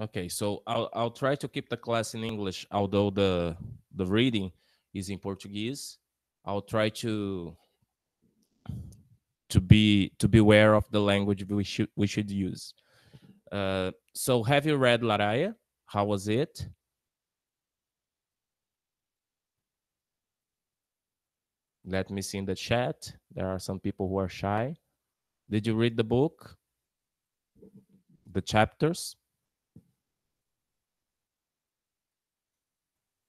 Okay, so I'll I'll try to keep the class in English, although the the reading is in Portuguese. I'll try to to be to be aware of the language we should we should use. Uh, so have you read Laraya? How was it? Let me see in the chat. There are some people who are shy. Did you read the book? The chapters?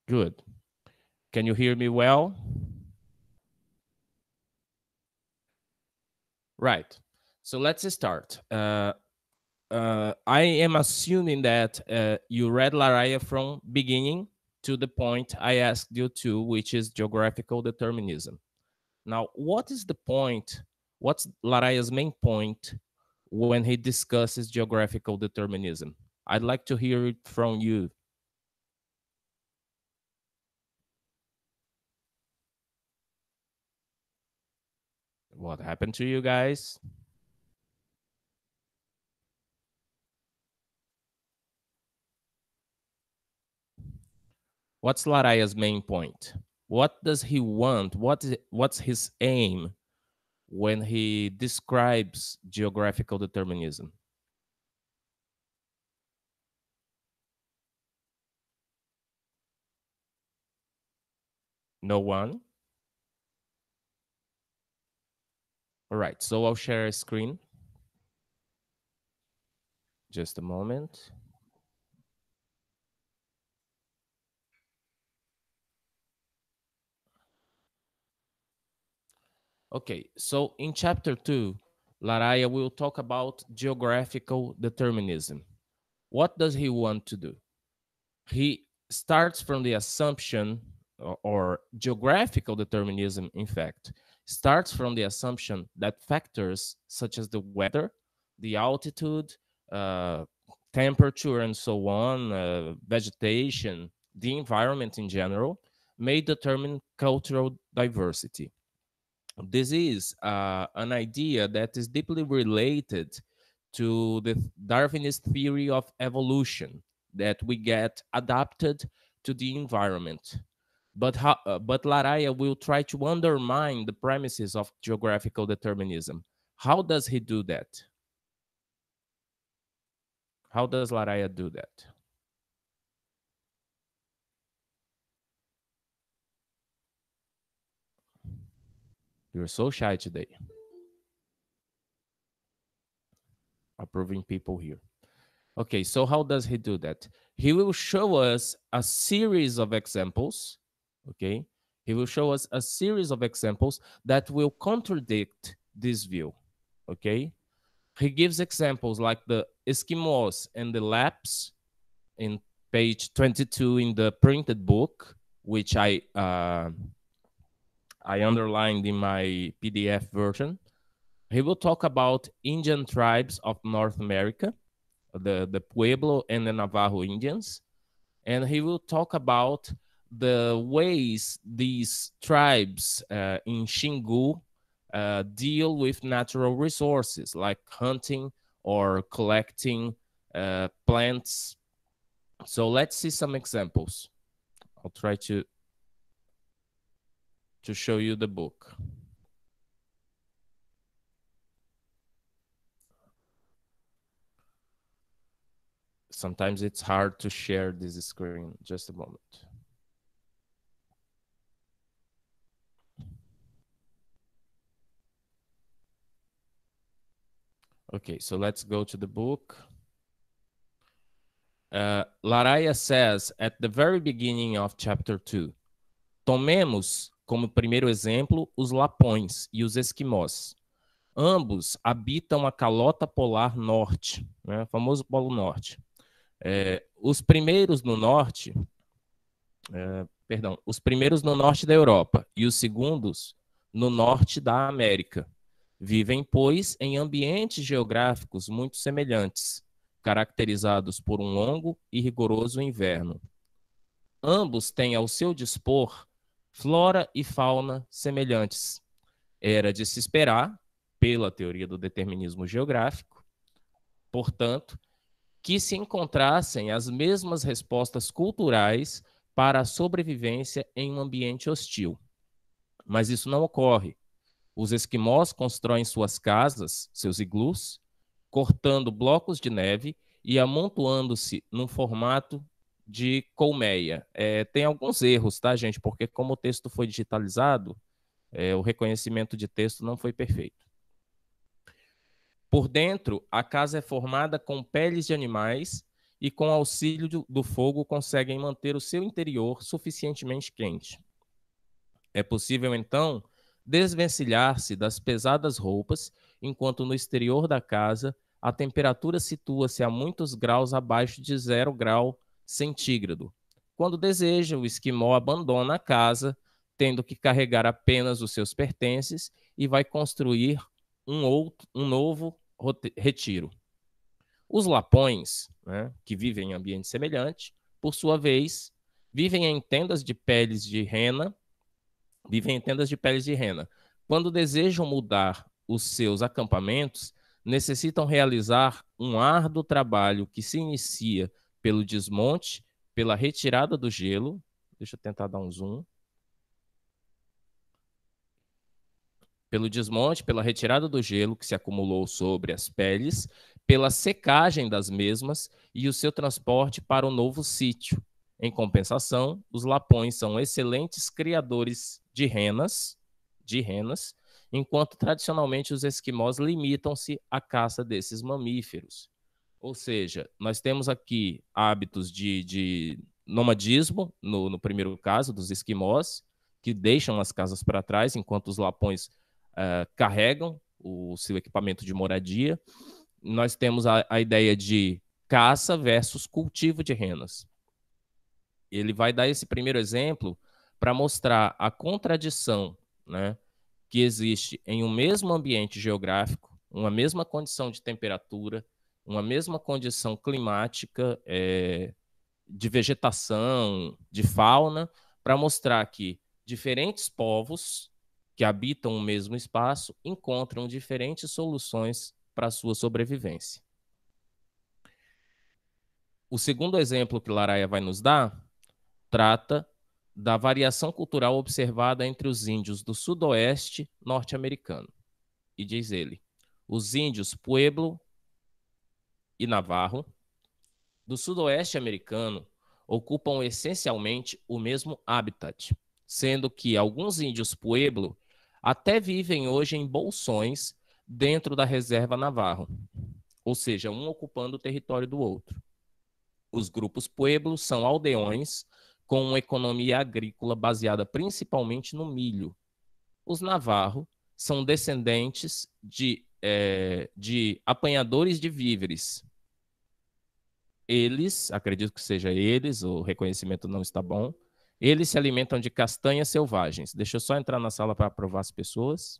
Good. Can you hear me well? Right. So let's start. Uh, uh, I am assuming that uh, you read Laraya from beginning to the point I asked you to, which is geographical determinism. Now, what is the point? What's Laraya's main point when he discusses geographical determinism? I'd like to hear it from you what happened to you guys. What's Laraya's main point? What does he want? What is, what's his aim when he describes geographical determinism? No one? All right, so I'll share a screen. Just a moment. Okay, so in chapter two, Laraya will talk about geographical determinism. What does he want to do? He starts from the assumption or, or geographical determinism, in fact, starts from the assumption that factors such as the weather, the altitude, uh, temperature, and so on, uh, vegetation, the environment in general, may determine cultural diversity. This is uh, an idea that is deeply related to the Darwinist theory of evolution that we get adapted to the environment but, how, uh, but Laraya will try to undermine the premises of geographical determinism. How does he do that? How does Laraya do that? You're so shy today. Approving people here. Okay, so how does he do that? He will show us a series of examples Okay. He will show us a series of examples that will contradict this view. Okay. He gives examples like the Eskimos and the Laps in page 22 in the printed book, which I uh, I underlined in my PDF version. He will talk about Indian tribes of North America, the, the Pueblo and the Navajo Indians. And he will talk about the ways these tribes uh, in Xingu uh, deal with natural resources like hunting or collecting uh, plants. So let's see some examples. I'll try to to show you the book. Sometimes it's hard to share this screen. Just a moment. Okay, so let's go to the book. Uh, Laraya says at the very beginning of chapter 2, tomemos como primeiro exemplo os lapões e os esquimós. Ambos habitam a calota polar norte, né, famoso Polo Norte. É, os primeiros no norte, é, perdão, os primeiros no norte da Europa e os segundos no norte da América. Vivem, pois, em ambientes geográficos muito semelhantes, caracterizados por um longo e rigoroso inverno. Ambos têm ao seu dispor flora e fauna semelhantes. Era de se esperar, pela teoria do determinismo geográfico, portanto, que se encontrassem as mesmas respostas culturais para a sobrevivência em um ambiente hostil. Mas isso não ocorre, os esquimós constroem suas casas, seus iglus, cortando blocos de neve e amontoando-se num formato de colmeia. É, tem alguns erros, tá, gente? Porque como o texto foi digitalizado, é, o reconhecimento de texto não foi perfeito. Por dentro, a casa é formada com peles de animais e, com auxílio do fogo, conseguem manter o seu interior suficientemente quente. É possível, então, desvencilhar-se das pesadas roupas, enquanto no exterior da casa a temperatura situa-se a muitos graus abaixo de zero grau centígrado. Quando deseja, o esquimó abandona a casa, tendo que carregar apenas os seus pertences e vai construir um, outro, um novo retiro. Os lapões, né, que vivem em ambiente semelhante, por sua vez, vivem em tendas de peles de rena vivem em tendas de peles de rena. Quando desejam mudar os seus acampamentos, necessitam realizar um árduo trabalho que se inicia pelo desmonte, pela retirada do gelo. Deixa eu tentar dar um zoom. Pelo desmonte, pela retirada do gelo que se acumulou sobre as peles, pela secagem das mesmas e o seu transporte para o novo sítio. Em compensação, os lapões são excelentes criadores de renas, de renas, enquanto tradicionalmente os esquimós limitam-se à caça desses mamíferos. Ou seja, nós temos aqui hábitos de, de nomadismo, no, no, primeiro caso, dos esquimós, que deixam as casas para trás, enquanto os lapões uh, carregam o seu equipamento de moradia. Nós temos a, a ideia de caça versus cultivo de renas. Ele vai dar esse primeiro exemplo para mostrar a contradição né, que existe em um mesmo ambiente geográfico, uma mesma condição de temperatura, uma mesma condição climática, é, de vegetação, de fauna, para mostrar que diferentes povos que habitam o mesmo espaço encontram diferentes soluções para sua sobrevivência. O segundo exemplo que Laraia vai nos dar trata da variação cultural observada entre os índios do sudoeste norte-americano. E diz ele: os índios Pueblo e Navarro do sudoeste americano ocupam essencialmente o mesmo habitat, sendo que alguns índios Pueblo até vivem hoje em bolsões dentro da reserva Navarro, ou seja, um ocupando o território do outro. Os grupos Pueblo são aldeões com uma economia agrícola baseada principalmente no milho. Os navarro são descendentes de, é, de apanhadores de víveres. Eles, acredito que seja eles, o reconhecimento não está bom, eles se alimentam de castanhas selvagens. Deixa eu só entrar na sala para aprovar as pessoas.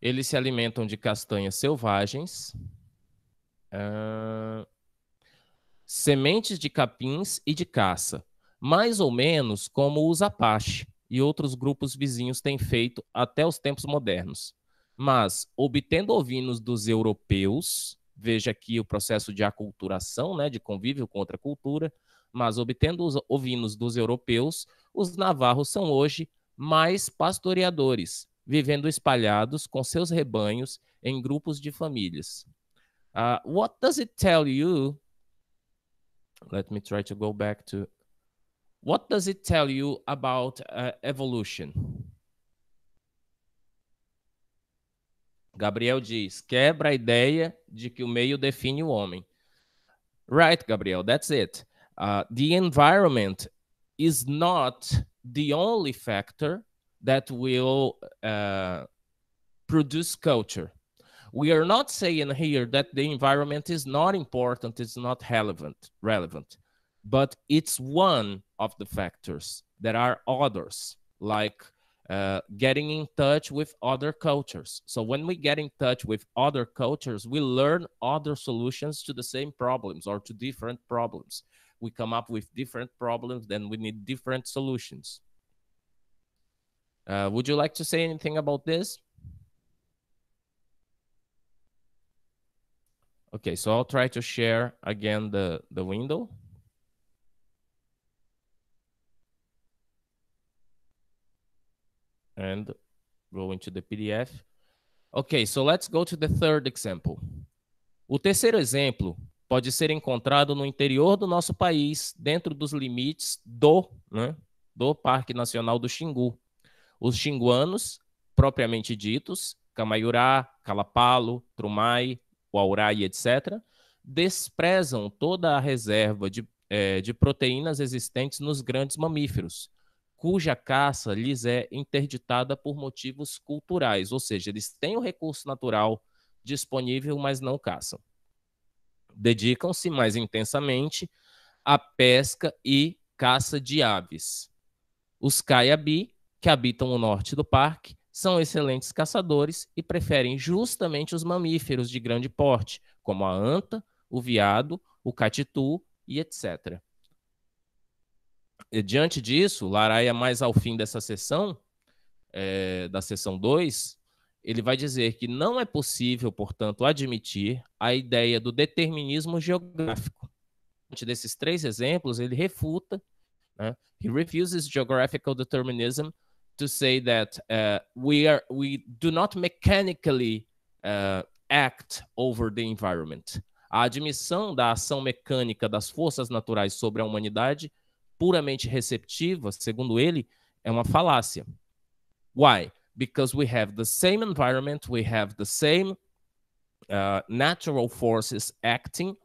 Eles se alimentam de castanhas selvagens, uh, sementes de capins e de caça, mais ou menos como os Apache e outros grupos vizinhos têm feito até os tempos modernos. Mas, obtendo ovinos dos europeus, veja aqui o processo de aculturação, né, de convívio com outra cultura, mas obtendo os ovinos dos europeus, os navarros são hoje mais pastoreadores, vivendo espalhados com seus rebanhos em grupos de famílias. Uh, what does it tell you? Let me try to go back to. What does it tell you about uh, evolution? Gabriel diz: quebra a ideia de que o meio define o homem. Right, Gabriel, that's it. Uh, the environment is not the only factor that will uh, produce culture. We are not saying here that the environment is not important, it's not relevant, relevant, but it's one of the factors. There are others, like uh, getting in touch with other cultures. So when we get in touch with other cultures, we learn other solutions to the same problems or to different problems. We come up with different problems, then we need different solutions. Uh, would you like to say anything about this? Okay, so I'll try to share again the, the window. And go into the PDF. Okay, so let's go to the third example. O terceiro exemplo pode ser encontrado no interior do nosso país, dentro dos limites do, né, do Parque Nacional do Xingu, os xinguanos, propriamente ditos, Camaiurá, Calapalo, Trumai, Uaurai, etc., desprezam toda a reserva de, é, de proteínas existentes nos grandes mamíferos, cuja caça lhes é interditada por motivos culturais, ou seja, eles têm o recurso natural disponível, mas não caçam. Dedicam-se mais intensamente à pesca e caça de aves. Os caiabi que habitam o norte do parque são excelentes caçadores e preferem justamente os mamíferos de grande porte, como a anta, o veado, o catitu e etc. E, diante disso, Laraia, mais ao fim dessa sessão, é, da sessão 2, ele vai dizer que não é possível, portanto, admitir a ideia do determinismo geográfico. Diante desses três exemplos, ele refuta, né, he refuses geographical determinism to say that uh, we are we do not mechanically uh, act over the environment. A admissão da ação mecânica das forças naturais sobre a humanidade, puramente receptiva, segundo ele, é uma falácia. Why? Because we have the same environment, we have the same uh, natural forces acting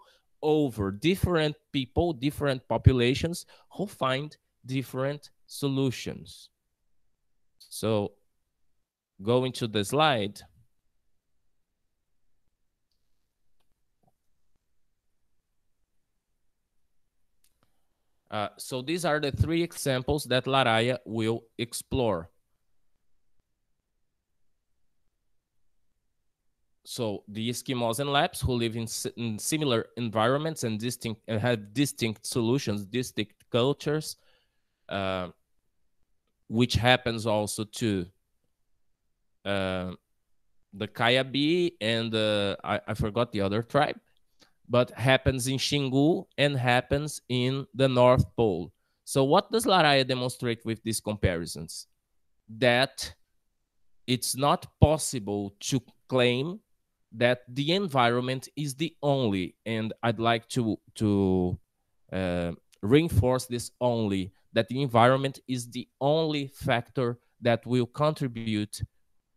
over different people, different populations who find different solutions. So going to the slide. Uh, so these are the three examples that Laraya will explore. So the Eskimos and Laps who live in, in similar environments and distinct and have distinct solutions, distinct cultures, uh, which happens also to uh, the Kayabi and uh, I, I, forgot the other tribe, but happens in Xingu and happens in the North Pole. So what does Laraya demonstrate with these comparisons? That it's not possible to claim that the environment is the only, and I'd like to to uh, reinforce this only that the environment is the only factor that will contribute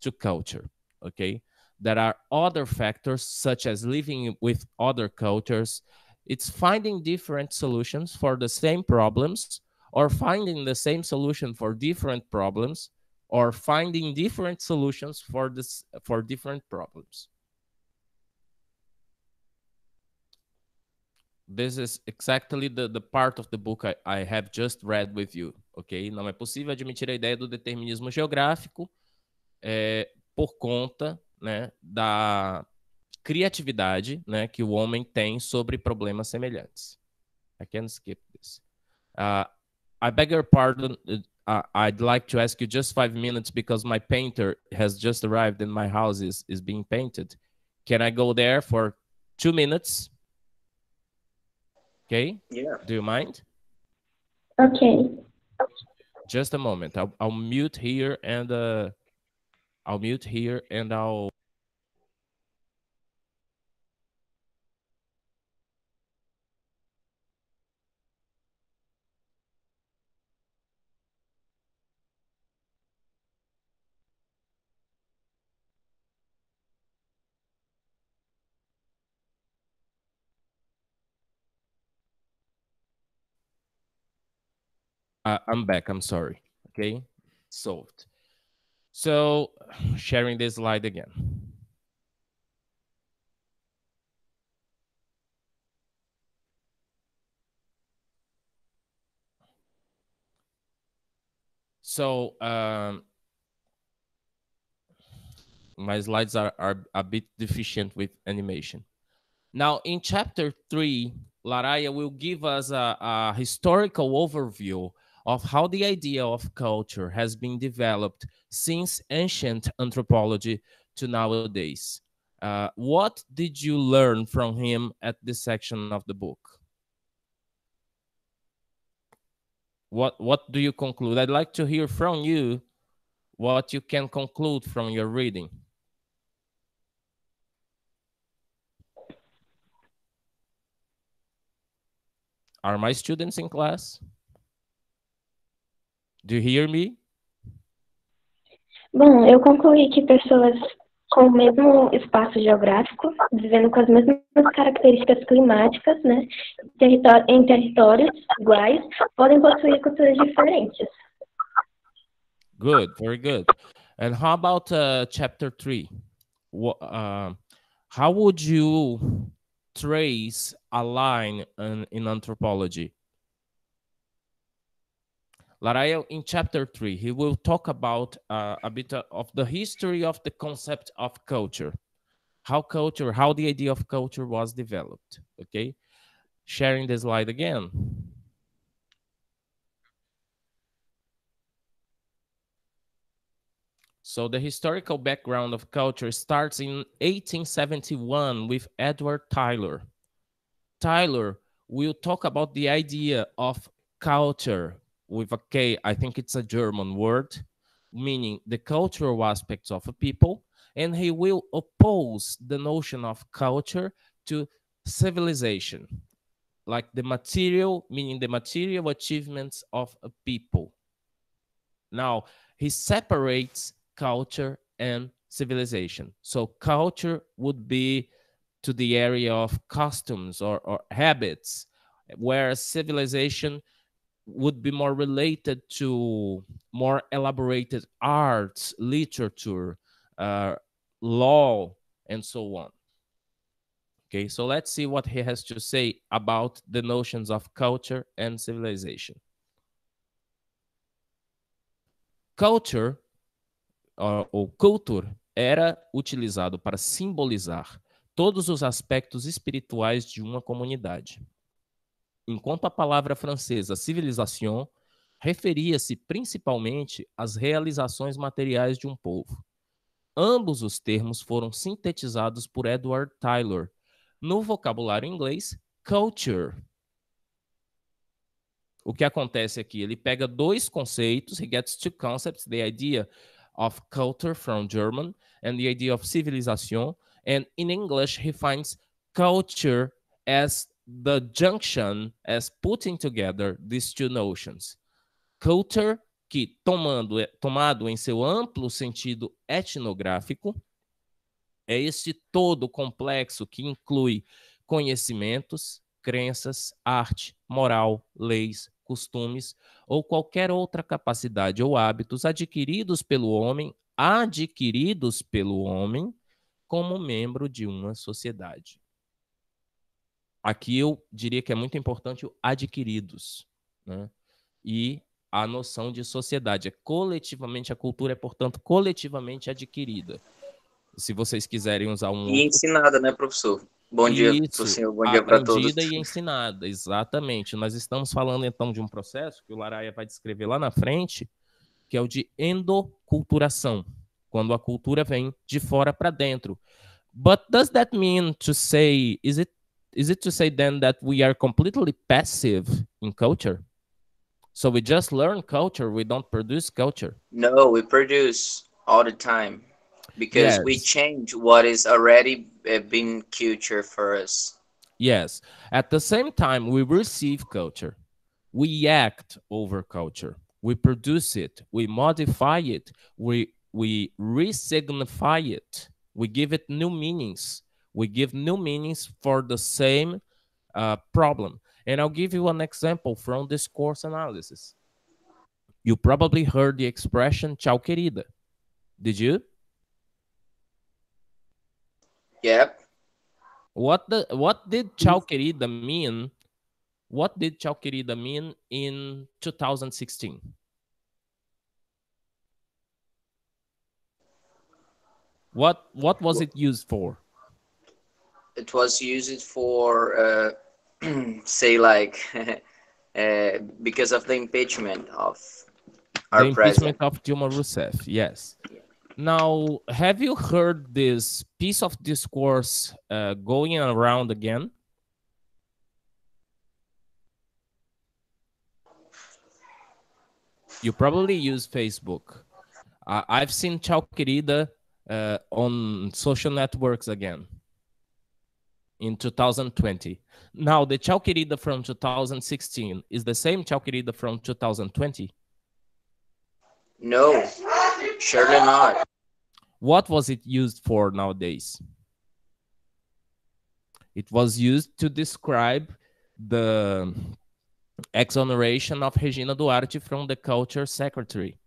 to culture. Okay, there are other factors such as living with other cultures. It's finding different solutions for the same problems, or finding the same solution for different problems, or finding different solutions for this for different problems. This is exactly the, the part of the book I, I have just read with you. Ok? Não é possível admitir a ideia do determinismo geográfico é, por conta né, da criatividade né, que o homem tem sobre problemas semelhantes. I can skip this. Uh, I beg your pardon. Uh, uh, I'd like to ask you just five minutes because my painter has just arrived and my house is, is being painted. Can I go there for two minutes? Okay? Yeah. Do you mind? Okay. Just a moment. I'll, I'll mute here and uh, I'll mute here and I'll Uh, I'm back. I'm sorry. Okay, solved. So sharing this slide again. So um, my slides are, are a bit deficient with animation. Now in chapter three, Laraya will give us a, a historical overview of how the idea of culture has been developed since ancient anthropology to nowadays. Uh, what did you learn from him at this section of the book? What what do you conclude? I'd like to hear from you what you can conclude from your reading. Are my students in class? Do you hear me? Bom, eu concluí que pessoas com o mesmo espaço geográfico, vivendo com as mesmas características climáticas, né, território, em territórios iguais, podem possuir culturas diferentes. Good, very good. And how about uh, chapter three? uh, how would you trace a line in, in anthropology? Larael, in chapter three, he will talk about uh, a bit uh, of the history of the concept of culture, how culture, how the idea of culture was developed. Okay, sharing the slide again. So the historical background of culture starts in 1871 with Edward Tyler. Tyler will talk about the idea of culture with a K, I think it's a German word, meaning the cultural aspects of a people, and he will oppose the notion of culture to civilization, like the material, meaning the material achievements of a people. Now, he separates culture and civilization. So, culture would be to the area of customs or, or habits, whereas civilization would be more related to more elaborated arts, literature, uh, law, and so on. Okay, so let's see what he has to say about the notions of culture and civilization. Culture, or uh, ou era utilizado para simbolizar todos os aspectos espirituais de uma comunidade. enquanto a palavra francesa civilisation referia-se principalmente às realizações materiais de um povo. Ambos os termos foram sintetizados por Edward Tyler no vocabulário inglês culture. O que acontece aqui? Ele pega dois conceitos, he gets two concepts, the idea of culture from German and the idea of civilization, and in English he finds culture as the junction as putting together these two notions. Culture, que tomando, eh, tomado em seu amplo sentido etnográfico, é este todo complexo que inclui conhecimentos, crenças, arte, moral, leis, costumes ou qualquer outra capacidade ou hábitos adquiridos pelo homem, adquiridos pelo homem como membro de uma sociedade. Aqui eu diria que é muito importante o adquiridos, né? E a noção de sociedade. É coletivamente, a cultura é, portanto, coletivamente adquirida. Se vocês quiserem usar um. E ensinada, né, professor? Bom Isso, dia, professor senhor. Bom dia para todos. Aprendida e ensinada, exatamente. Nós estamos falando, então, de um processo que o Laraia vai descrever lá na frente, que é o de endoculturação, quando a cultura vem de fora para dentro. But does that mean to say, is it is it to say then that we are completely passive in culture? So we just learn culture, we don't produce culture. No, we produce all the time because yes. we change what is already eh, been culture for us. Yes. At the same time, we receive culture. We act over culture. We produce it. We modify it. We we re-signify it. We give it new meanings. We give new meanings for the same uh, problem. And I'll give you an example from this course analysis. You probably heard the expression tchau querida. Did you? Yep. What the what did tchau querida mean? What did tchau querida mean in 2016? What what was it used for? it was used for uh, say like uh, because of the impeachment of our the impeachment president. of Dilma Rousseff. Yes. Now, have you heard this piece of discourse uh, going around again? You probably use Facebook. I've seen Chau uh, on social networks again in 2020. Now, the Chalquerida from 2016 is the same Chalquerida from 2020? No, surely not. What was it used for nowadays? It was used to describe the exoneration of Regina Duarte from the culture secretary.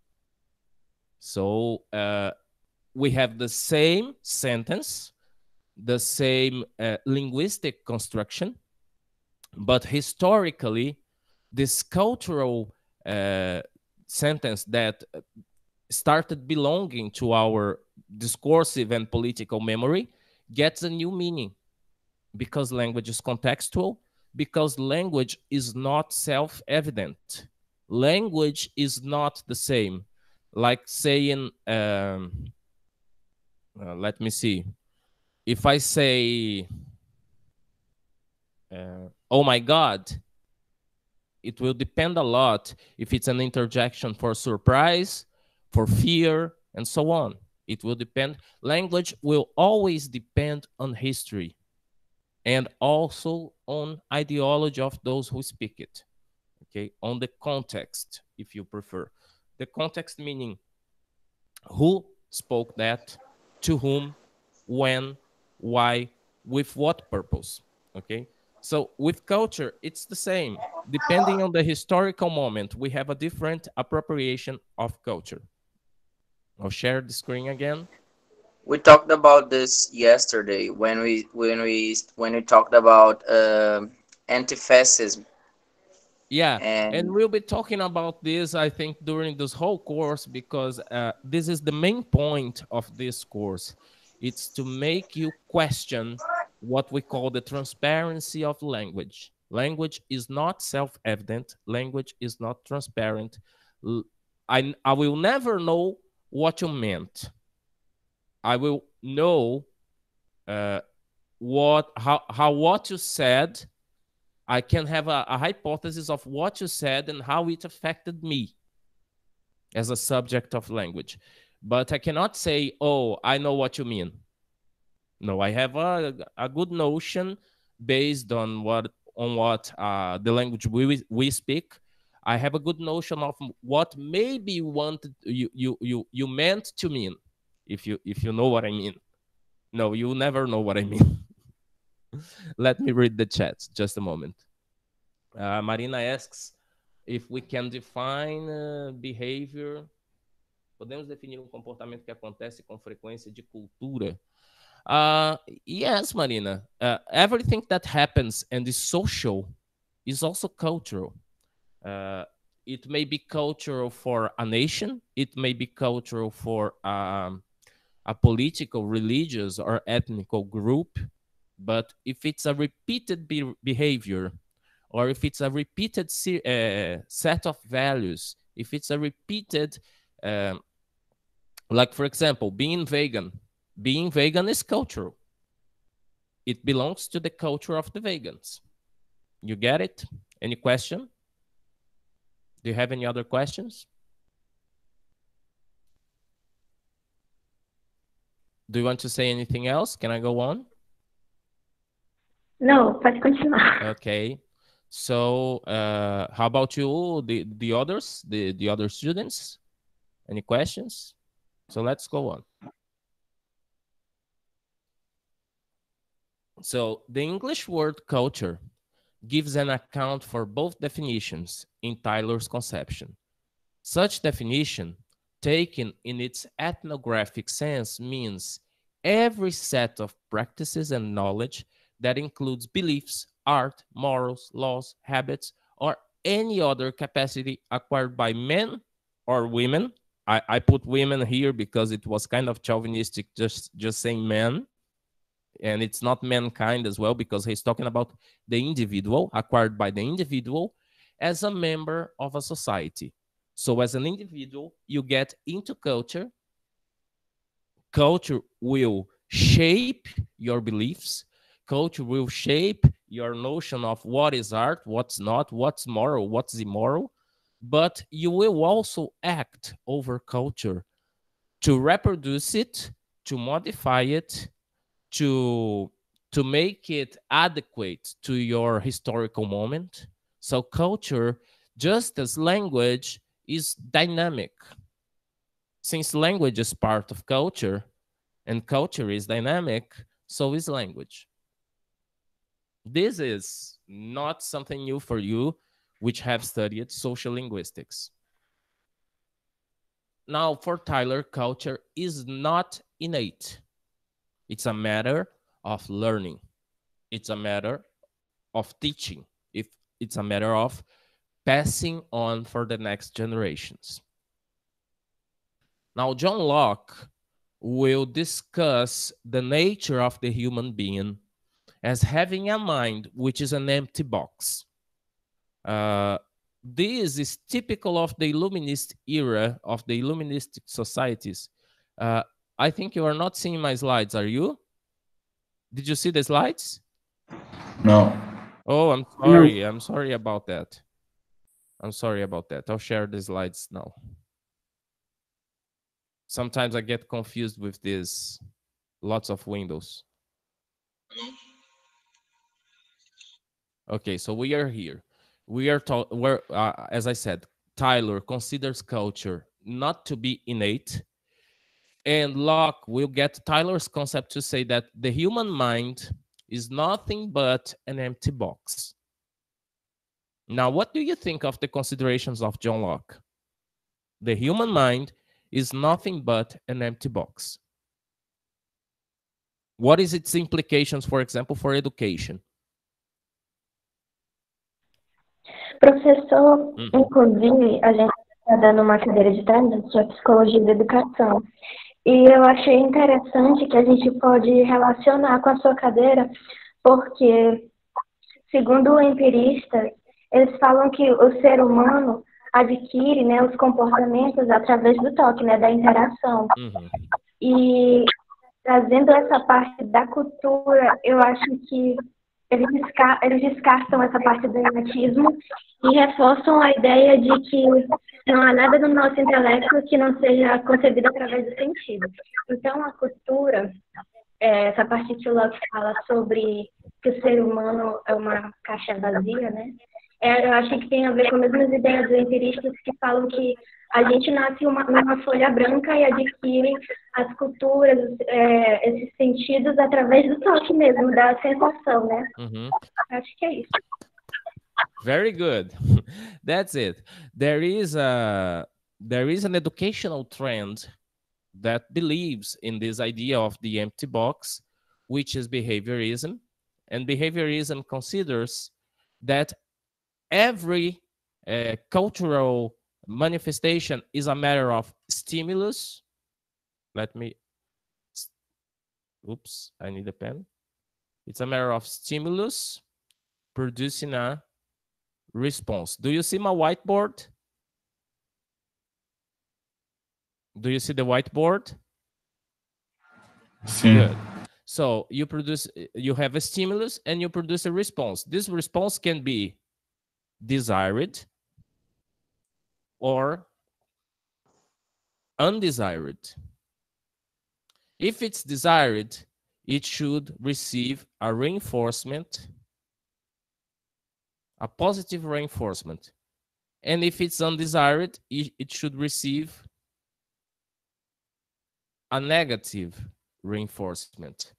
So uh, we have the same sentence the same uh, linguistic construction, but historically, this cultural uh, sentence that started belonging to our discursive and political memory gets a new meaning because language is contextual, because language is not self evident. Language is not the same. Like saying, um, uh, let me see if I say, uh, oh my God, it will depend a lot if it's an interjection for surprise, for fear, and so on. It will depend. Language will always depend on history and also on ideology of those who speak it okay on the context if you prefer the context meaning who spoke that to whom when why, with what purpose. Okay. So with culture, it's the same. Depending on the historical moment, we have a different appropriation of culture. I'll share the screen again. We talked about this yesterday when we when we when we talked about uh, anti-fascism. Yeah, and... and... we'll be talking about this, I think, during this whole course because uh, this is the main point of this course it's to make you question what we call the transparency of language. Language is not self evident, language is not transparent. I, I will never know what you meant. I will know uh, what how, how what you said. I can have a, a hypothesis of what you said and how it affected me as a subject of language but I cannot say, oh, I know what you mean. No, I have a, a good notion based on what on what uh, the language we, we speak. I have a good notion of what maybe you wanted you, you you you meant to mean, if you if you know what I mean. No, you never know what I mean. Let me read the chat. Just a moment. Uh, Marina asks if we can define uh, behavior Podemos definir um comportamento que acontece com frequência de cultura. Uh, yes, Marina. Uh, everything that happens and is social is also cultural. Uh, it may be cultural for a nation, it may be cultural for um, a political, religious, or ethnical group. But if it's a repeated be behavior, or if it's a repeated se eh, set of values, if it's a repeated eh, like for example being vegan being vegan is cultural it belongs to the culture of the vegans you get it any question do you have any other questions do you want to say anything else can i go on no pode continuar okay so uh, how about you the the others the the other students any questions so let's go on. So the English word culture gives an account for both definitions in Tyler's conception. Such definition, taken in its ethnographic sense, means every set of practices and knowledge that includes beliefs, art, morals, laws, habits, or any other capacity acquired by men or women I, I put women here because it was kind of chauvinistic, just just saying men, and it's not mankind as well because he's talking about the individual acquired by the individual as a member of a society. So as an individual, you get into culture. Culture will shape your beliefs. Culture will shape your notion of what is art, what's not, what's moral, what's immoral but you will also act over culture to reproduce it, to modify it, to to make it adequate to your historical moment. So culture, just as language, is dynamic. Since language is part of culture, and culture is dynamic, so is language. This is not something new for you which have studied social linguistics. Now, for Tyler, culture is not innate. It's a matter of learning. It's a matter of teaching. If it's a matter of passing on for the next generations. Now, John Locke will discuss the nature of the human being as having a mind which is an empty box. Uh, this is typical of the Illuminist era, of the Illuminist societies. Uh, I think you are not seeing my slides, are you? Did you see the slides? No. Oh, I'm sorry. No. I'm sorry about that. I'm sorry about that. I'll share the slides now. Sometimes I get confused with these lots of windows. Okay, so we are here we are told, where uh, as i said tyler considers culture not to be innate and locke will get tyler's concept to say that the human mind is nothing but an empty box now what do you think of the considerations of john locke the human mind is nothing but an empty box what is its implications for example for education Professor, hum. inclusive, a gente está dando uma cadeira de treinamento né, sobre é psicologia da educação. E eu achei interessante que a gente pode relacionar com a sua cadeira, porque, segundo o empirista, eles falam que o ser humano adquire né, os comportamentos através do toque, né, da interação. Uhum. E trazendo essa parte da cultura, eu acho que eles, desca eles descartam essa parte do inatismo e reforçam a ideia de que não há nada no nosso intelecto que não seja concebido através do sentido. Então, a cultura, é, essa parte que o Locke fala sobre que o ser humano é uma caixa vazia, né? é, eu acho que tem a ver com as mesmas ideias dos empiristas que falam que a gente nasce uma, numa folha branca e adquire as culturas, é, esses sentidos através do toque mesmo, da sensação, né? Uhum. Acho que é isso. Very good. That's it. There is a there is an educational trend that believes in this idea of the empty box, which is behaviorism, and behaviorism considers that every uh, cultural manifestation is a matter of stimulus. Let me, oops, I need a pen. It's a matter of stimulus producing a response. Do you see my whiteboard? Do you see the whiteboard? See. Good. So you produce, you have a stimulus and you produce a response. This response can be desired or undesired. If it's desired, it should receive a reinforcement, a positive reinforcement. And if it's undesired, it, should receive a negative reinforcement.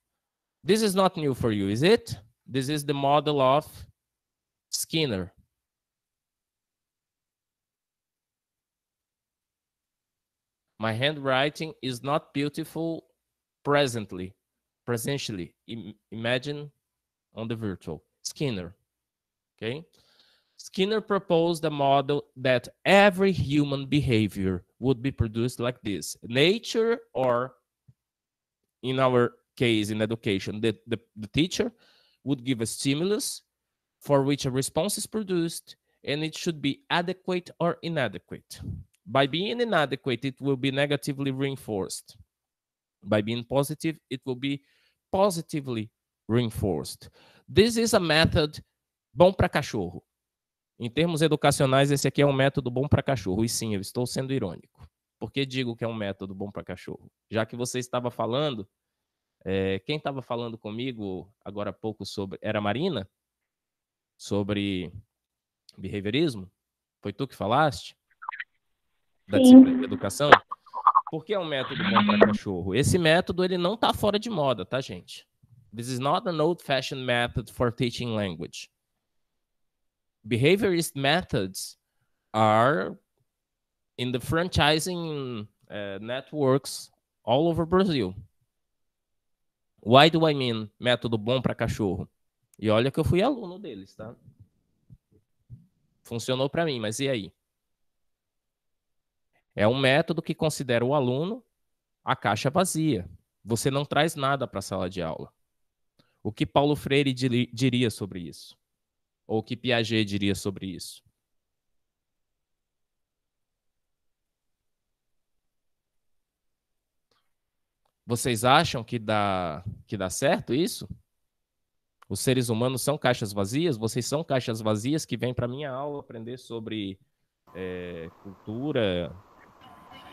This is not new for you, is it? This is the model of Skinner. My handwriting is not beautiful presently, presentially. imagine on the virtual. Skinner. Okay. Skinner proposed a model that every human behavior would be produced like this. Nature or, in our case, in education, the, the, the teacher would give a stimulus for which a response is produced and it should be adequate or inadequate. By being inadequate, it will be negatively reinforced. By being positive, it will be positively reinforced. This is a method bom para cachorro. Em termos educacionais, esse aqui é um método bom para cachorro. E sim, eu estou sendo irônico. Por que digo que é um método bom para cachorro? Já que você estava falando, é, quem estava falando comigo agora há pouco sobre. Era a Marina? Sobre behaviorismo? Foi tu que falaste? da disciplina de educação, porque é um método bom para cachorro. Esse método ele não está fora de moda, tá, gente? This is not an old-fashioned method for teaching language. Behaviorist methods are in the franchising uh, networks all over Brazil. Why do I mean método bom para cachorro? E olha que eu fui aluno deles, tá? Funcionou para mim, mas e aí? É um método que considera o aluno a caixa vazia. Você não traz nada para a sala de aula. O que Paulo Freire diria sobre isso? Ou o que Piaget diria sobre isso? Vocês acham que dá, que dá certo isso? Os seres humanos são caixas vazias? Vocês são caixas vazias que vêm para minha aula aprender sobre é, cultura,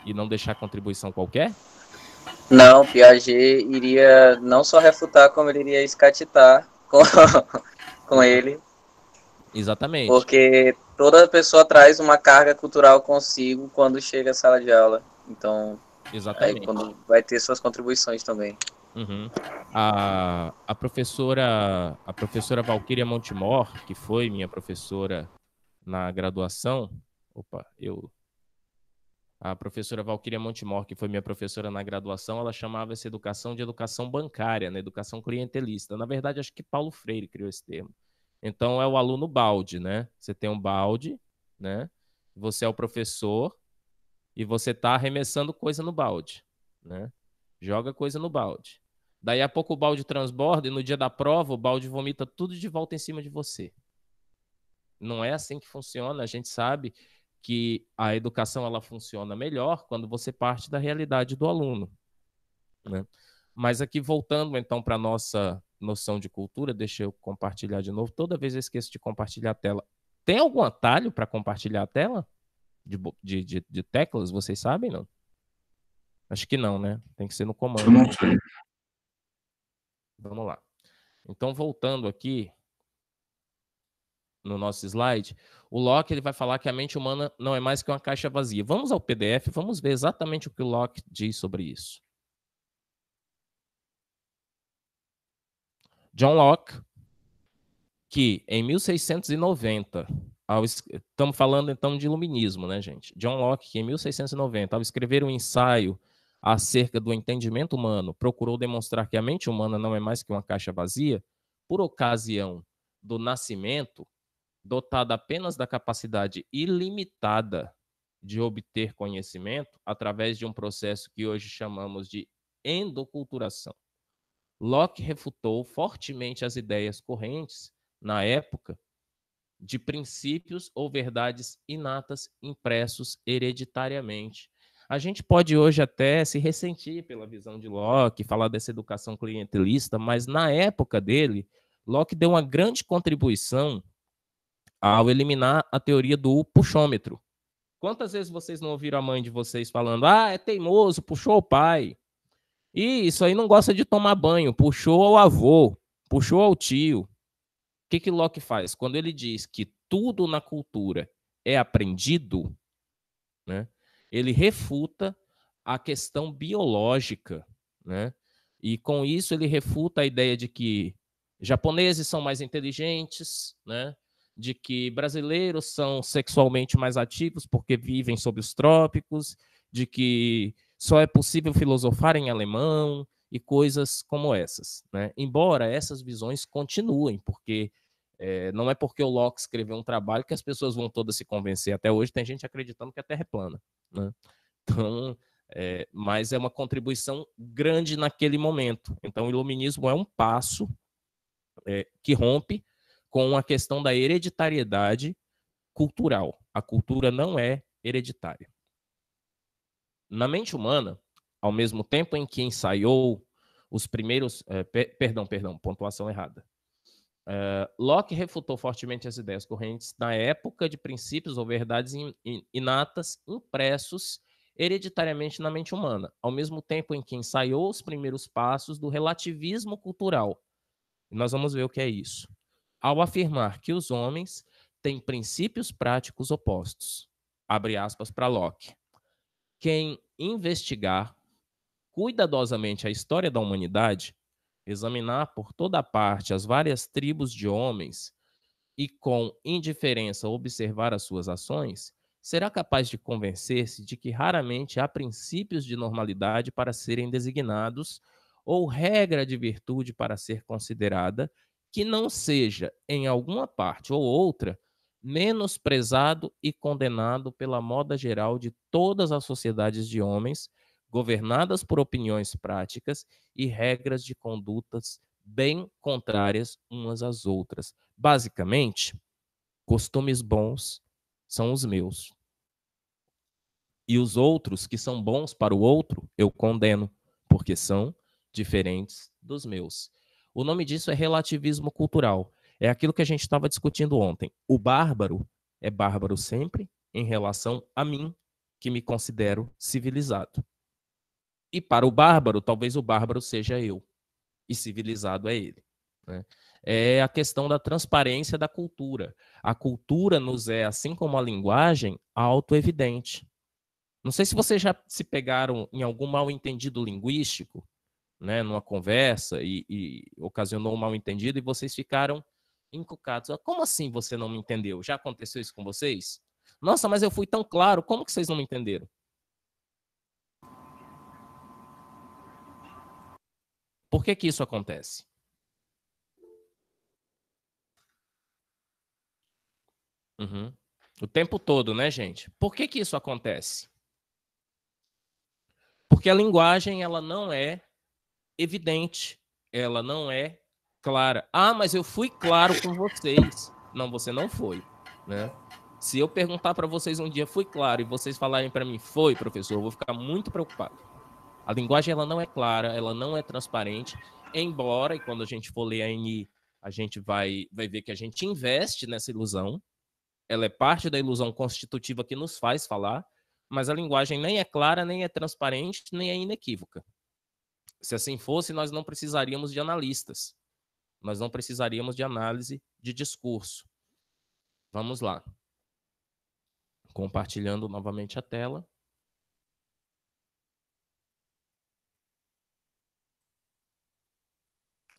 e não deixar contribuição qualquer? Não, Piaget iria não só refutar, como ele iria escatitar com, com ele. Exatamente. Porque toda pessoa traz uma carga cultural consigo quando chega à sala de aula. Então, Exatamente. quando vai ter suas contribuições também. Uhum. A, a professora a professora Valquíria Montemor, que foi minha professora na graduação, opa, eu a professora Valquíria Montemor, que foi minha professora na graduação, ela chamava essa educação de educação bancária, né? educação clientelista. Na verdade, acho que Paulo Freire criou esse termo. Então, é o aluno balde, né? Você tem um balde, né? Você é o professor e você está arremessando coisa no balde, né? Joga coisa no balde. Daí a pouco o balde transborda e no dia da prova o balde vomita tudo de volta em cima de você. Não é assim que funciona, a gente sabe que a educação ela funciona melhor quando você parte da realidade do aluno. Né? Mas aqui voltando então para nossa noção de cultura, deixa eu compartilhar de novo. Toda vez eu esqueço de compartilhar a tela. Tem algum atalho para compartilhar a tela de, de, de, de, teclas? Vocês sabem não? Acho que não, né? Tem que ser no comando. Vamos lá. Então voltando aqui, no nosso slide, o Locke ele vai falar que a mente humana não é mais que uma caixa vazia. Vamos ao PDF, vamos ver exatamente o que o Locke diz sobre isso. John Locke, que em 1690, estamos falando então de iluminismo, né, gente? John Locke, que em 1690, ao escrever um ensaio acerca do entendimento humano, procurou demonstrar que a mente humana não é mais que uma caixa vazia, por ocasião do nascimento, dotada apenas da capacidade ilimitada de obter conhecimento através de um processo que hoje chamamos de endoculturação. Locke refutou fortemente as ideias correntes, na época, de princípios ou verdades inatas impressos hereditariamente. A gente pode hoje até se ressentir pela visão de Locke, falar dessa educação clientelista, mas na época dele, Locke deu uma grande contribuição ao eliminar a teoria do puxômetro. Quantas vezes vocês não ouviram a mãe de vocês falando: ah, é teimoso, puxou o pai. E isso aí não gosta de tomar banho, puxou ao avô, puxou ao tio. O que, que Locke faz? Quando ele diz que tudo na cultura é aprendido, né, ele refuta a questão biológica. Né? E com isso ele refuta a ideia de que japoneses são mais inteligentes, né? de que brasileiros são sexualmente mais ativos porque vivem sob os trópicos, de que só é possível filosofar em alemão e coisas como essas. Né? Embora essas visões continuem, porque é, não é porque o Locke escreveu um trabalho que as pessoas vão todas se convencer. Até hoje tem gente acreditando que a Terra é plana. Né? Então, é, mas é uma contribuição grande naquele momento. Então, o iluminismo é um passo é, que rompe com a questão da hereditariedade cultural. A cultura não é hereditária. Na mente humana, ao mesmo tempo em que ensaiou os primeiros. Eh, per perdão, perdão, pontuação errada. Eh, Locke refutou fortemente as ideias correntes na época de princípios ou verdades in in inatas impressos hereditariamente na mente humana, ao mesmo tempo em que ensaiou os primeiros passos do relativismo cultural. E nós vamos ver o que é isso ao afirmar que os homens têm princípios práticos opostos. Abre aspas para Locke. Quem investigar cuidadosamente a história da humanidade, examinar por toda parte as várias tribos de homens e com indiferença observar as suas ações, será capaz de convencer-se de que raramente há princípios de normalidade para serem designados ou regra de virtude para ser considerada que não seja, em alguma parte ou outra, menosprezado e condenado pela moda geral de todas as sociedades de homens, governadas por opiniões práticas e regras de condutas bem contrárias umas às outras. Basicamente, costumes bons são os meus. E os outros que são bons para o outro, eu condeno, porque são diferentes dos meus. O nome disso é relativismo cultural. É aquilo que a gente estava discutindo ontem. O bárbaro é bárbaro sempre em relação a mim, que me considero civilizado. E para o bárbaro, talvez o bárbaro seja eu, e civilizado é ele. Né? É a questão da transparência da cultura. A cultura nos é, assim como a linguagem, autoevidente. Não sei se vocês já se pegaram em algum mal-entendido linguístico, né, numa conversa e, e ocasionou um mal-entendido e vocês ficaram encucados. Ah, como assim você não me entendeu? Já aconteceu isso com vocês? Nossa, mas eu fui tão claro, como que vocês não me entenderam? Por que que isso acontece? Uhum. O tempo todo, né, gente? Por que que isso acontece? Porque a linguagem, ela não é evidente, ela não é clara. Ah, mas eu fui claro com vocês. Não, você não foi, né? Se eu perguntar para vocês um dia fui claro e vocês falarem para mim foi, professor, eu vou ficar muito preocupado. A linguagem ela não é clara, ela não é transparente, embora e quando a gente for ler a NI, a gente vai vai ver que a gente investe nessa ilusão. Ela é parte da ilusão constitutiva que nos faz falar, mas a linguagem nem é clara, nem é transparente, nem é inequívoca. Se assim fosse, nós não precisaríamos de analistas. Nós não precisaríamos de análise de discurso. Vamos lá. Compartilhando novamente a tela.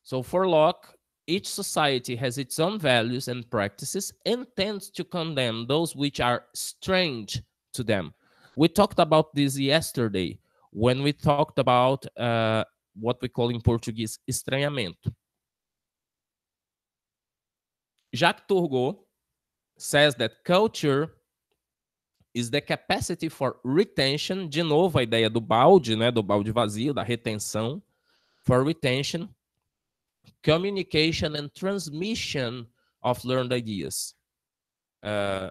So for Locke, each society has its own values and practices and tends to condemn those which are strange to them. We talked about this yesterday when we talked about uh, what we call in Portuguese estranhamento. Jacques Turgot says that culture is the capacity for retention, de novo a ideia do balde, né, do balde vazio, da retenção, for retention, communication and transmission of learned ideas. Uh,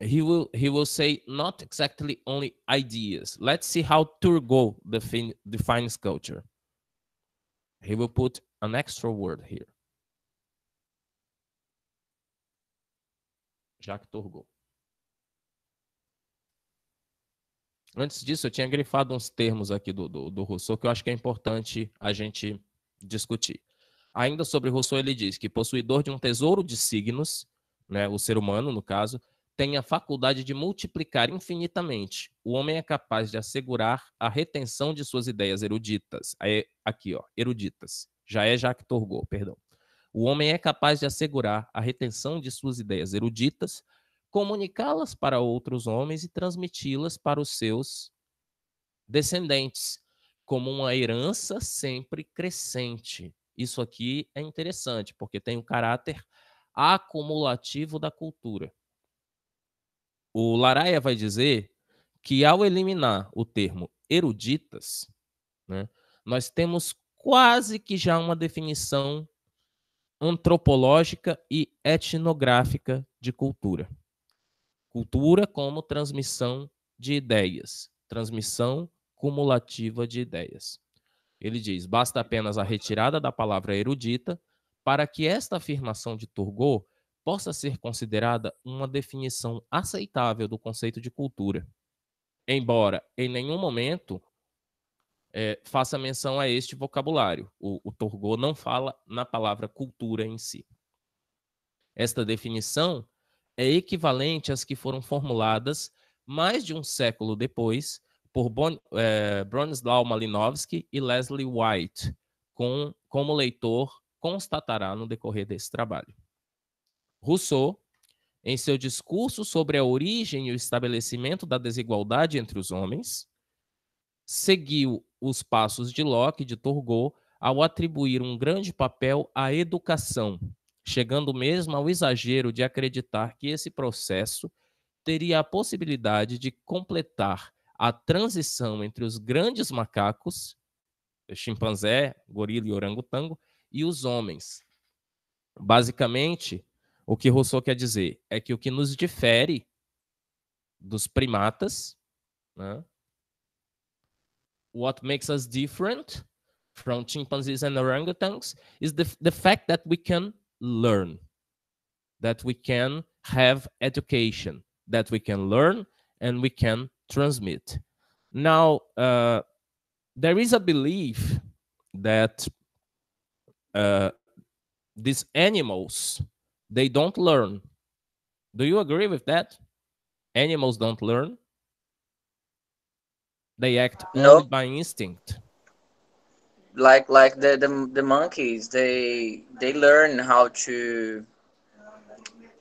he will he will say not exactly only ideas. Let's see how Turgot define, defines culture. He will put an extra word here. Jacques Turgot. Antes disso, eu tinha grifado uns termos aqui do, do, do Rousseau que eu acho que é importante a gente discutir. Ainda sobre Rousseau, ele diz que possuidor de um tesouro de signos, né, o ser humano, no caso, tem a faculdade de multiplicar infinitamente. O homem é capaz de assegurar a retenção de suas ideias eruditas. aqui, ó, eruditas. Já é Jacques Torgor, perdão. O homem é capaz de assegurar a retenção de suas ideias eruditas, comunicá-las para outros homens e transmiti-las para os seus descendentes, como uma herança sempre crescente. Isso aqui é interessante, porque tem o um caráter acumulativo da cultura. O Laraia vai dizer que ao eliminar o termo eruditas, né, nós temos quase que já uma definição antropológica e etnográfica de cultura. Cultura como transmissão de ideias, transmissão cumulativa de ideias. Ele diz: basta apenas a retirada da palavra erudita para que esta afirmação de Turgot possa ser considerada uma definição aceitável do conceito de cultura, embora em nenhum momento é, faça menção a este vocabulário. O, o Torgô não fala na palavra cultura em si. Esta definição é equivalente às que foram formuladas mais de um século depois por bon, é, Bronislaw Malinowski e Leslie White, com, como leitor constatará no decorrer desse trabalho. Rousseau, em seu discurso sobre a origem e o estabelecimento da desigualdade entre os homens, seguiu os passos de Locke e de Turgot ao atribuir um grande papel à educação, chegando mesmo ao exagero de acreditar que esse processo teria a possibilidade de completar a transição entre os grandes macacos, chimpanzé, gorila e orangotango, e os homens. Basicamente, O que Rousseau quer dizer é que o que nos difere dos primatas, né? what makes us different from chimpanzees and orangutans is the, the fact that we can learn, that we can have education, that we can learn and we can transmit. Now, uh, there is a belief that uh, these animals they don't learn. Do you agree with that? Animals don't learn. They act no. only by instinct. Like like the, the the monkeys, they they learn how to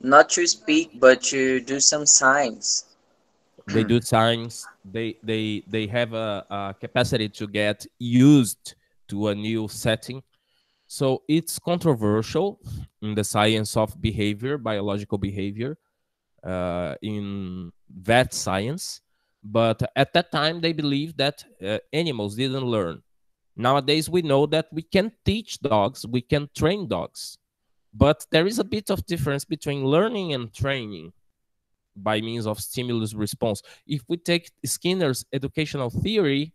not to speak but to do some signs they do hmm. signs they they they have a, a, capacity to get used to a new setting so it's controversial in the science of behavior, biological behavior, uh, in vet science. But at that time, they believed that uh, animals didn't learn. Nowadays, we know that we can teach dogs, we can train dogs. But there is a bit of difference between learning and training by means of stimulus response. If we take Skinner's educational theory,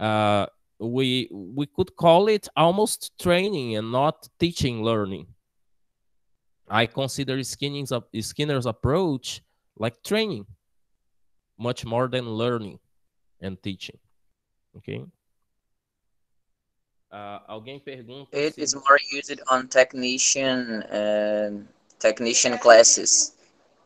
uh, we we could call it almost training and not teaching learning. I consider Skinner's, Skinner's approach like training, much more than learning and teaching. Okay. Uh, alguém pergunta. more used on technician uh, technician classes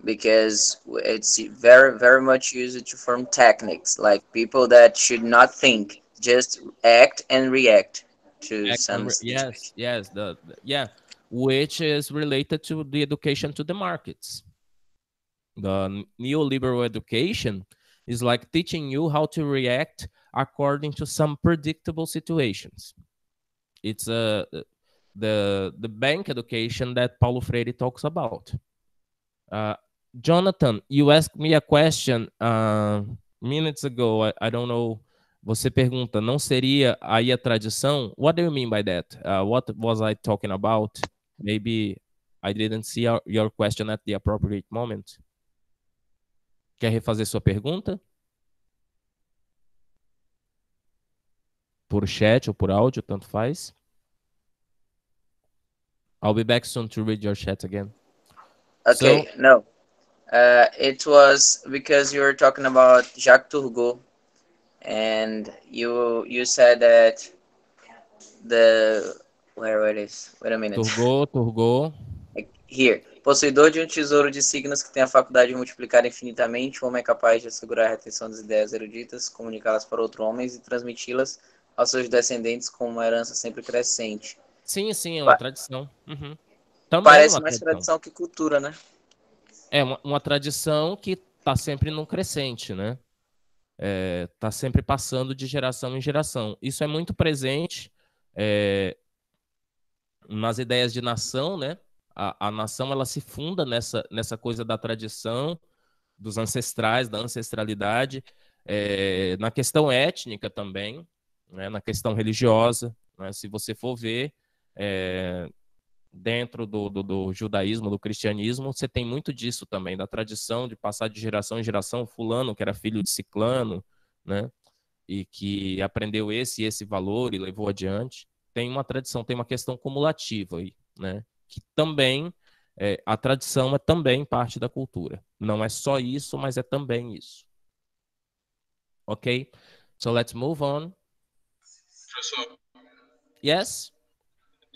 because it's very very much used to form techniques like people that should not think just act and react to act some. yes, yes, the, the, yeah, which is related to the education to the markets. The neoliberal education is like teaching you how to react according to some predictable situations. It's a uh, the the bank education that Paulo Freire talks about. Uh, Jonathan, you asked me a question uh, minutes ago. I, I don't know Você pergunta, não seria aí a tradição? What do you mean by that? Uh, what was I talking about? Maybe I didn't see your question at the appropriate moment. Quer refazer sua pergunta? Por chat ou por áudio, tanto faz. I'll be back soon to read your chat again. Okay, so, no. Uh, it was because you were talking about Jacques Turgot and you you said that the where it is wait a minute Turgot, Turgot. É, here, possuidor de um tesouro de signos que tem a faculdade de multiplicar infinitamente, o homem é capaz de assegurar a retenção das ideias eruditas, comunicá-las para outros homens e transmiti-las aos seus descendentes com uma herança sempre crescente. Sim, sim, é uma pa tradição. Uhum. É parece é uma mais tradição. tradição que cultura, né? É uma, uma tradição que está sempre num crescente, né? está eh, sempre passando de geração em geração. Isso é muito presente é, nas ideias de nação, né? A, a, nação ela se funda nessa, nessa coisa da tradição, dos ancestrais, da ancestralidade, é, na questão étnica também, né? na questão religiosa. Né? Se você for ver, é, dentro do, do, do, judaísmo, do cristianismo, você tem muito disso também, da tradição de passar de geração em geração, fulano, que era filho de ciclano, né? E que aprendeu esse e esse valor e levou adiante. Tem uma tradição, tem uma questão cumulativa aí, né? Que também, é, a tradição é também parte da cultura. Não é só isso, mas é também isso. Ok? So let's move on. Professor. Yes?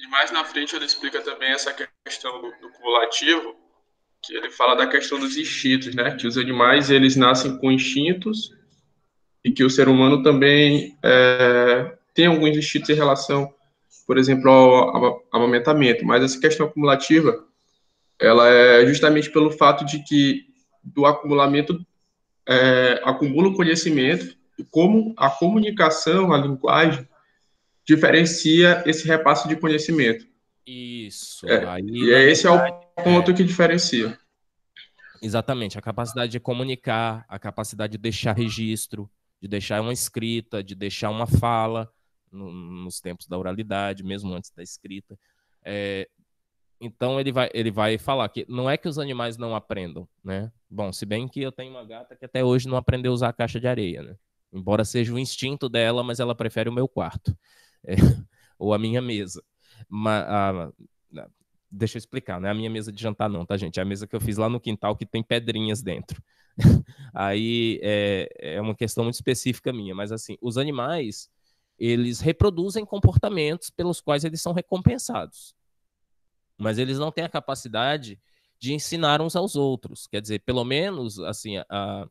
E mais na frente ele explica também essa questão do, do cumulativo, que ele fala da questão dos instintos, né? Que os animais eles nascem com instintos e que o ser humano também é, tem alguns instintos em relação, por exemplo, ao amamentamento. Mas essa questão acumulativa, ela é justamente pelo fato de que do acumulamento é, acumula o conhecimento, como a comunicação, a linguagem, diferencia esse repasse de conhecimento. Isso. É, aí, e verdade, é esse é o é. ponto é. que diferencia. Exatamente, a capacidade de comunicar, a capacidade de deixar registro, de deixar uma escrita, de deixar uma fala no, nos tempos da oralidade, mesmo antes da escrita. É, então ele vai, ele vai falar que não é que os animais não aprendam, né? Bom, se bem que eu tenho uma gata que até hoje não aprendeu a usar a caixa de areia, né? Embora seja o instinto dela, mas ela prefere o meu quarto é, ou a minha mesa. Ma, a, deixa eu explicar, não é a minha mesa de jantar, não, tá, gente? É a mesa que eu fiz lá no quintal que tem pedrinhas dentro. Aí é, é uma questão muito específica minha, mas assim, os animais eles reproduzem comportamentos pelos quais eles são recompensados. Mas eles não têm a capacidade de ensinar uns aos outros. Quer dizer, pelo menos, assim, a,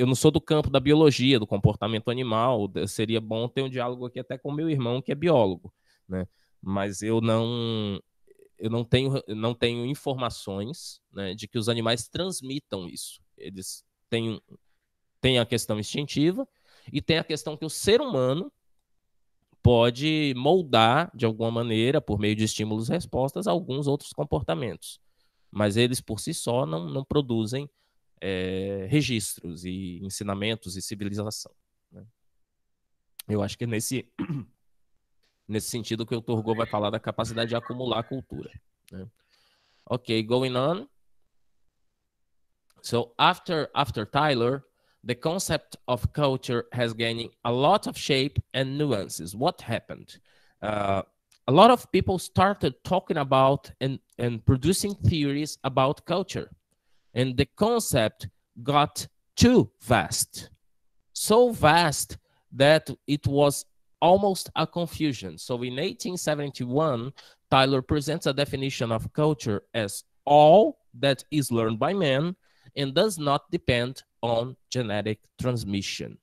eu não sou do campo da biologia, do comportamento animal. Seria bom ter um diálogo aqui até com meu irmão, que é biólogo, né? Mas eu não eu não tenho, não tenho informações né, de que os animais transmitam isso. Eles têm, têm a questão instintiva e tem a questão que o ser humano pode moldar de alguma maneira, por meio de estímulos e respostas, alguns outros comportamentos. Mas eles por si só não, não produzem é, registros e ensinamentos e civilização. Né? Eu acho que é nesse, nesse sentido que o Turgot vai falar da capacidade de acumular cultura. Né? Ok, going on. So after after Tyler, the concept of culture has gained a lot of shape and nuances. What happened? Uh, a lot of people started talking about and, and producing theories about culture. and the concept got too vast. So vast that it was almost a confusion. So in 1871, Tyler presents a definition of culture as all that is learned by man and does not depend on genetic transmission.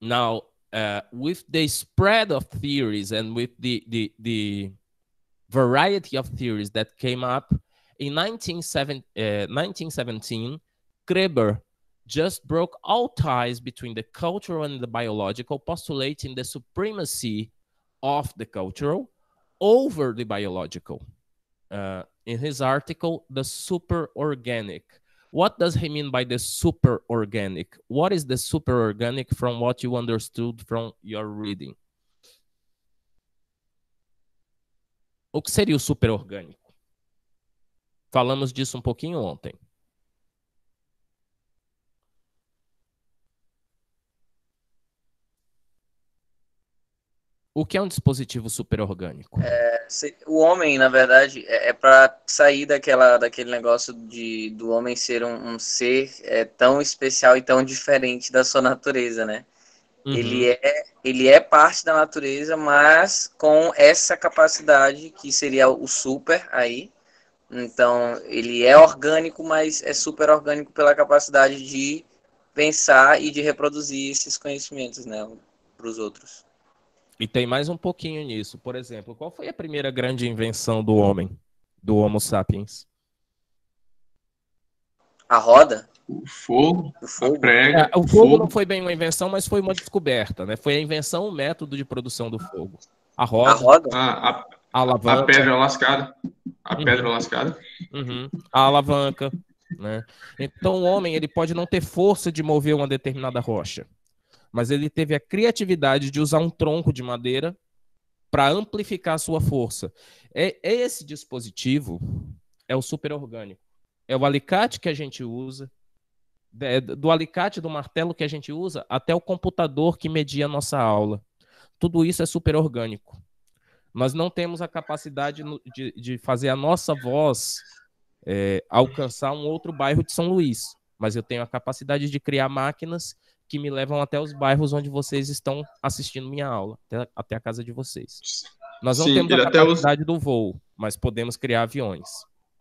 Now, uh, with the spread of theories and with the, the, the variety of theories that came up, in 1917, uh, Kreber just broke all ties between the cultural and the biological, postulating the supremacy of the cultural over the biological. Uh, in his article, The Super Organic. What does he mean by the super organic? What is the super organic from what you understood from your reading? O que seria o super orgânico? Falamos disso um pouquinho ontem. O que é um dispositivo superorgânico? É, se, o homem, na verdade, é, é para sair daquela, daquele negócio de, do homem ser um, um ser é, tão especial e tão diferente da sua natureza, né? Uhum. Ele, é, ele é parte da natureza, mas com essa capacidade que seria o super aí, então, ele é orgânico, mas é super orgânico pela capacidade de pensar e de reproduzir esses conhecimentos né, para os outros. E tem mais um pouquinho nisso. Por exemplo, qual foi a primeira grande invenção do homem, do Homo sapiens? A roda? O fogo, o fogo. prega. É, o fogo, fogo, não foi bem uma invenção, mas foi uma descoberta, né? Foi a invenção, o método de produção do fogo. A roda. A roda? Ah, a a, alavanca. a pedra lascada. A uhum. pedra lascada. Uhum. A alavanca. Né? Então o homem ele pode não ter força de mover uma determinada rocha, mas ele teve a criatividade de usar um tronco de madeira para amplificar a sua força. É, é esse dispositivo é o superorgânico. É o alicate que a gente usa, é do alicate do martelo que a gente usa até o computador que media a nossa aula. Tudo isso é superorgânico nós não temos a capacidade de, de fazer a nossa voz é, alcançar um outro bairro de São Luís, mas eu tenho a capacidade de criar máquinas que me levam até os bairros onde vocês estão assistindo minha aula, até, até a casa de vocês. Nós não Sim, temos a capacidade os... do voo, mas podemos criar aviões.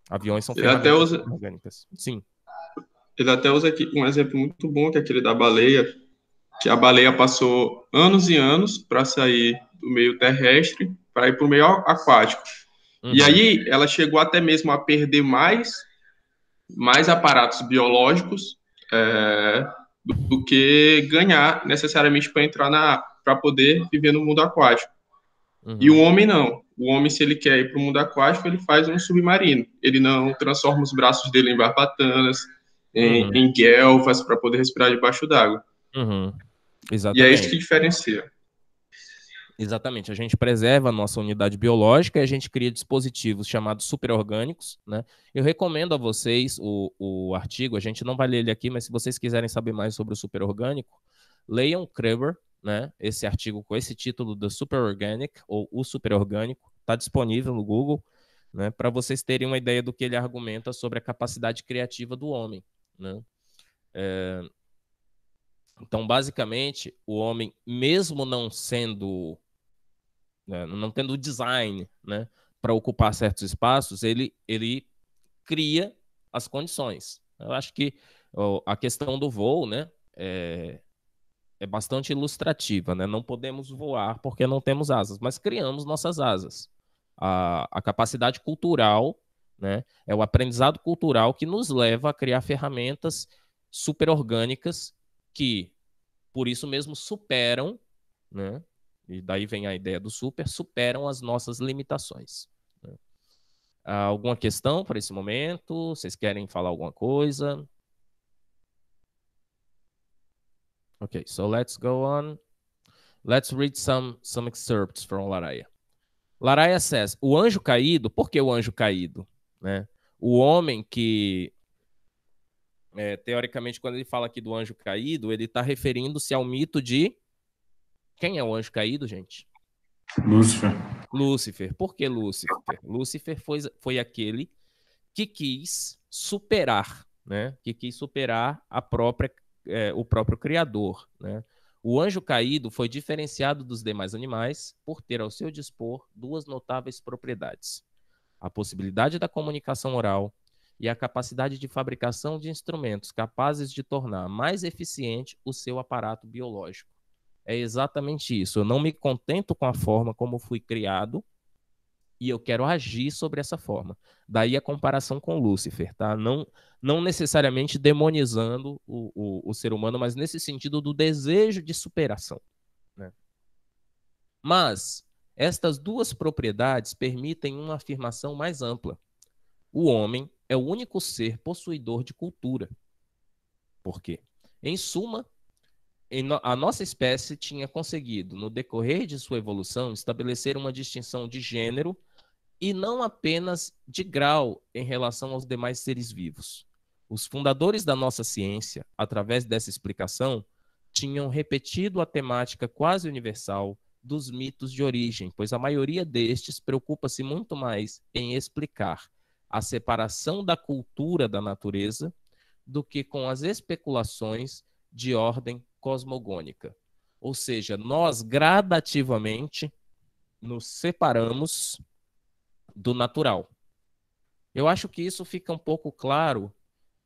Aviões são ele orgânicos usa... orgânicas. Sim. Ele até usa aqui um exemplo muito bom, que é aquele da baleia, que a baleia passou anos e anos para sair do meio terrestre para ir para o meio aquático. Uhum. E aí ela chegou até mesmo a perder mais, mais aparatos biológicos é, do, do, que ganhar necessariamente para entrar na para poder viver no mundo aquático. Uhum. E o homem não. O homem, se ele quer ir para o mundo aquático, ele faz um submarino. Ele não transforma os braços dele em barbatanas, em, uhum. em guelvas, para poder respirar debaixo d'água. Uhum. Exatamente. E é isso que diferencia. Exatamente. A gente preserva a nossa unidade biológica e a gente cria dispositivos chamados superorgânicos. Né? Eu recomendo a vocês o, o artigo, a gente não vai ler ele aqui, mas se vocês quiserem saber mais sobre o superorgânico, leiam Kreber, né? esse artigo com esse título, The Superorganic, ou O Superorgânico, está disponível no Google, né? para vocês terem uma ideia do que ele argumenta sobre a capacidade criativa do homem. Né? É... Então, basicamente, o homem, mesmo não sendo né, não tendo design né, para ocupar certos espaços, ele, ele cria as condições. Eu acho que ó, a questão do voo né, é, é bastante ilustrativa. Né? Não podemos voar porque não temos asas, mas criamos nossas asas. A, a capacidade cultural né, é o aprendizado cultural que nos leva a criar ferramentas super orgânicas que, por isso mesmo, superam né, e daí vem a ideia do super, superam as nossas limitações. Né? Ah, alguma questão para esse momento? Vocês querem falar alguma coisa? ok so let's go on. Let's read some, some excerpts from Laraya. Laraya says, o anjo caído, por que o anjo caído? Né? O homem que, é, teoricamente, quando ele fala aqui do anjo caído, ele está referindo-se ao mito de quem é o anjo caído, gente? Lúcifer. Lúcifer. Por que Lúcifer? Lúcifer foi, foi aquele que quis superar, né? Que quis superar a própria, é, o próprio Criador, né? O anjo caído foi diferenciado dos demais animais por ter ao seu dispor duas notáveis propriedades: a possibilidade da comunicação oral e a capacidade de fabricação de instrumentos capazes de tornar mais eficiente o seu aparato biológico é exatamente isso. Eu não me contento com a forma como fui criado e eu quero agir sobre essa forma. Daí a comparação com Lúcifer, tá? Não, não necessariamente demonizando o, o, o ser humano, mas nesse sentido do desejo de superação. Né? Mas estas duas propriedades permitem uma afirmação mais ampla. O homem é o único ser possuidor de cultura. Por quê? Em suma, a nossa espécie tinha conseguido, no decorrer de sua evolução, estabelecer uma distinção de gênero e não apenas de grau em relação aos demais seres vivos. Os fundadores da nossa ciência, através dessa explicação, tinham repetido a temática quase universal dos mitos de origem, pois a maioria destes preocupa-se muito mais em explicar a separação da cultura da natureza do que com as especulações de ordem cosmogônica. Ou seja, nós gradativamente nos separamos do natural. Eu acho que isso fica um pouco claro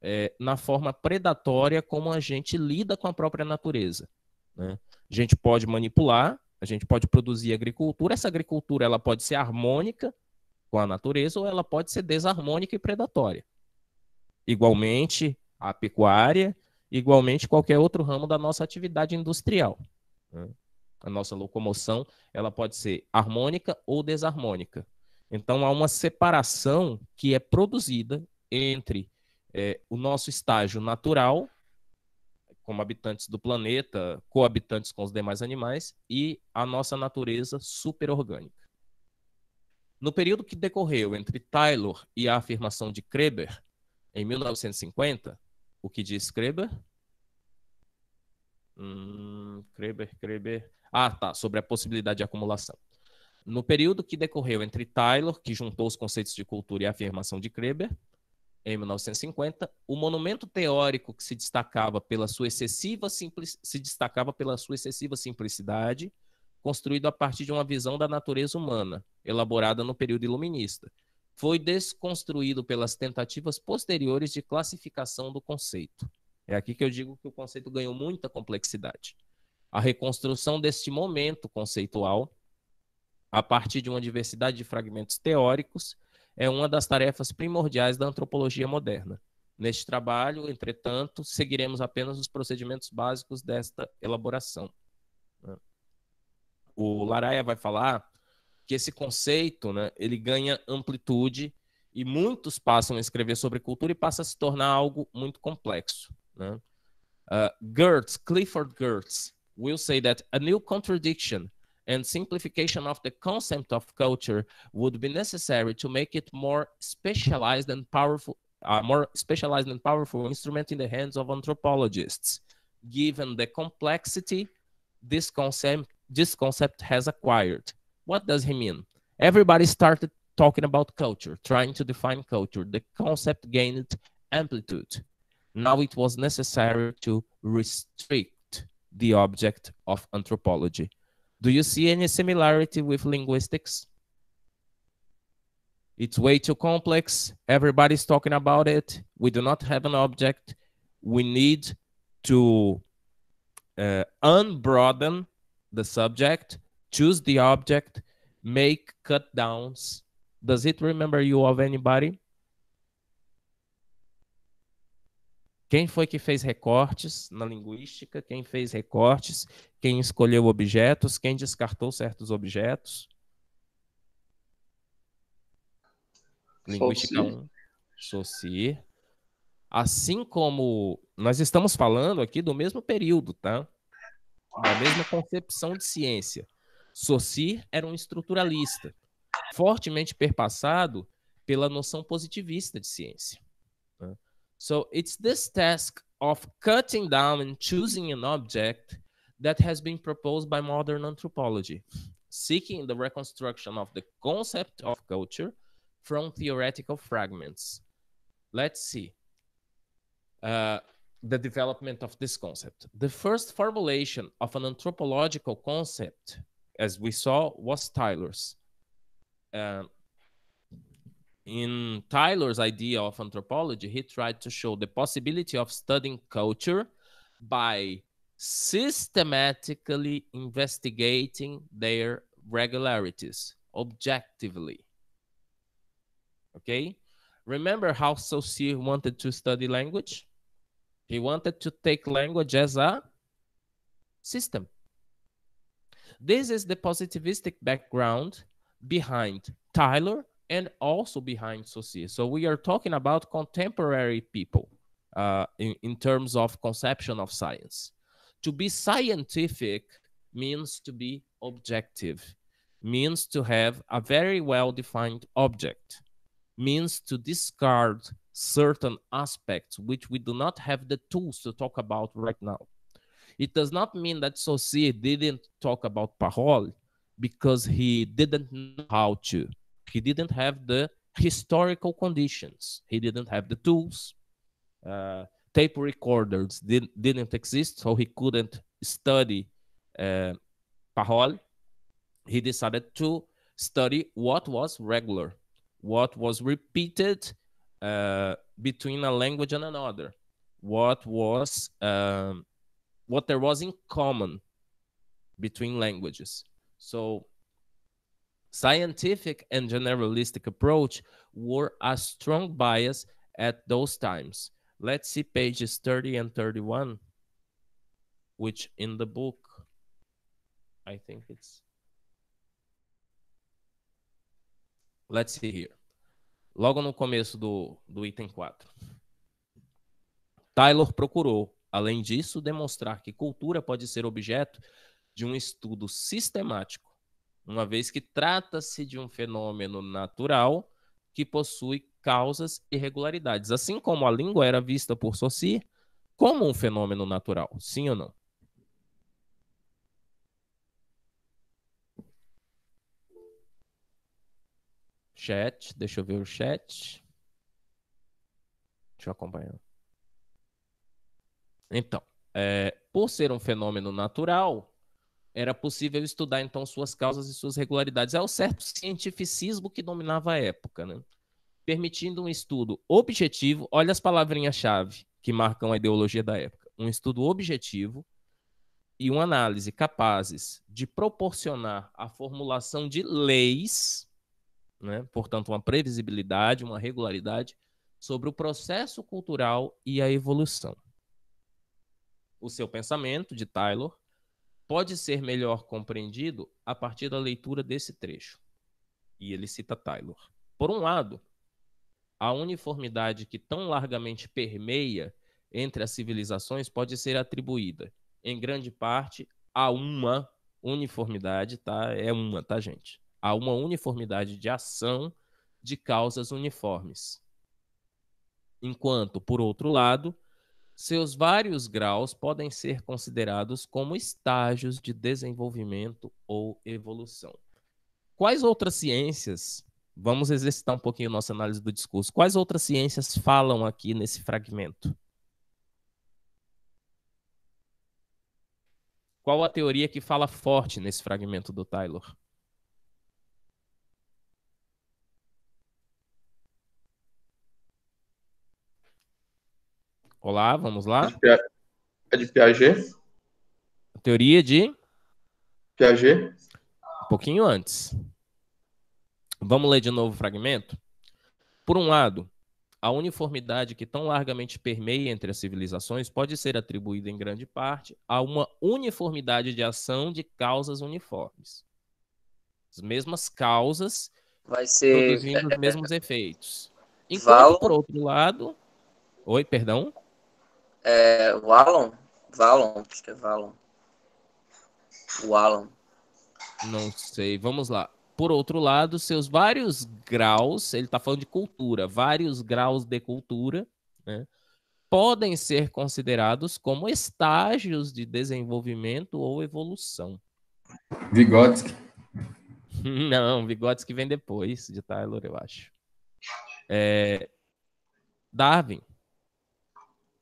é, na forma predatória como a gente lida com a própria natureza. Né? A gente pode manipular, a gente pode produzir agricultura. Essa agricultura ela pode ser harmônica com a natureza ou ela pode ser desarmônica e predatória. Igualmente, a pecuária igualmente qualquer outro ramo da nossa atividade industrial. Né? A nossa locomoção ela pode ser harmônica ou desarmônica. Então há uma separação que é produzida entre é, o nosso estágio natural, como habitantes do planeta, coabitantes com os demais animais, e a nossa natureza superorgânica. No período que decorreu entre Taylor e a afirmação de Kreber, em 1950, o que diz Kreber? Hum, Kreber, Kreber. Ah, tá. Sobre a possibilidade de acumulação. No período que decorreu entre Taylor, que juntou os conceitos de cultura e a afirmação de Kreber, em 1950, o monumento teórico que se destacava pela sua excessiva, simples, se destacava pela sua excessiva simplicidade, construído a partir de uma visão da natureza humana, elaborada no período iluminista, foi desconstruído pelas tentativas posteriores de classificação do conceito. É aqui que eu digo que o conceito ganhou muita complexidade. A reconstrução deste momento conceitual, a partir de uma diversidade de fragmentos teóricos, é uma das tarefas primordiais da antropologia moderna. Neste trabalho, entretanto, seguiremos apenas os procedimentos básicos desta elaboração. O Laraia vai falar que esse conceito né, ele ganha amplitude e muitos passam a escrever sobre cultura e passa a se tornar algo muito complexo. Né? Uh, ah, Gertz, Clifford Gertz, will say that a new contradiction and simplification of the concept of culture would be necessary to make it more specialized and powerful, a ah, more specialized and powerful instrument in the hands of anthropologists. Given the complexity this concept, this concept has acquired, What does he mean? Everybody started talking about culture, trying to define culture. The concept gained amplitude. Now it was necessary to restrict the object of anthropology. Do you see any similarity with linguistics? It's way too complex. Everybody's talking about it. We do not have an object. We need to uh, unbroaden the subject choose the object, make cut downs. Does it remember you of anybody? Quem foi que fez recortes na linguística? Quem fez recortes? Quem escolheu objetos? Quem descartou certos objetos? Linguística 1. Assim como nós estamos falando aqui do mesmo período, tá? Da mesma concepção de ciência. Saussure era um estruturalista, fortemente perpassado pela noção positivista de ciência. Né? So it's this task of cutting down and choosing an object that has been proposed by modern anthropology, seeking the reconstruction of the concept of culture from theoretical fragments. Let's see uh, the development of this concept. The first formulation of an anthropological concept as we saw, was Tyler's. Uh, in Tyler's idea of anthropology, he tried to show the possibility of studying culture by systematically investigating their regularities objectively. Okay? Remember how Saussure wanted to study language? He wanted to take language as a system. This is the positivistic background behind Tyler and also behind Saussure. So we are talking about contemporary people uh, in, in terms of conception of science. To be scientific means to be objective, means to have a very well-defined object, means to discard certain aspects which we do not have the tools to talk about right now. It does not mean that Saussure didn't talk about parole because he didn't know how to. He didn't have the historical conditions. He didn't have the tools. Uh, tape recorders did, didn't exist, so he couldn't study uh, parole. He decided to study what was regular, what was repeated uh, between a language and another, what was um, what there was in common between languages. So scientific and generalistic approach were a strong bias at those times. Let's see pages 30 and 31, which in the book, I think it's. Let's see here. Logo no começo do, do item 4. Taylor procurou Além disso, demonstrar que cultura pode ser objeto de um estudo sistemático, uma vez que trata-se de um fenômeno natural que possui causas e regularidades, assim como a língua era vista por soci como um fenômeno natural, sim ou não? Chat, deixa eu ver o chat. Deixa eu acompanhar. Então, é, por ser um fenômeno natural, era possível estudar então suas causas e suas regularidades. É o certo cientificismo que dominava a época, né? permitindo um estudo objetivo. Olha as palavrinhas-chave que marcam a ideologia da época: um estudo objetivo e uma análise capazes de proporcionar a formulação de leis, né? portanto, uma previsibilidade, uma regularidade sobre o processo cultural e a evolução o seu pensamento de Taylor pode ser melhor compreendido a partir da leitura desse trecho. E ele cita Taylor. Por um lado, a uniformidade que tão largamente permeia entre as civilizações pode ser atribuída, em grande parte, a uma uniformidade, tá? É uma, tá, gente? A uma uniformidade de ação de causas uniformes. Enquanto, por outro lado, seus vários graus podem ser considerados como estágios de desenvolvimento ou evolução. Quais outras ciências, vamos exercitar um pouquinho nossa análise do discurso, quais outras ciências falam aqui nesse fragmento? Qual a teoria que fala forte nesse fragmento do Taylor? Olá, vamos lá. É, é de Piaget. Teoria de? Piaget. Um pouquinho antes. Vamos ler de novo o fragmento? Por um lado, a uniformidade que tão largamente permeia entre as civilizações pode ser atribuída em grande parte a uma uniformidade de ação de causas uniformes. As mesmas causas Vai ser... produzindo os mesmos efeitos. Enquanto, Val... por outro lado. Oi, perdão? É, Alan, Valon, acho que é Valon. Alan. Não sei, vamos lá. Por outro lado, seus vários graus, ele está falando de cultura, vários graus de cultura, né, podem ser considerados como estágios de desenvolvimento ou evolução. Vygotsky. Não, Vygotsky vem depois de Tyler, eu acho. É, Darwin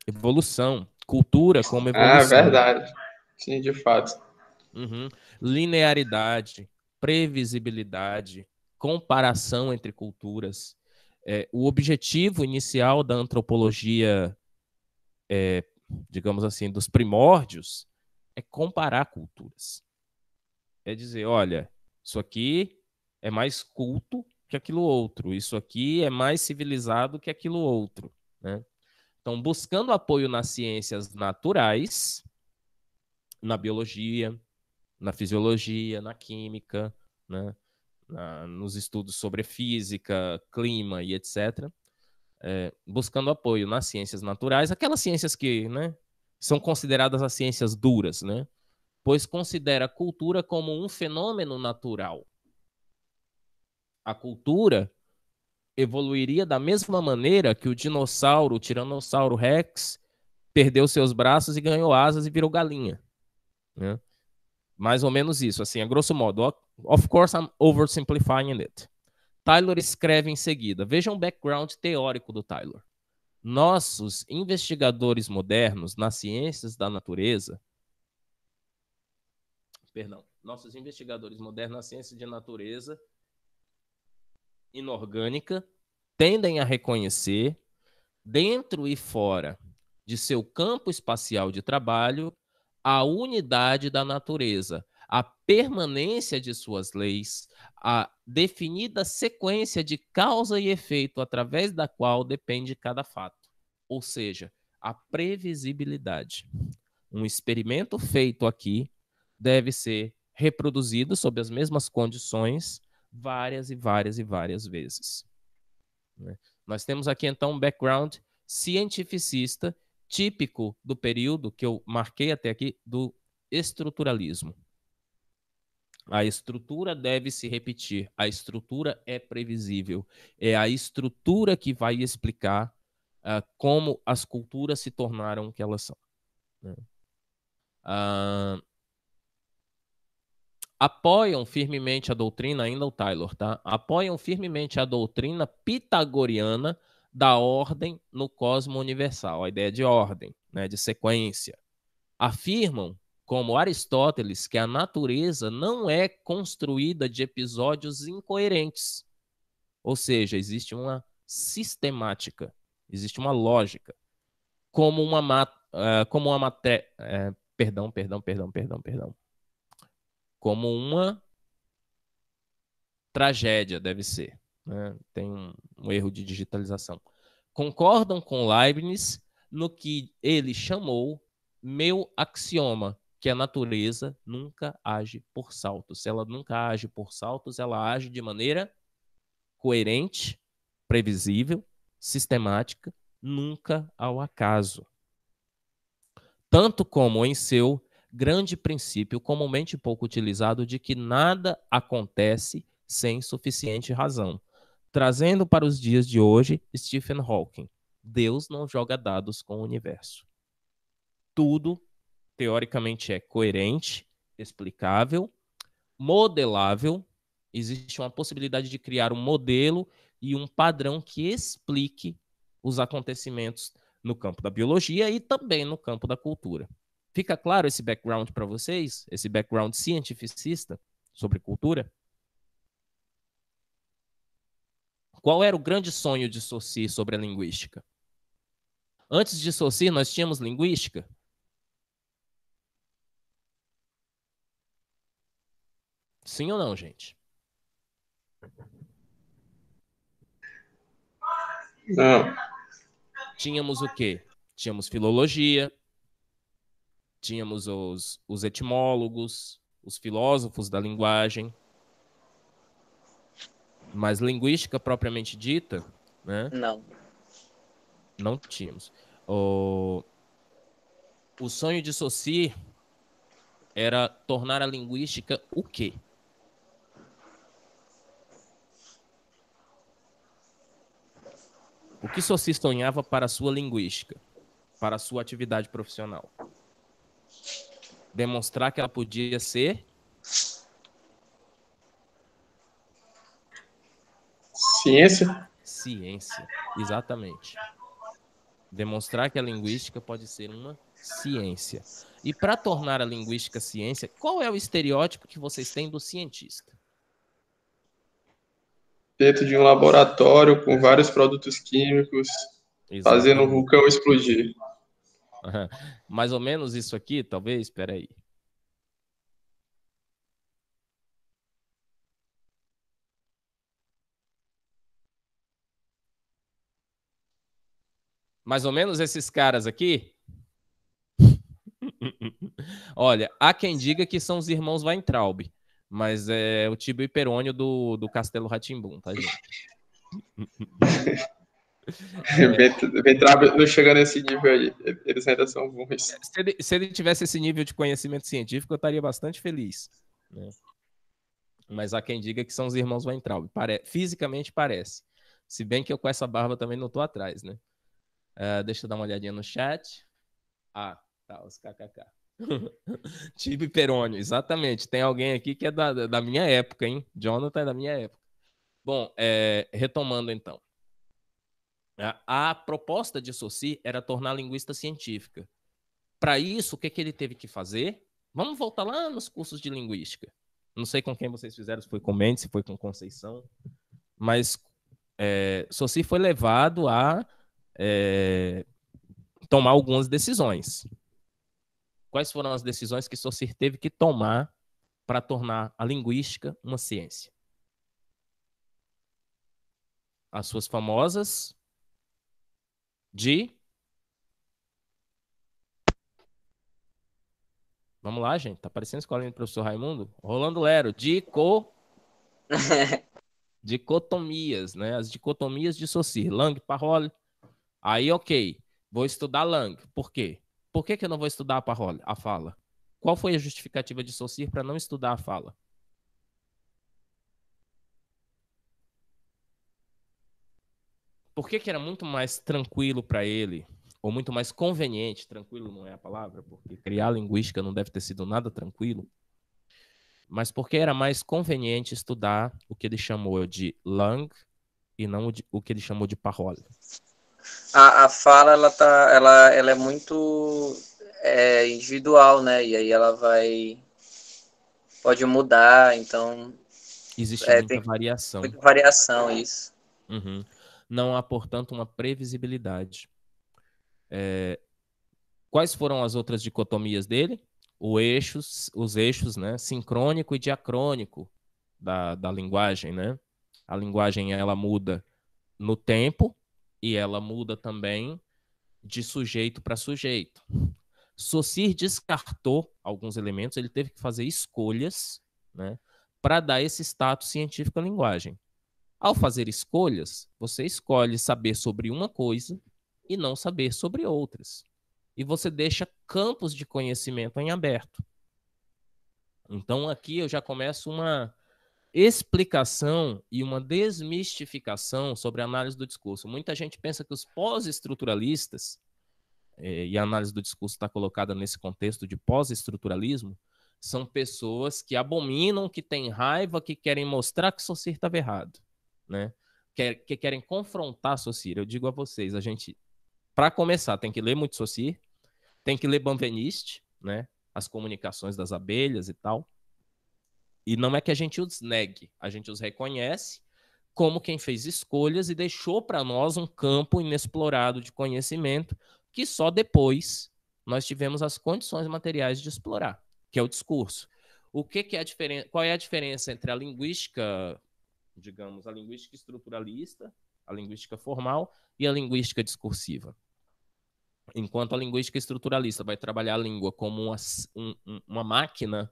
evolução, cultura como ah, evolução. Ah, verdade. Sim, de fato. Uhum. Linearidade, previsibilidade, comparação entre culturas. É, o objetivo inicial da antropologia, é, digamos assim, dos primórdios, é comparar culturas. É dizer, olha, isso aqui é mais culto que aquilo outro, isso aqui é mais civilizado que aquilo outro, né? Então, buscando apoio nas ciências naturais, na biologia, na fisiologia, na química, né? Na, nos estudos sobre física, clima e etc. É, buscando apoio nas ciências naturais, aquelas ciências que né, são consideradas as ciências duras, né? pois considera a cultura como um fenômeno natural. A cultura evoluiria da mesma maneira que o dinossauro, o Tiranossauro Rex, perdeu seus braços e ganhou asas e virou galinha. Né? Mais ou menos isso, assim, a grosso modo. Of course, I'm oversimplifying it. Tyler escreve em seguida. Veja um background teórico do Tyler. Nossos investigadores modernos nas ciências da natureza. Perdão. Nossos investigadores modernos na ciência de natureza inorgânica tendem a reconhecer, dentro e fora de seu campo espacial de trabalho, a unidade da natureza, a permanência de suas leis, a definida sequência de causa e efeito através da qual depende cada fato, ou seja, a previsibilidade. Um experimento feito aqui deve ser reproduzido sob as mesmas condições várias e várias e várias vezes. Né? Nós temos aqui então um background cientificista típico do período que eu marquei até aqui do estruturalismo. A estrutura deve se repetir, a estrutura é previsível, é a estrutura que vai explicar uh, como as culturas se tornaram o que elas são. Uh, apoiam firmemente a doutrina, ainda o Taylor, tá? Apoiam firmemente a doutrina pitagoriana da ordem no cosmo universal, a ideia de ordem, né, de sequência. Afirmam, como Aristóteles, que a natureza não é construída de episódios incoerentes. Ou seja, existe uma sistemática, existe uma lógica. Como uma, mat, como uma matéria. perdão, perdão, perdão, perdão, perdão como uma tragédia, deve ser. Né? Tem um, um erro de digitalização. Concordam com Leibniz no que ele chamou meu axioma, que a natureza nunca age por saltos. Se ela nunca age por saltos, ela age de maneira coerente, previsível, sistemática, nunca ao acaso. Tanto como em seu grande princípio comumente pouco utilizado de que nada acontece sem suficiente razão. Trazendo para os dias de hoje, Stephen Hawking. Deus não joga dados com o universo. Tudo, teoricamente, é coerente, explicável, modelável. Existe uma possibilidade de criar um modelo e um padrão que explique os acontecimentos no campo da biologia e também no campo da cultura. Fica claro esse background para vocês? Esse background cientificista sobre cultura? Qual era o grande sonho de Saussure sobre a linguística? Antes de Saussure, nós tínhamos linguística? Sim ou não, gente? Não. Tínhamos o quê? Tínhamos filologia, tínhamos os, os etimólogos, os filósofos da linguagem. Mas linguística propriamente dita, né? Não. Não tínhamos. O, o sonho de Soci era tornar a linguística o quê? O que Soci sonhava para a sua linguística, para a sua atividade profissional? demonstrar que ela podia ser. Ciência? Ciência, exatamente. Demonstrar que a linguística pode ser uma ciência. E para tornar a linguística ciência, qual é o estereótipo que vocês têm do cientista? Dentro de um laboratório com vários produtos químicos, Exatamente. fazendo o vulcão explodir. Mais ou menos isso aqui, talvez? Espera aí. Mais ou menos esses caras aqui? Olha, há quem diga que são os irmãos Weintraub, mas é o Tibio e Perônio do, do Castelo Ratimbum, tá, gente? É. Ventraba não chega nesse nível aí. Eles ainda são ruins. É, se ele, se ele, tivesse esse nível de conhecimento científico, eu estaria bastante feliz. Né? Mas há quem diga que são os irmãos Weintraub. Pare... Fisicamente parece. Se bem que eu com essa barba também não estou atrás, né? Uh, deixa eu dar uma olhadinha no chat. Ah, tá, os kkk. Tibi Perônio, exatamente. Tem alguém aqui que é da, da minha época, hein? Jonathan é da minha época. Bom, é, retomando então. Né? A proposta de Soci era tornar a linguista científica. Para isso, o que, que ele teve que fazer? Vamos voltar lá nos cursos de linguística. Não sei com quem vocês fizeram, se foi com Mendes, se foi com Conceição, mas é, Soci foi levado a é, tomar algumas decisões. Quais foram as decisões que Saussure teve que tomar para tornar a linguística uma ciência? As suas famosas de. Vamos lá, gente. Tá parecendo escolinha do professor Raimundo? Rolando Lero, de dicotomias, né? As dicotomias de Saussure, Lang, Parole. Aí, ok, vou estudar Lang. Por quê? Por que, que eu não vou estudar a Parole, a fala? Qual foi a justificativa de Saussure para não estudar a fala? por que, que era muito mais tranquilo para ele, ou muito mais conveniente, tranquilo não é a palavra, porque criar linguística não deve ter sido nada tranquilo, mas porque era mais conveniente estudar o que ele chamou de lang e não o, de, o que ele chamou de parole. A, a fala ela tá, ela, ela é muito é, individual, né? E aí ela vai pode mudar, então existe é, muita variação. Muita variação isso. Uhum. Não há, portanto, uma previsibilidade. É... Quais foram as outras dicotomias dele? O eixos, os eixos né, sincrônico e diacrônico da, da linguagem. Né? A linguagem ela muda no tempo e ela muda também de sujeito para sujeito. Saussure descartou alguns elementos, ele teve que fazer escolhas né, para dar esse status científico à linguagem. Ao fazer escolhas, você escolhe saber sobre uma coisa e não saber sobre outras. E você deixa campos de conhecimento em aberto. Então aqui eu já começo uma explicação e uma desmistificação sobre a análise do discurso. Muita gente pensa que os pós-estruturalistas, é, e a análise do discurso está colocada nesse contexto de pós-estruturalismo, são pessoas que abominam, que têm raiva, que querem mostrar que o Saussure estava errado né? Que, que querem confrontar Saussure. Eu digo a vocês, a gente, para começar, tem que ler muito Saussure, tem que ler Banveniste, né? As comunicações das abelhas e tal. E não é que a gente os negue, a gente os reconhece como quem fez escolhas e deixou para nós um campo inexplorado de conhecimento que só depois nós tivemos as condições materiais de explorar, que é o discurso. O que, que é a diferença? Qual é a diferença entre a linguística digamos, a linguística estruturalista, a linguística formal e a linguística discursiva. Enquanto a linguística estruturalista vai trabalhar a língua como uma, um, uma máquina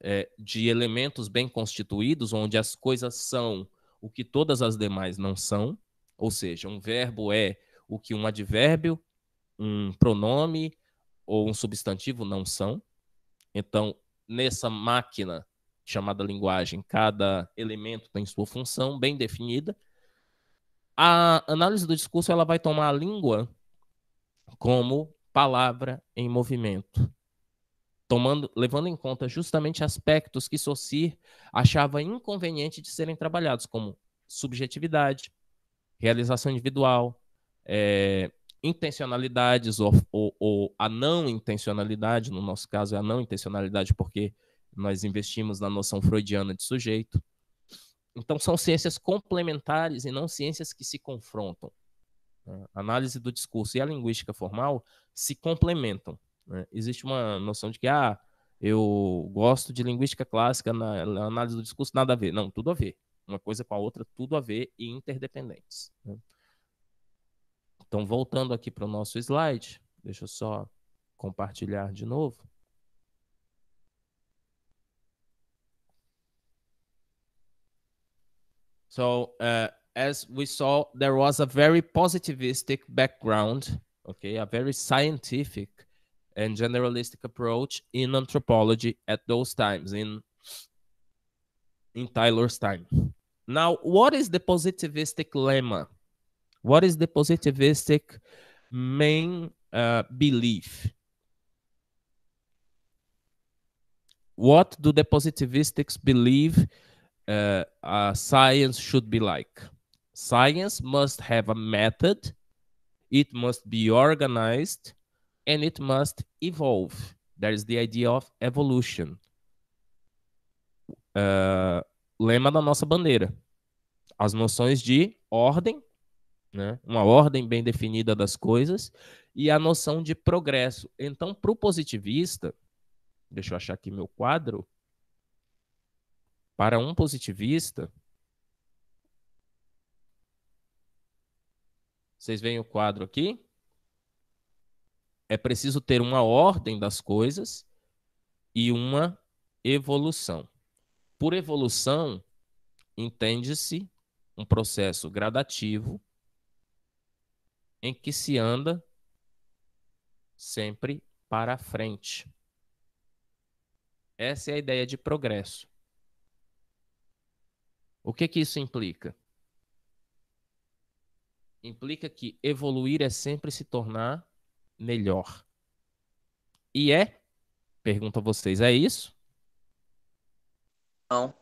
é, de elementos bem constituídos, onde as coisas são o que todas as demais não são, ou seja, um verbo é o que um advérbio, um pronome ou um substantivo não são. Então, nessa máquina chamada linguagem, cada elemento tem sua função bem definida. A análise do discurso ela vai tomar a língua como palavra em movimento, tomando, levando em conta justamente aspectos que Saussure achava inconveniente de serem trabalhados, como subjetividade, realização individual, é, intencionalidades ou, ou, ou, a não intencionalidade, no nosso caso é a não intencionalidade porque nós investimos na noção freudiana de sujeito. Então, são ciências complementares e não ciências que se confrontam. A né? análise do discurso e a linguística formal se complementam. Né? Existe uma noção de que, ah, eu gosto de linguística clássica, na, análise do discurso, nada a ver. Não, tudo a ver. Uma coisa com a outra, tudo a ver e interdependentes. Né? Então, voltando aqui para o nosso slide, deixa eu só compartilhar de novo. So uh, as we saw, there was a very positivistic background, okay, a very scientific and generalistic approach in anthropology at those times in in Tyler's time. Now, what is the positivistic lemma? What is the positivistic main uh, belief? What do the positivists believe uh, uh, science should be like. Science must have a method, it must be organized, and it must evolve. There is the idea of evolution. Uh, lema da nossa bandeira. As noções de ordem, né? uma ordem bem definida das coisas, e a noção de progresso. Então, para o positivista, deixa eu achar aqui meu quadro. Para um positivista, vocês veem o quadro aqui? É preciso ter uma ordem das coisas e uma evolução. Por evolução, entende-se um processo gradativo em que se anda sempre para frente. Essa é a ideia de progresso. O que que isso implica? Implica que evoluir é sempre se tornar melhor. E é? Pergunto a vocês, é isso? Não.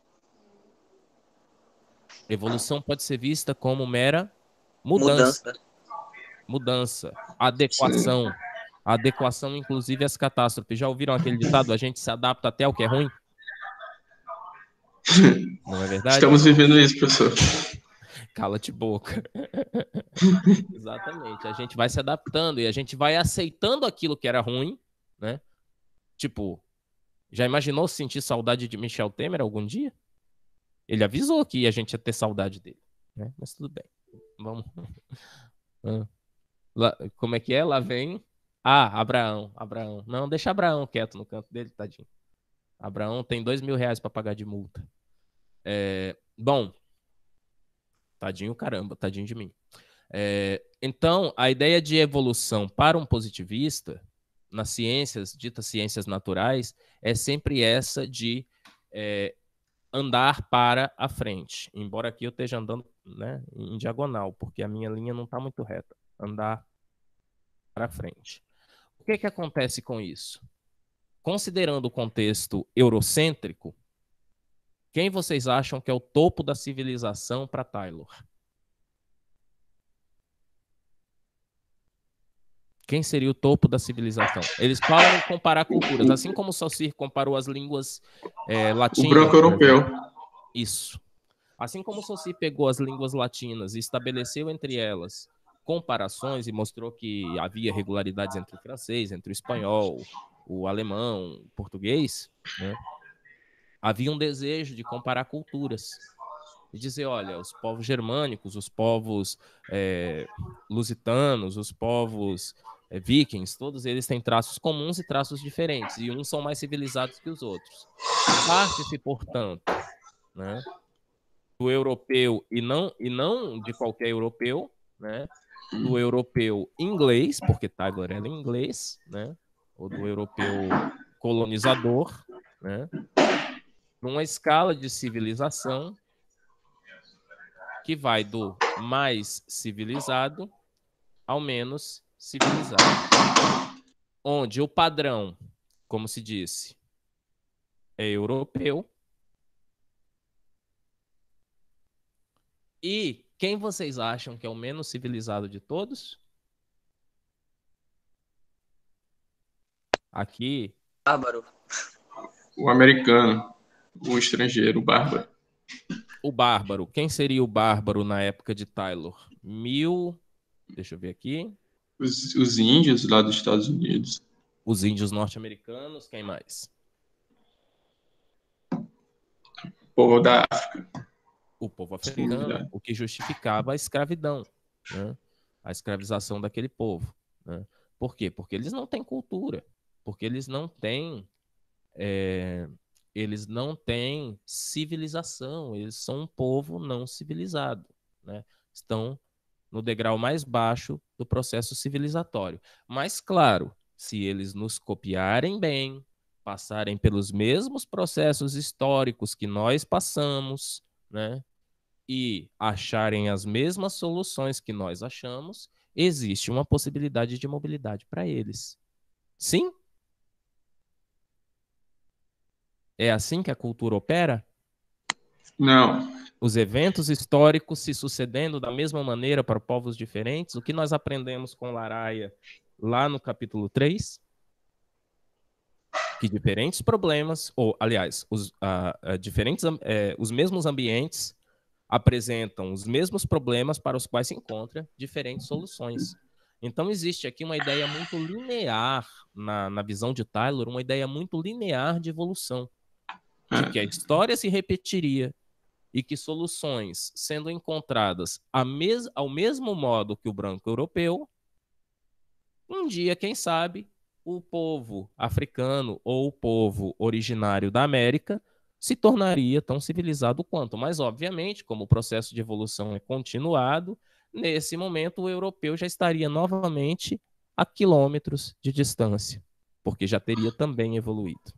Evolução pode ser vista como mera mudança. Mudança. mudança adequação. Sim. Adequação, inclusive, às catástrofes. Já ouviram aquele ditado? A gente se adapta até o que é ruim? Não é verdade? Estamos vivendo isso, professor. Cala-te boca. Exatamente. A gente vai se adaptando e a gente vai aceitando aquilo que era ruim, né? Tipo, já imaginou sentir saudade de Michel Temer algum dia? Ele avisou que a gente ia ter saudade dele, né? Mas tudo bem. Vamos. Ah. Lá, como é que é? Lá vem. Ah, Abraão, Abraão. Não, deixa Abraão quieto no canto dele, tadinho. Abraão tem dois mil reais para pagar de multa. É, bom, tadinho caramba, tadinho de mim. É, então, a ideia de evolução para um positivista, nas ciências, ditas ciências naturais, é sempre essa de é, andar para a frente. Embora aqui eu esteja andando né, em diagonal, porque a minha linha não está muito reta. Andar para frente. O que, que acontece com isso? Considerando o contexto eurocêntrico, quem vocês acham que é o topo da civilização para Taylor? Quem seria o topo da civilização? Eles falam em comparar culturas, assim como o Saussure comparou as línguas é, latinas. O branco europeu. Isso. Assim como o Saussure pegou as línguas latinas e estabeleceu entre elas comparações e mostrou que havia regularidades entre o francês, entre o espanhol, o alemão, o português, né? havia um desejo de comparar culturas e dizer, olha, os povos germânicos, os povos é, lusitanos, os povos é, vikings, todos eles têm traços comuns e traços diferentes, e uns são mais civilizados que os outros. Parte-se, portanto, né, do europeu e não, e não de qualquer europeu, né, do europeu inglês, porque Tagore era inglês, né, ou do europeu colonizador, né, numa escala de civilização que vai do mais civilizado ao menos civilizado. Onde o padrão, como se disse, é europeu. E quem vocês acham que é o menos civilizado de todos? Aqui. Bárbaro. O americano o estrangeiro, o bárbaro? O bárbaro. Quem seria o bárbaro na época de Taylor Mil. Deixa eu ver aqui. Os, os índios lá dos Estados Unidos. Os índios norte-americanos, quem mais? O povo da África. O povo africano, Sim, o que justificava a escravidão, né? a escravização daquele povo. Né? Por quê? Porque eles não têm cultura, porque eles não têm é, eles não têm civilização, eles são um povo não civilizado, né? Estão no degrau mais baixo do processo civilizatório. Mas claro, se eles nos copiarem bem, passarem pelos mesmos processos históricos que nós passamos, né? E acharem as mesmas soluções que nós achamos, existe uma possibilidade de mobilidade para eles. Sim, É assim que a cultura opera? Não. Os eventos históricos se sucedendo da mesma maneira para povos diferentes, o que nós aprendemos com Laraia lá no capítulo 3? Que diferentes problemas, ou aliás, os, uh, diferentes, uh, os mesmos ambientes apresentam os mesmos problemas para os quais se encontra diferentes soluções. Então, existe aqui uma ideia muito linear na, na visão de Tyler, uma ideia muito linear de evolução de é. que a história se repetiria e que soluções sendo encontradas mes ao mesmo modo que o branco europeu, um dia, quem sabe, o povo africano ou o povo originário da América se tornaria tão civilizado quanto. Mas, obviamente, como o processo de evolução é continuado, nesse momento o europeu já estaria novamente a quilômetros de distância, porque já teria também evoluído.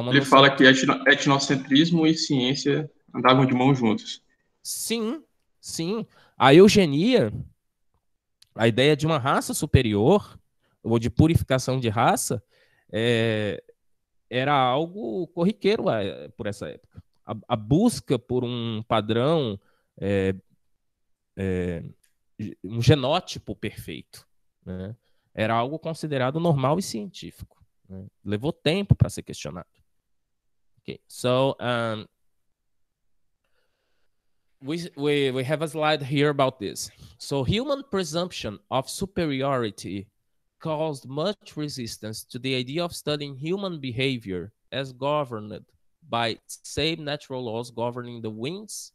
Ele noção... fala que etno, etnocentrismo e ciência andavam de mão juntas. Sim, sim. A eugenia, a ideia de uma raça superior, ou de purificação de raça, é, era algo corriqueiro é, por essa época. A, a busca por um padrão, é, é, um genótipo perfeito, né? era algo considerado normal e científico. Né? Levou tempo para ser questionado. Okay, so um, we, we, we have a slide here about this. So human presumption of superiority caused much resistance to the idea of studying human behavior as governed by same natural laws governing the winds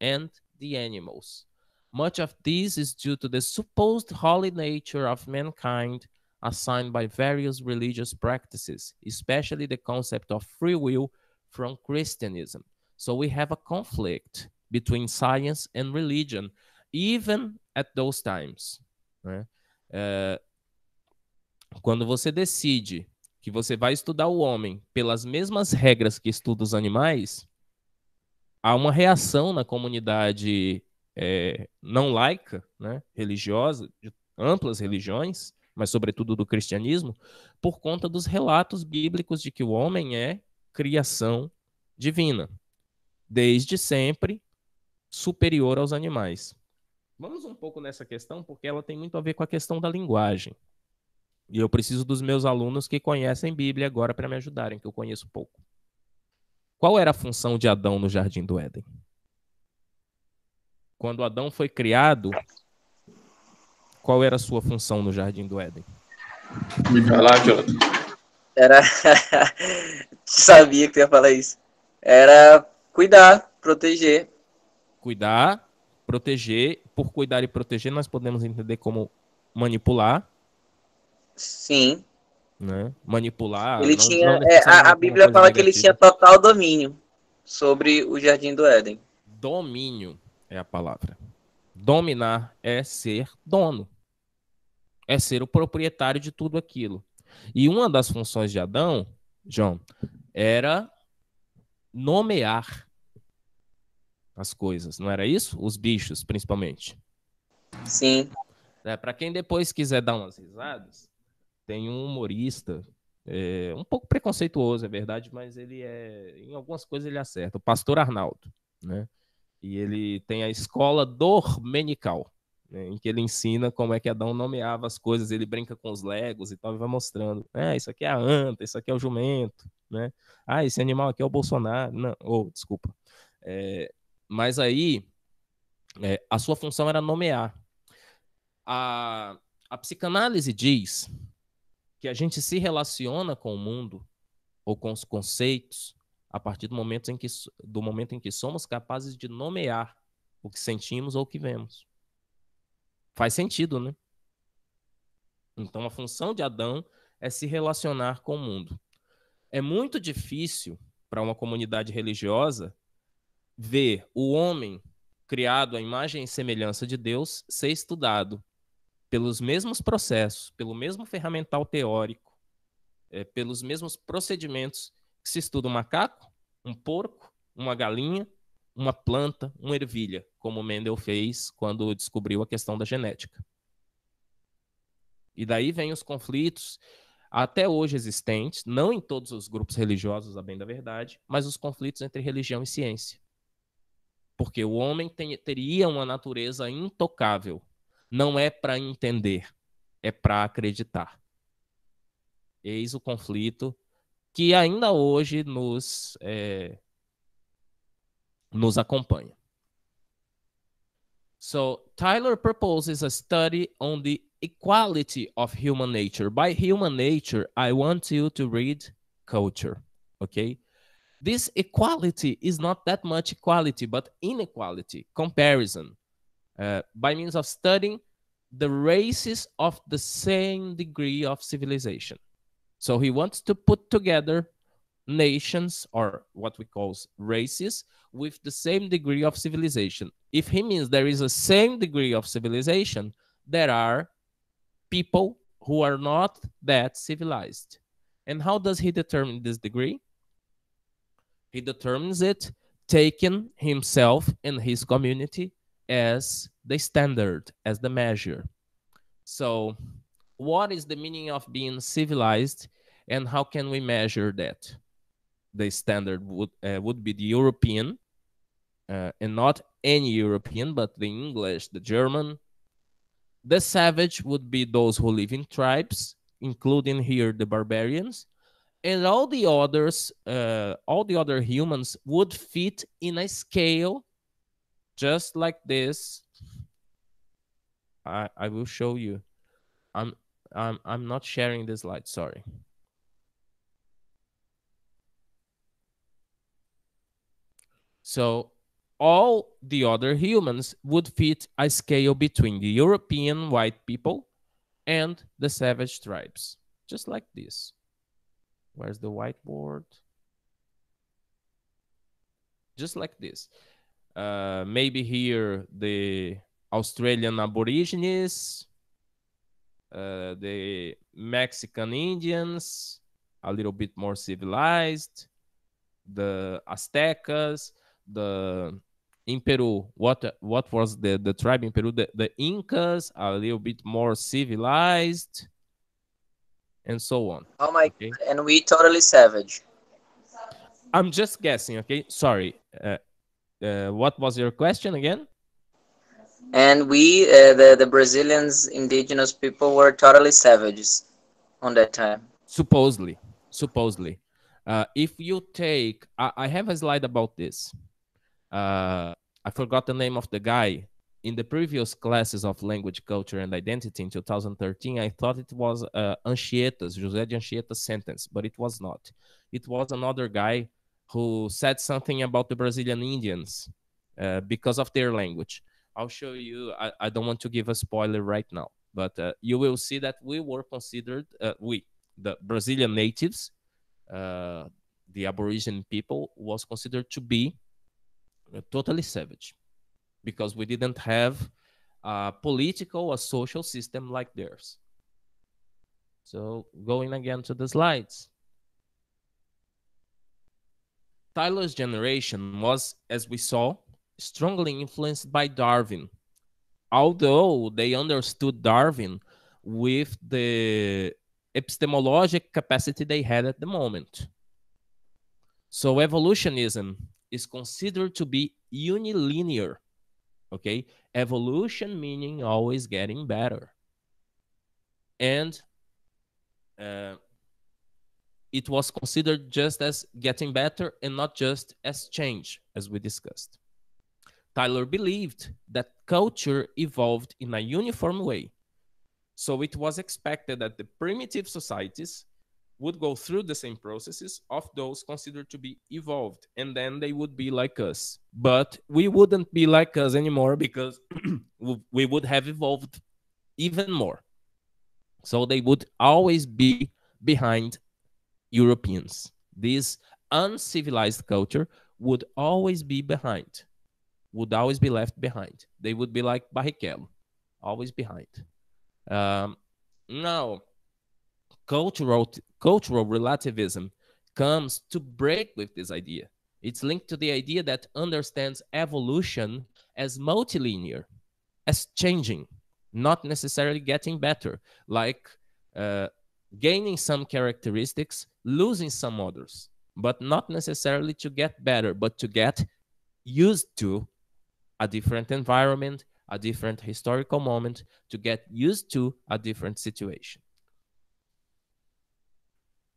and the animals. Much of this is due to the supposed holy nature of mankind assigned by various religious practices, especially the concept of free will from Christianism. So we have a conflict between science and religion, even at those times. Né? É, quando você decide que você vai estudar o homem pelas mesmas regras que estuda os animais, há uma reação na comunidade é, não laica, né, religiosa, de amplas religiões, mas sobretudo do cristianismo, por conta dos relatos bíblicos de que o homem é criação divina, desde sempre superior aos animais. Vamos um pouco nessa questão, porque ela tem muito a ver com a questão da linguagem. E eu preciso dos meus alunos que conhecem Bíblia agora para me ajudarem, que eu conheço pouco. Qual era a função de Adão no jardim do Éden? Quando Adão foi criado, qual era a sua função no Jardim do Éden? Me fala, lá, Jonathan. Era. Sabia que ia falar isso. Era cuidar, proteger. Cuidar, proteger. Por cuidar e proteger, nós podemos entender como manipular. Sim. Né? Manipular. Ele não, tinha, não é, a, a Bíblia fala negativa. que ele tinha total domínio sobre o Jardim do Éden. Domínio é a palavra. Dominar é ser dono é ser o proprietário de tudo aquilo. E uma das funções de Adão, João, era nomear as coisas, não era isso? Os bichos, principalmente. Sim. É, Para quem depois quiser dar umas risadas, tem um humorista, é, um pouco preconceituoso, é verdade, mas ele é. Em algumas coisas ele acerta, o pastor Arnaldo, né? E ele tem a escola domenical né, em que ele ensina como é que Adão nomeava as coisas, ele brinca com os legos e tal, e vai mostrando. Ah, isso aqui é a anta, isso aqui é o jumento, né? Ah, esse animal aqui é o Bolsonaro. Não, ou, oh, desculpa. É, mas aí, é, a sua função era nomear. A, a psicanálise diz que a gente se relaciona com o mundo ou com os conceitos a partir do momento em que, do momento em que somos capazes de nomear o que sentimos ou o que vemos. Faz sentido, né? Então a função de Adão é se relacionar com o mundo. É muito difícil para uma comunidade religiosa ver o homem criado à imagem e semelhança de Deus ser estudado pelos mesmos processos, pelo mesmo ferramental teórico, é, pelos mesmos procedimentos que se estuda um macaco, um porco, uma galinha, uma planta, uma ervilha, como Mendel fez quando descobriu a questão da genética. E daí vem os conflitos até hoje existentes, não em todos os grupos religiosos, a bem da verdade, mas os conflitos entre religião e ciência. Porque o homem tem, teria uma natureza intocável. Não é para entender, é para acreditar. Eis o conflito que ainda hoje nos é, nos acompanha. So Tyler proposes a study on the equality of human nature. By human nature, I want you to read culture, okay? This equality is not that much equality, but inequality, comparison, uh, by means of studying the races of the same degree of civilization. So he wants to put together nations or what we call races with the same degree of civilization. If he means there is a same degree of civilization, there are people who are not that civilized. And how does he determine this degree? He determines it taking himself and his community as the standard, as the measure. So, what is the meaning of being civilized and how can we measure that? the standard would uh, would be the European, uh, and not any European, but the English, the German. The savage would be those who live in tribes, including here the barbarians, and all the others, uh, all the other humans would fit in a scale, just like this. I I will show you. I'm I'm I'm not sharing this slide. Sorry. So all the other humans would fit a scale between the European white people and the savage tribes, just like this. Where's the whiteboard? Just like this. Uh, maybe here the Australian Aborigines, uh, the Mexican Indians, a little bit more civilized, the Aztecas the in Peru, what what was the the tribe in Peru? The, the Incas are a little bit more civilized, and so on. Oh my! Okay? God, and we totally savage. I'm just guessing. Okay, sorry. Uh, uh, what was your question again? And we, uh, the the Brazilians, indigenous people, were totally savages on that time. Supposedly, supposedly. Uh, if you take, I, I have a slide about this uh, I forgot the name of the guy in the previous classes of language, culture, and identity in 2013. I thought it was uh, Anchieta's José de Anchieta's sentence, but it was not. It was another guy who said something about the Brazilian Indians uh, because of their language. I'll show you. I, I, don't want to give a spoiler right now, but uh, you will see that we were considered, uh, we, the Brazilian natives, uh, the Aboriginal people, was considered to be uh, totally savage because we didn't have a political or social system like theirs. So going again to the slides. Tyler's generation was, as we saw, strongly influenced by Darwin, although they understood Darwin with the epistemologic capacity they had at the moment. So evolutionism is considered to be unilinear. Okay, evolution meaning always getting better, and uh, it was considered just as getting better and not just as change, as we discussed. Tyler believed that culture evolved in a uniform way. So it was expected that the primitive societies would go through the same processes of those considered to be evolved and then they would be like us but we wouldn't be like us anymore because we would have evolved even more so they would always be behind europeans this uncivilized culture would always be behind would always be left behind they would be like barrichello always behind um, now cultural Cultural relativism comes to break with this idea. It's linked to the idea that understands evolution as multilinear, as changing, not necessarily getting better, like uh, gaining some characteristics, losing some others, but not necessarily to get better, but to get used to a different environment, a different historical moment, to get used to a different situation.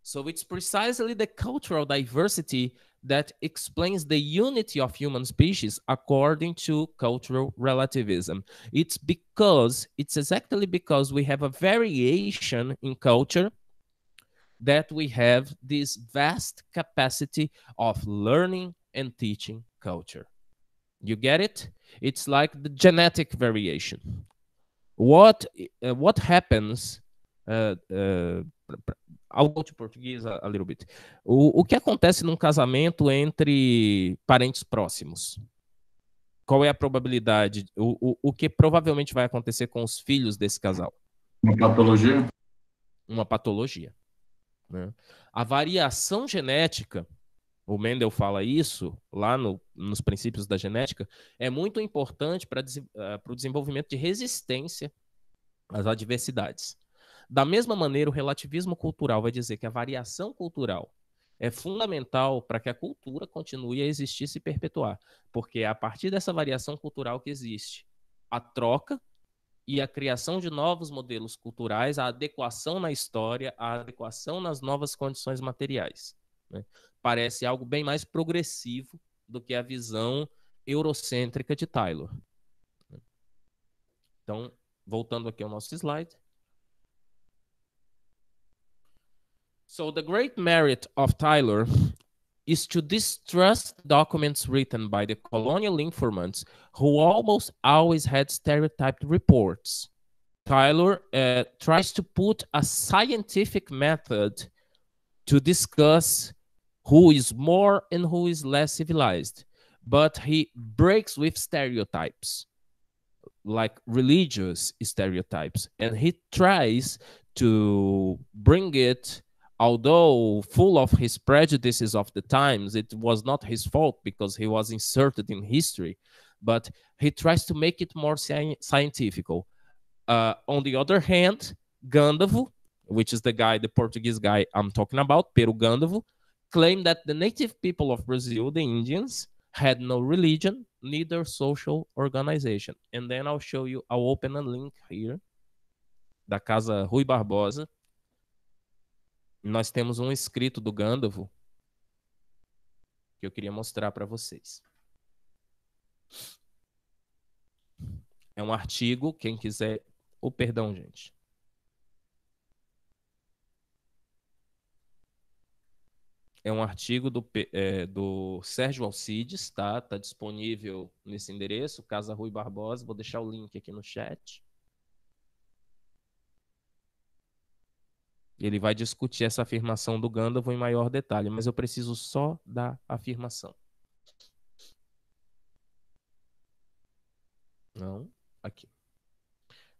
So it's precisely the cultural diversity that explains the unity of human species according to cultural relativism. It's because, it's exactly because we have a variation in culture that we have this vast capacity of learning and teaching culture. You get it? It's like the genetic variation. What uh, what happens uh, uh, algo de português a, a little bit. O, o que acontece num casamento entre parentes próximos? Qual é a probabilidade? O, o, o que provavelmente vai acontecer com os filhos desse casal? Uma patologia? Uma patologia. Né? A variação genética, o Mendel fala isso lá no, nos princípios da genética, é muito importante para eh, o desenvolvimento de resistência às adversidades. Da mesma maneira, o relativismo cultural vai dizer que a variação cultural é fundamental para que a cultura continue a existir e se perpetuar, porque é a partir dessa variação cultural que existe a troca e a criação de novos modelos culturais, a adequação na história, a adequação nas novas condições materiais. Né? Parece algo bem mais progressivo do que a visão eurocêntrica de Taylor. Né? Então, voltando aqui ao nosso slide. So the great merit of Tyler is to distrust documents written by the colonial informants who almost always had stereotyped reports. Tyler uh, tries to put a scientific method to discuss who is more and who is less civilized, but he breaks with stereotypes, like religious stereotypes, and he tries to bring it although full of his prejudices of the times, it was not his fault because he was inserted in history, but he tries to make it more sci scientific. Uh, on the other hand, Gandavo, which is the guy, the Portuguese guy I'm talking about, Pero Gandavo, claimed that the native people of Brazil, the Indians, had no religion, neither social organization. And then I'll show you, I'll open a link here da Casa Rui Barbosa, nós temos um escrito do Gandavo que eu queria mostrar para vocês. É um artigo, quem quiser. O oh, perdão, gente. É um artigo do, é, do Sérgio Alcides, tá? Tá disponível nesse endereço, Casa Rui Barbosa. Vou deixar o link aqui no chat. Ele vai discutir essa afirmação do Gandalf em maior detalhe, mas eu preciso só da afirmação. Não, aqui.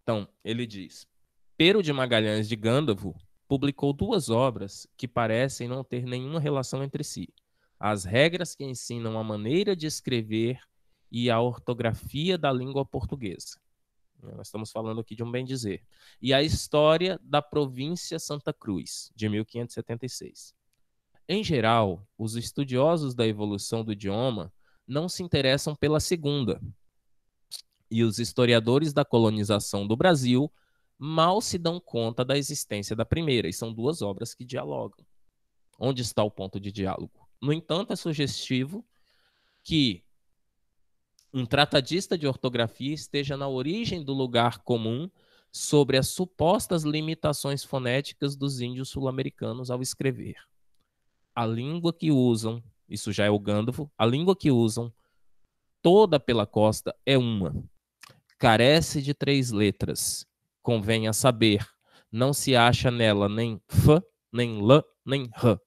Então, ele diz: Pero de Magalhães de Gandavo publicou duas obras que parecem não ter nenhuma relação entre si: As regras que ensinam a maneira de escrever e a ortografia da língua portuguesa. Né, nós estamos falando aqui de um bem dizer. E a história da província Santa Cruz, de 1576. Em geral, os estudiosos da evolução do idioma não se interessam pela segunda. E os historiadores da colonização do Brasil mal se dão conta da existência da primeira, e são duas obras que dialogam. Onde está o ponto de diálogo? No entanto, é sugestivo que um tratadista de ortografia esteja na origem do lugar comum sobre as supostas limitações fonéticas dos índios sul-americanos ao escrever. A língua que usam, isso já é o Gandalf, a língua que usam, toda pela costa, é uma. Carece de três letras. Convenha saber, não se acha nela nem f, nem l, nem r.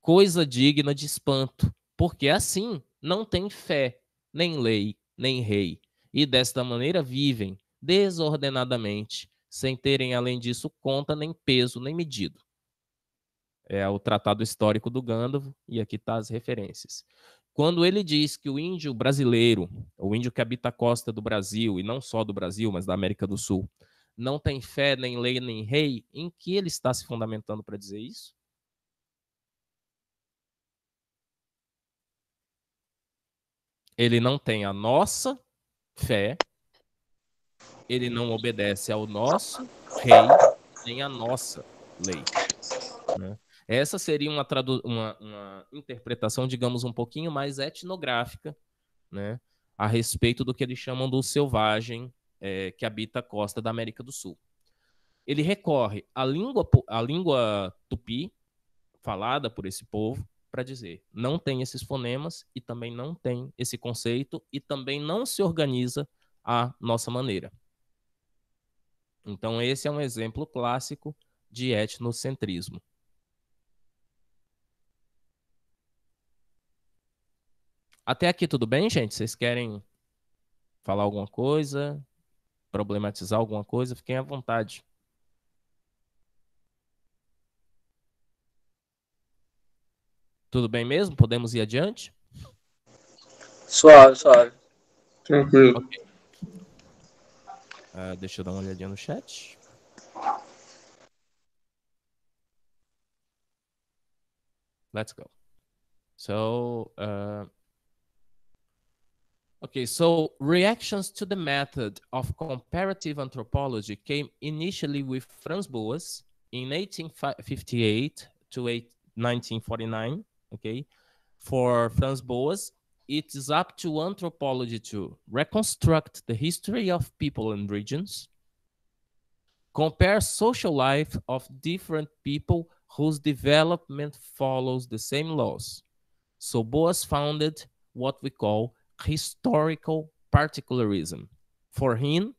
Coisa digna de espanto, porque assim não tem fé nem lei, nem rei, e desta maneira vivem desordenadamente, sem terem, além disso, conta, nem peso, nem medido. É o tratado histórico do Gandalf, e aqui está as referências. Quando ele diz que o índio brasileiro, o índio que habita a costa do Brasil, e não só do Brasil, mas da América do Sul, não tem fé, nem lei, nem rei, em que ele está se fundamentando para dizer isso? Ele não tem a nossa fé, ele não obedece ao nosso rei, nem à nossa lei. Né? Essa seria uma, uma, uma, interpretação, digamos, um pouquinho mais etnográfica, né? a respeito do que eles chamam do selvagem é, que habita a costa da América do Sul. Ele recorre à língua, à língua tupi, falada por esse povo, para dizer. Não tem esses fonemas e também não tem esse conceito e também não se organiza à nossa maneira. Então, esse é um exemplo clássico de etnocentrismo. Até aqui tudo bem, gente? Vocês querem falar alguma coisa? Problematizar alguma coisa? Fiquem à vontade. Tudo bem mesmo? Podemos ir adiante? Suave, suave. Tranquilo. Okay. Uh, deixa eu dar uma olhadinha no chat. Let's go. So, uh, okay, so reactions to the method of comparative anthropology came initially with Franz Boas in 1858 to 1949 okay? For Franz Boas, it is up to anthropology to reconstruct the history of people and regions, compare social life of different people whose development follows the same laws. So Boas founded what we call historical particularism. For him,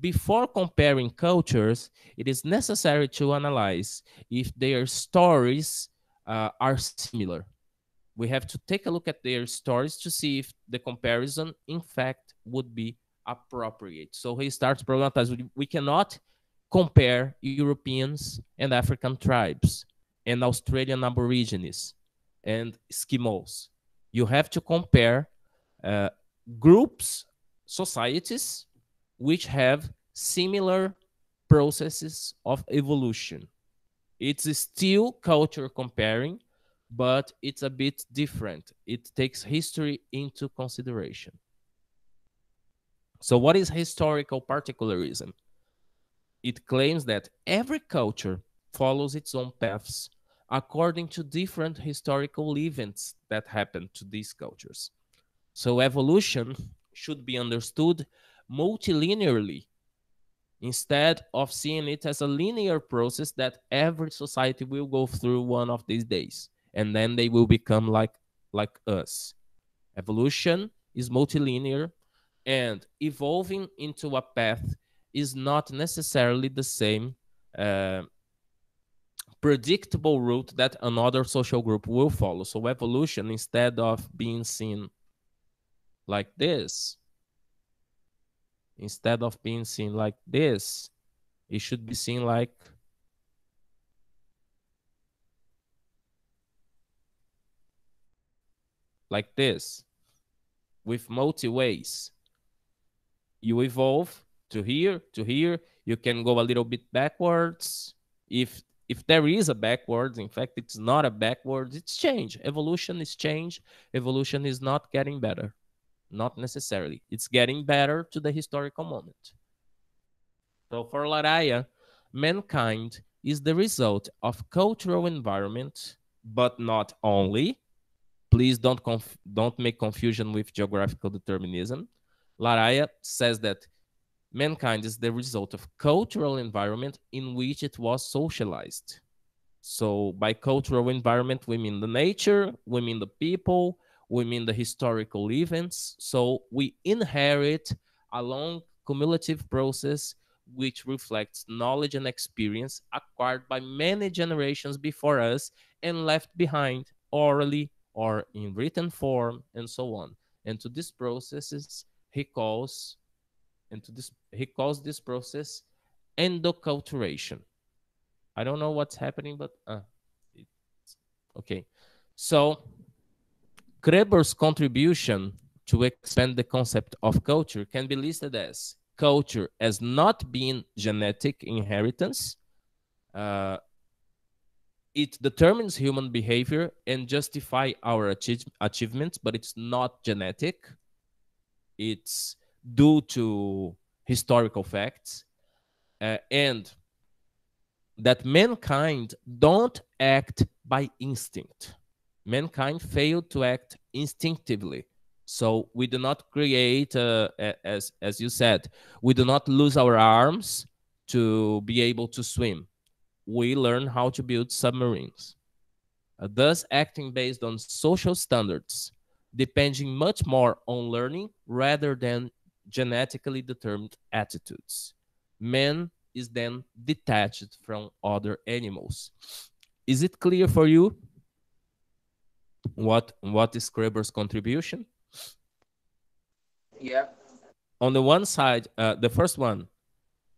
before comparing cultures, it is necessary to analyze if their stories uh, are similar. We have to take a look at their stories to see if the comparison, in fact, would be appropriate. So he starts problematizing. We cannot compare Europeans and African tribes and Australian Aborigines and Eskimos. You have to compare uh, groups, societies, which have similar processes of evolution. It's still culture comparing, but it's a bit different. It takes history into consideration. So, what is historical particularism? It claims that every culture follows its own paths according to different historical events that happened to these cultures. So, evolution should be understood multilinearly instead of seeing it as a linear process that every society will go through one of these days and then they will become like like us evolution is multilinear and evolving into a path is not necessarily the same uh, predictable route that another social group will follow so evolution instead of being seen like this instead of being seen like this, it should be seen like like this with multi ways. You evolve to here, to here. You can go a little bit backwards. If if there is a backwards, in fact, it's not a backwards, it's change. Evolution is change. Evolution is not getting better. Not necessarily. It's getting better to the historical moment. So for Laraya, mankind is the result of cultural environment, but not only. Please don't conf- don't make confusion with geographical determinism. Laraya says that mankind is the result of cultural environment in which it was socialized. So by cultural environment, we mean the nature, we mean the people, we mean the historical events. So we inherit a long cumulative process which reflects knowledge and experience acquired by many generations before us and left behind orally or in written form and so on. And to these processes he calls and to this he calls this process endoculturation. I don't know what's happening, but uh, okay. So Kreber's contribution to expand the concept of culture can be listed as culture as not being genetic inheritance. Uh, it determines human behavior and justify our achieve achievements, but it's not genetic. It's due to historical facts uh, and that mankind don't act by instinct mankind failed to act instinctively. So we do not create, uh, as as you said, we do not lose our arms to be able to swim. We learn how to build submarines. Uh, thus, acting based on social standards, depending much more on learning rather than genetically determined attitudes. Man is then detached from other animals. Is it clear for you? what what is Kreber's contribution? Yeah. On the one side, uh, the first one,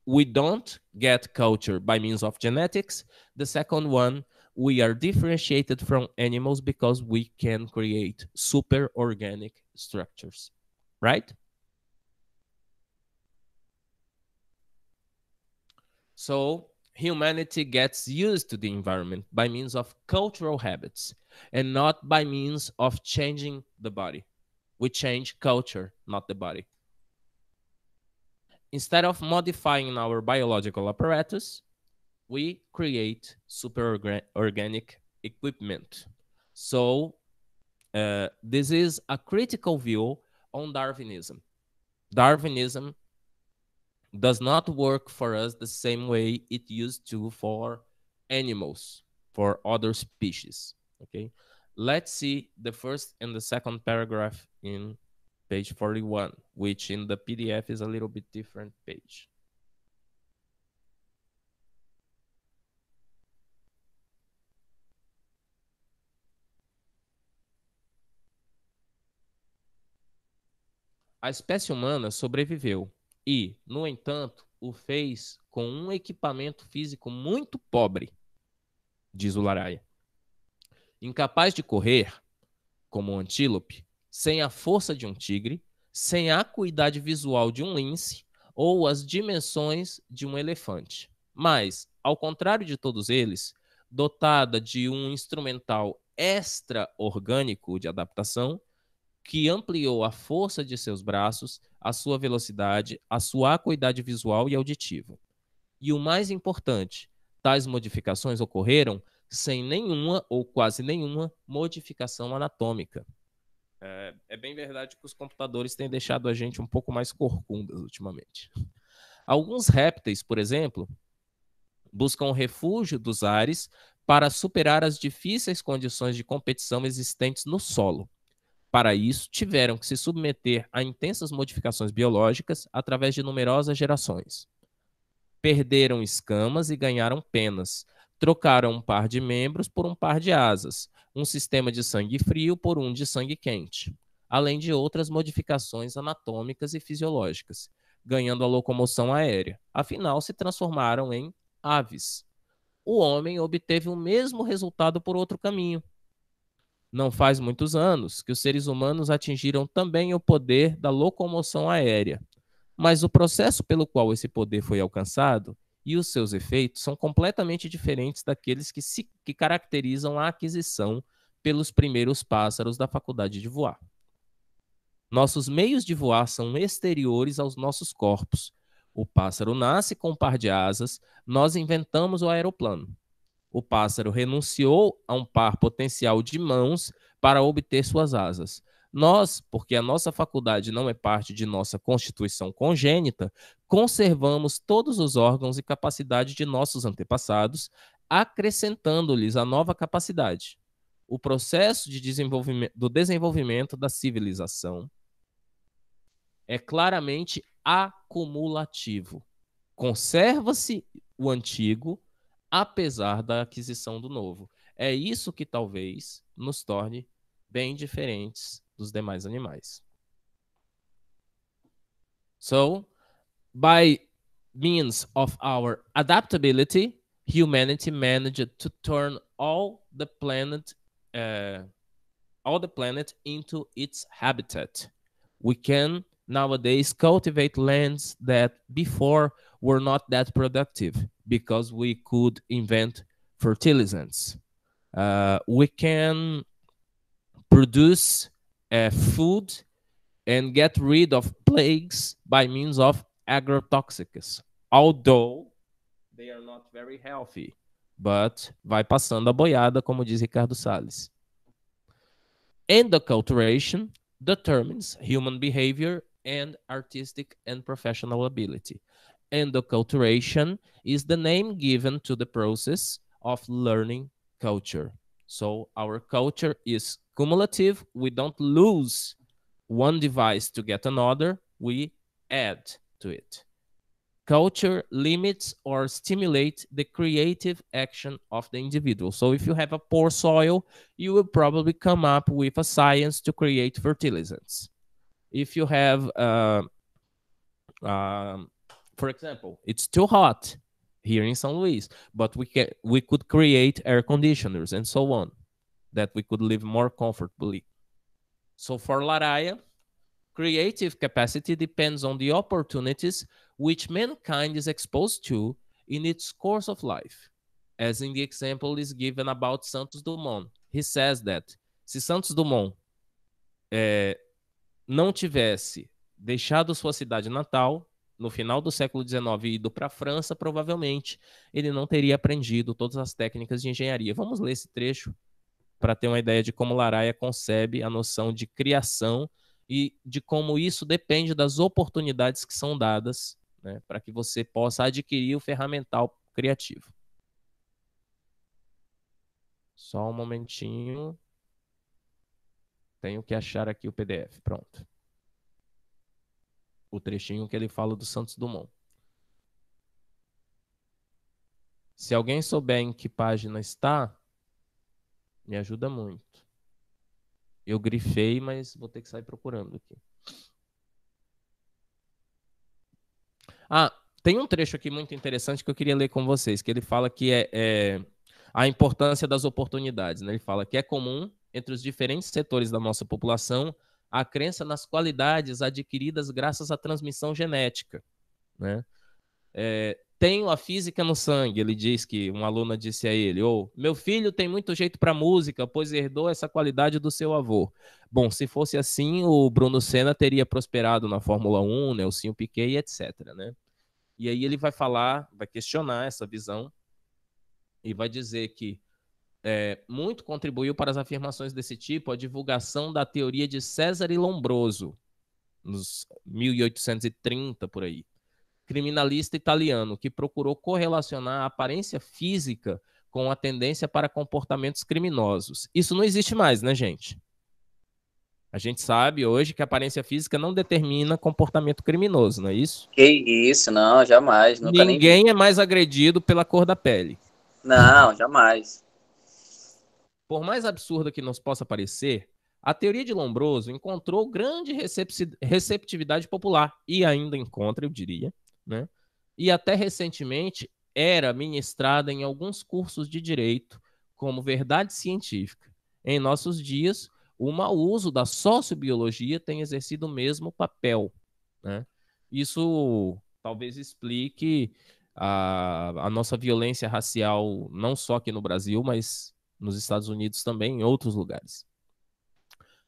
we don't get culture by means of genetics. The second one, we are differentiated from animals because we can create super organic structures, right? So humanity gets used to the environment by means of cultural habits and not by means of changing the body. We change culture, not the body. Instead of modifying our biological apparatus, we create super organic equipment. So, uh, this is a critical view on Darwinism. Darwinism does not work for us the same way it used to for animals, for other species. Okay. Let's see the first and the second paragraph in page 41, which in the PDF is a little bit different page. A espécie humana sobreviveu e, no entanto, o fez com um equipamento físico muito pobre, diz o Laraia incapaz de correr como um antílope, sem a força de um tigre, sem a acuidade visual de um lince ou as dimensões de um elefante. Mas, ao contrário de todos eles, dotada de um instrumental extra orgânico de adaptação que ampliou a força de seus braços, a sua velocidade, a sua acuidade visual e auditiva. E o mais importante, tais modificações ocorreram sem nenhuma ou quase nenhuma modificação anatômica. É, é bem verdade que os computadores têm deixado a gente um pouco mais corcundas ultimamente. Alguns répteis, por exemplo, buscam refúgio dos ares para superar as difíceis condições de competição existentes no solo. Para isso, tiveram que se submeter a intensas modificações biológicas através de numerosas gerações. Perderam escamas e ganharam penas, Trocaram um par de membros por um par de asas, um sistema de sangue frio por um de sangue quente, além de outras modificações anatômicas e fisiológicas, ganhando a locomoção aérea. Afinal, se transformaram em aves. O homem obteve o mesmo resultado por outro caminho. Não faz muitos anos que os seres humanos atingiram também o poder da locomoção aérea, mas o processo pelo qual esse poder foi alcançado e os seus efeitos são completamente diferentes daqueles que, se, que caracterizam a aquisição pelos primeiros pássaros da faculdade de voar. Nossos meios de voar são exteriores aos nossos corpos. O pássaro nasce com um par de asas, nós inventamos o aeroplano. O pássaro renunciou a um par potencial de mãos para obter suas asas. Nós, porque a nossa faculdade não é parte de nossa constituição congênita, conservamos todos os órgãos e capacidade de nossos antepassados, acrescentando-lhes a nova capacidade. O processo de desenvolvimento, do desenvolvimento da civilização é claramente acumulativo. Conserva-se o antigo, apesar da aquisição do novo. É isso que talvez nos torne bem diferentes dos demais animais. So, by means of our adaptability, humanity managed to turn all the planet uh, all the planet into its habitat. We can nowadays cultivate lands that before were not that productive because we could invent fertilizants. Uh, we can produce uh, food and get rid of plagues by means of agrotoxics, although they are not very healthy. But vai passando a boiada, como diz Ricardo Salles. Endoculturation determines human behavior and artistic and professional ability. Endoculturation is the name given to the process of learning culture. So our culture is Cumulative, we don't lose one device to get another, we add to it. Culture limits or stimulate the creative action of the individual. So if you have a poor soil, you will probably come up with a science to create fertilizants. If you have, uh, um, for example, it's too hot here in San Luis, but we, can, we could create air conditioners and so on. that we could live more comfortably. So for Laraya, creative capacity depends on the opportunities which mankind is exposed to in its course of life. As in the example is given about Santos Dumont. He says that se Santos Dumont é, não tivesse deixado sua cidade natal no final do século XIX e ido para a França, provavelmente ele não teria aprendido todas as técnicas de engenharia. Vamos ler esse trecho para ter uma ideia de como Laraia concebe a noção de criação e de como isso depende das oportunidades que são dadas né, para que você possa adquirir o ferramental criativo. Só um momentinho. Tenho que achar aqui o PDF. Pronto. O trechinho que ele fala do Santos Dumont. Se alguém souber em que página está, me ajuda muito. Eu grifei, mas vou ter que sair procurando aqui. Ah, tem um trecho aqui muito interessante que eu queria ler com vocês, que ele fala que é, é a importância das oportunidades. Né? Ele fala que é comum entre os diferentes setores da nossa população a crença nas qualidades adquiridas graças à transmissão genética. Né? É, tenho a física no sangue, ele diz que uma aluna disse a ele, ou meu filho tem muito jeito para música, pois herdou essa qualidade do seu avô. Bom, se fosse assim, o Bruno Senna teria prosperado na Fórmula 1, Nelsinho né, Piquet, etc, né? E aí ele vai falar, vai questionar essa visão e vai dizer que é, muito contribuiu para as afirmações desse tipo a divulgação da teoria de César e Lombroso nos 1830 por aí criminalista italiano que procurou correlacionar a aparência física com a tendência para comportamentos criminosos. Isso não existe mais, né, gente? A gente sabe hoje que a aparência física não determina comportamento criminoso, não é isso? Que isso, não, jamais. Ninguém nem... é mais agredido pela cor da pele. Não, jamais. Por mais absurda que nos possa parecer, a teoria de Lombroso encontrou grande receptividade popular e ainda encontra, eu diria, né? E até recentemente era ministrada em alguns cursos de direito como verdade científica. Em nossos dias, o mau uso da sociobiologia tem exercido o mesmo papel. Né? Isso talvez explique a, a, nossa violência racial, não só aqui no Brasil, mas nos Estados Unidos também, em outros lugares.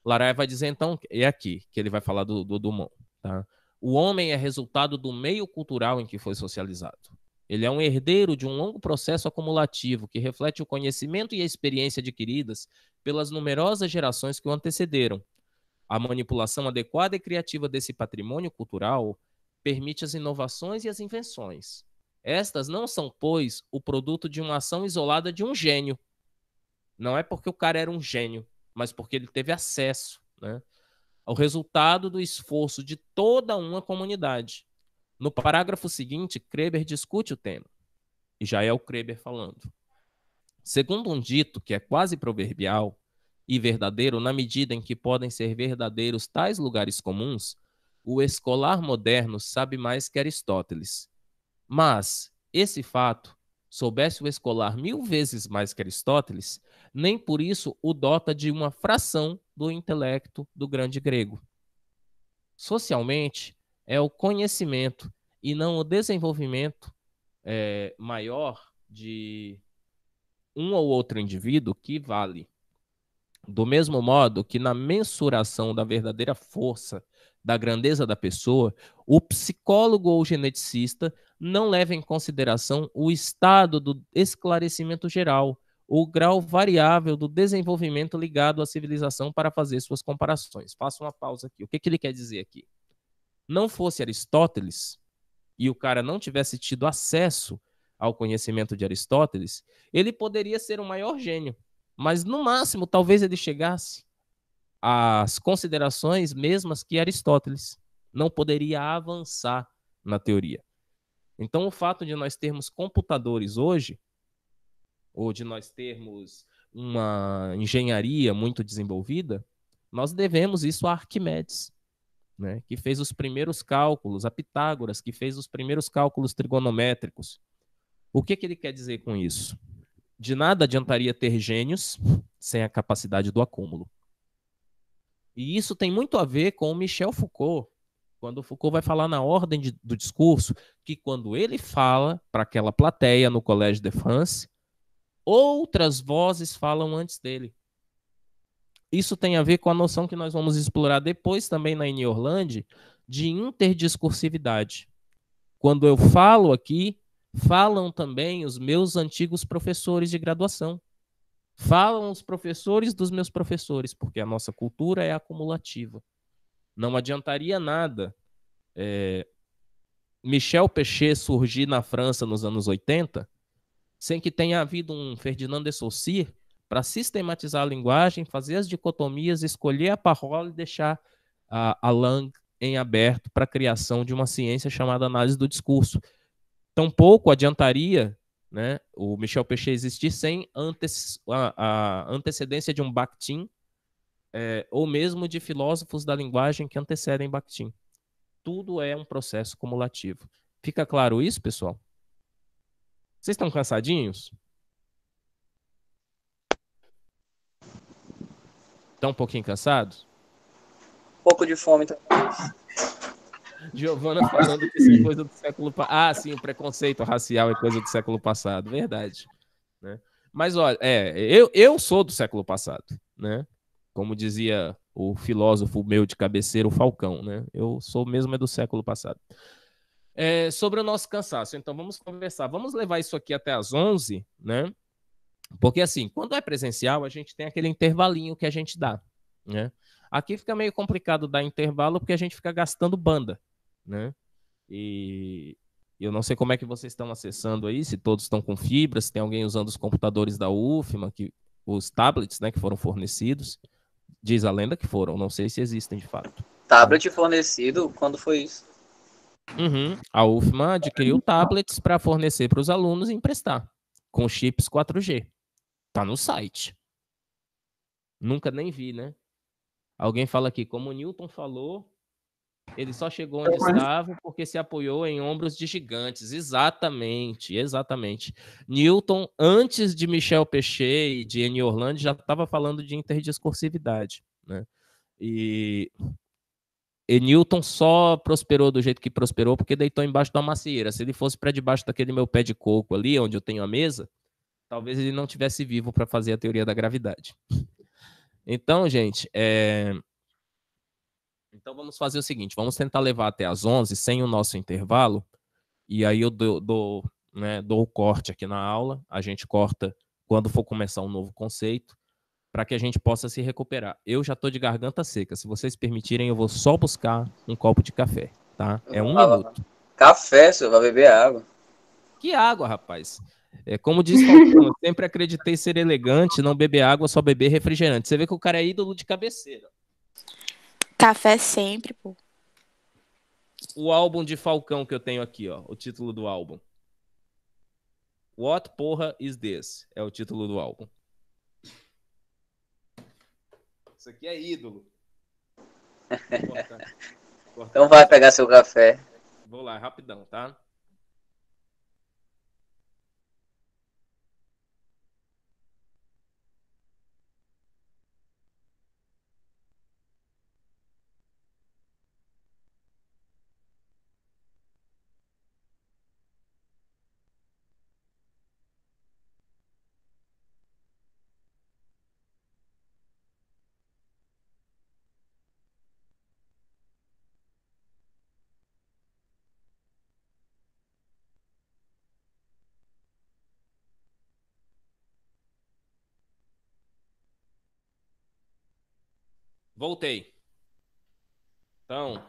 Laraia vai dizer então, é aqui que ele vai falar do, do Dumont. Tá? O homem é resultado do meio cultural em que foi socializado. Ele é um herdeiro de um longo processo acumulativo que reflete o conhecimento e a experiência adquiridas pelas numerosas gerações que o antecederam. A manipulação adequada e criativa desse patrimônio cultural permite as inovações e as invenções. Estas não são, pois, o produto de uma ação isolada de um gênio. Não é porque o cara era um gênio, mas porque ele teve acesso, né? ao resultado do esforço de toda uma comunidade. No parágrafo seguinte, Kreber discute o tema. E já é o Kreber falando. Segundo um dito que é quase proverbial e verdadeiro na medida em que podem ser verdadeiros tais lugares comuns, o escolar moderno sabe mais que Aristóteles. Mas esse fato, soubesse o escolar mil vezes mais que Aristóteles, nem por isso o dota de uma fração do intelecto do grande grego. Socialmente, é o conhecimento e não o desenvolvimento é, maior de um ou outro indivíduo que vale. Do mesmo modo que na mensuração da verdadeira força da grandeza da pessoa, o psicólogo ou geneticista não leva em consideração o estado do esclarecimento geral, o grau variável do desenvolvimento ligado à civilização para fazer suas comparações. Faça uma pausa aqui. O que, que ele quer dizer aqui? Não fosse Aristóteles e o cara não tivesse tido acesso ao conhecimento de Aristóteles, ele poderia ser o um maior gênio. Mas no máximo, talvez ele chegasse às considerações mesmas que Aristóteles. Não poderia avançar na teoria. Então, o fato de nós termos computadores hoje ou de nós termos uma engenharia muito desenvolvida, nós devemos isso a Arquimedes, né, que fez os primeiros cálculos, a Pitágoras, que fez os primeiros cálculos trigonométricos. O que, que ele quer dizer com isso? De nada adiantaria ter gênios sem a capacidade do acúmulo. E isso tem muito a ver com Michel Foucault, quando Foucault vai falar na ordem de, do discurso, que quando ele fala para aquela plateia no Collège de France, outras vozes falam antes dele. Isso tem a ver com a noção que nós vamos explorar depois também na Iniorland de interdiscursividade. Quando eu falo aqui, falam também os meus antigos professores de graduação. Falam os professores dos meus professores, porque a nossa cultura é acumulativa. Não adiantaria nada é, Michel Pechet surgir na França nos anos 80 sem que tenha havido um Ferdinand de Saussure para sistematizar a linguagem, fazer as dicotomias, escolher a parola e deixar a, a Lang em aberto para a criação de uma ciência chamada análise do discurso. Tampouco adiantaria né, o Michel Pechet existir sem ante a, a, antecedência de um Bakhtin, é, ou mesmo de filósofos da linguagem que antecedem Bakhtin. Tudo é um processo cumulativo. Fica claro isso, pessoal? Vocês estão cansadinhos? Estão tá um pouquinho cansados? Um pouco de fome também. Giovana falando que isso é coisa do século passado. Ah, sim, o preconceito racial é coisa do século passado, verdade. Né? Mas olha, é, eu, eu sou do século passado, né? Como dizia o filósofo meu de cabeceira, o Falcão, né? Eu sou mesmo é do século passado é, sobre o nosso cansaço. Então vamos conversar, vamos levar isso aqui até as 11, né? Porque assim, quando é presencial, a gente tem aquele intervalinho que a gente dá, né? Aqui fica meio complicado dar intervalo porque a gente fica gastando banda, né? E eu não sei como é que vocês estão acessando aí, se todos estão com fibra, se tem alguém usando os computadores da UFMA, que, os tablets, né, que foram fornecidos. Diz a lenda que foram, não sei se existem de fato. Tablet fornecido, quando foi isso? Uhum. A UFMA adquiriu tablets para fornecer para os alunos e emprestar, com chips 4G. Tá no site. Nunca nem vi, né? Alguém fala aqui, como o Newton falou, ele só chegou onde estava porque se apoiou em ombros de gigantes. Exatamente, exatamente. Newton, antes de Michel Pechet e de Annie Orlando, já estava falando de interdiscursividade. Né? E e Newton só prosperou do jeito que prosperou porque deitou embaixo da macieira. Se ele fosse para debaixo daquele meu pé de coco ali, onde eu tenho a mesa, talvez ele não tivesse vivo para fazer a teoria da gravidade. Então, gente, é... então vamos fazer o seguinte: vamos tentar levar até as 11 sem o nosso intervalo, e aí eu dou, dou, né, dou o corte aqui na aula. A gente corta quando for começar um novo conceito para que a gente possa se recuperar. Eu já estou de garganta seca. Se vocês permitirem, eu vou só buscar um copo de café, tá? É um ah, minuto. Café, senhor, vai beber água. Que água, rapaz? É como diz eu sempre acreditei ser elegante, não beber água, só beber refrigerante. Você vê que o cara é ídolo de cabeceira. Café sempre, pô. O álbum de Falcão que eu tenho aqui, ó, o título do álbum. What porra is this? É o título do álbum. Isso aqui é ídolo. Corta. Corta. Então vai pegar seu café. Vou lá, rapidão, tá? Voltei. Então,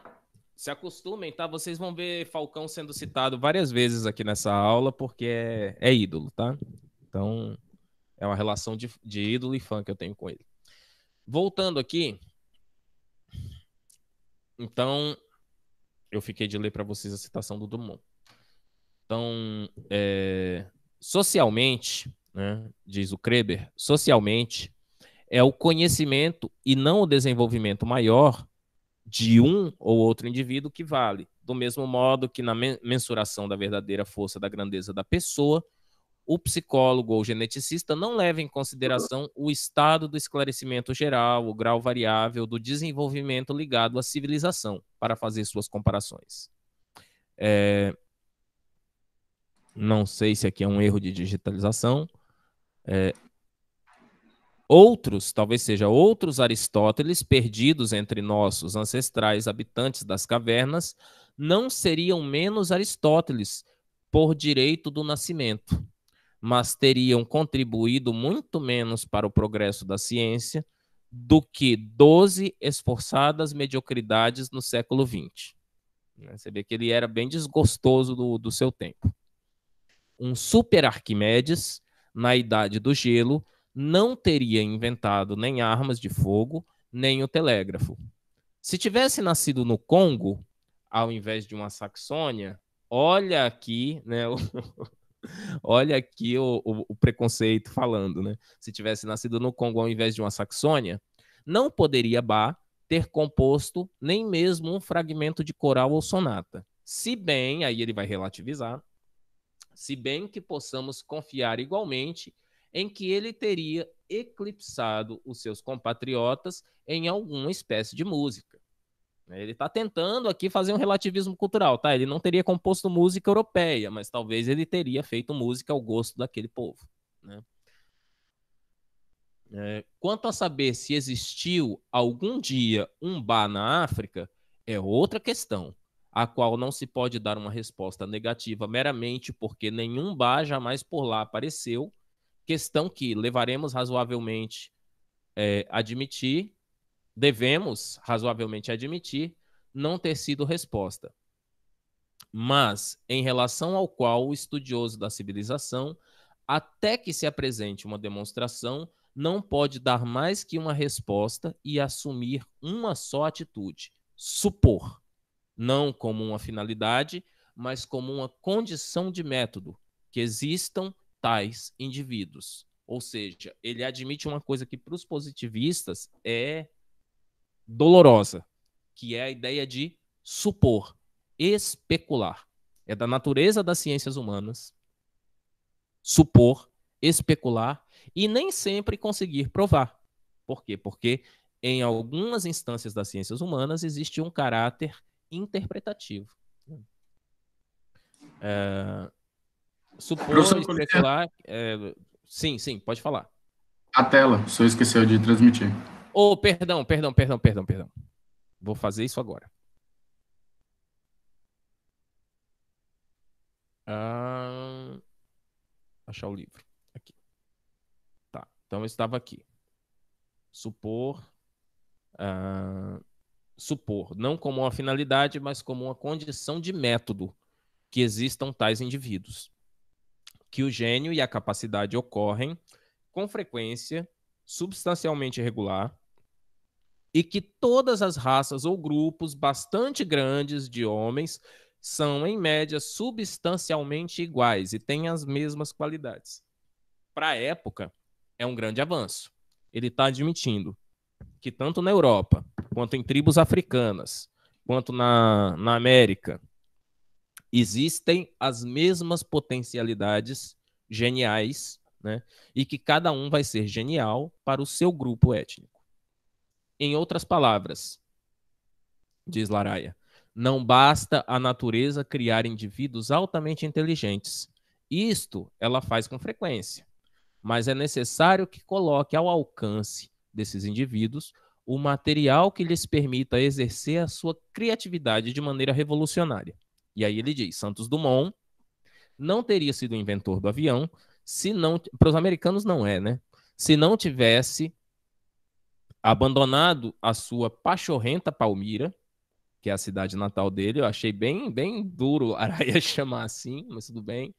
se acostumem, tá? Vocês vão ver Falcão sendo citado várias vezes aqui nessa aula, porque é, é ídolo, tá? Então, é uma relação de, de ídolo e fã que eu tenho com ele. Voltando aqui. Então, eu fiquei de ler para vocês a citação do Dumont. Então, é, socialmente, né, diz o Kreber, socialmente, é o conhecimento e não o desenvolvimento maior de um ou outro indivíduo que vale. Do mesmo modo que na mensuração da verdadeira força da grandeza da pessoa, o psicólogo ou geneticista não leva em consideração o estado do esclarecimento geral, o grau variável do desenvolvimento ligado à civilização, para fazer suas comparações. É... Não sei se aqui é um erro de digitalização. É... Outros, talvez seja outros Aristóteles, perdidos entre nossos ancestrais habitantes das cavernas, não seriam menos Aristóteles por direito do nascimento, mas teriam contribuído muito menos para o progresso da ciência do que 12 esforçadas mediocridades no século XX. Né, você vê que ele era bem desgostoso do, do seu tempo. Um super Arquimedes, na idade do gelo, não teria inventado nem armas de fogo, nem o telégrafo. Se tivesse nascido no Congo, ao invés de uma Saxônia, olha aqui, né? O... olha aqui o, o, o, preconceito falando, né? Se tivesse nascido no Congo ao invés de uma Saxônia, não poderia Bá ter composto nem mesmo um fragmento de coral ou sonata. Se bem, aí ele vai relativizar, se bem que possamos confiar igualmente em que ele teria eclipsado os seus compatriotas em alguma espécie de música. Ele está tentando aqui fazer um relativismo cultural, tá? Ele não teria composto música europeia, mas talvez ele teria feito música ao gosto daquele povo. Né? É, quanto a saber se existiu algum dia um bar na África, é outra questão, a qual não se pode dar uma resposta negativa meramente porque nenhum bar jamais por lá apareceu questão que levaremos razoavelmente é, admitir, devemos razoavelmente admitir, não ter sido resposta. Mas, em relação ao qual o estudioso da civilização, até que se apresente uma demonstração, não pode dar mais que uma resposta e assumir uma só atitude: supor, não como uma finalidade, mas como uma condição de método, que existam tais indivíduos. Ou seja, ele admite uma coisa que para os positivistas é dolorosa, que é a ideia de supor, especular. É da natureza das ciências humanas supor, especular e nem sempre conseguir provar. Por quê? Porque em algumas instâncias das ciências humanas existe um caráter interpretativo. É, supor, especular. É, sim, sim, pode falar. A tela, o senhor esqueceu de transmitir. Oh, perdão, perdão, perdão, perdão, perdão. Vou fazer isso agora. Ah, achar o livro. Aqui. Tá, então eu estava aqui. Supor. Ah, supor, não como uma finalidade, mas como uma condição de método que existam tais indivíduos que o gênio e a capacidade ocorrem com frequência substancialmente regular e que todas as raças ou grupos bastante grandes de homens são, em média, substancialmente iguais e têm as mesmas qualidades. Para a época, é um grande avanço. Ele está admitindo que tanto na Europa, quanto em tribos africanas, quanto na, na América, existem as mesmas potencialidades geniais, né? E que cada um vai ser genial para o seu grupo étnico. Em outras palavras, diz Laraia, não basta a natureza criar indivíduos altamente inteligentes. Isto ela faz com frequência, mas é necessário que coloque ao alcance desses indivíduos o material que lhes permita exercer a sua criatividade de maneira revolucionária. E aí ele diz: Santos Dumont não teria sido o inventor do avião se não. Para os americanos, não é, né? Se não tivesse abandonado a sua pachorrenta Palmira, que é a cidade natal dele. Eu achei bem, bem duro Araia chamar assim, mas tudo bem.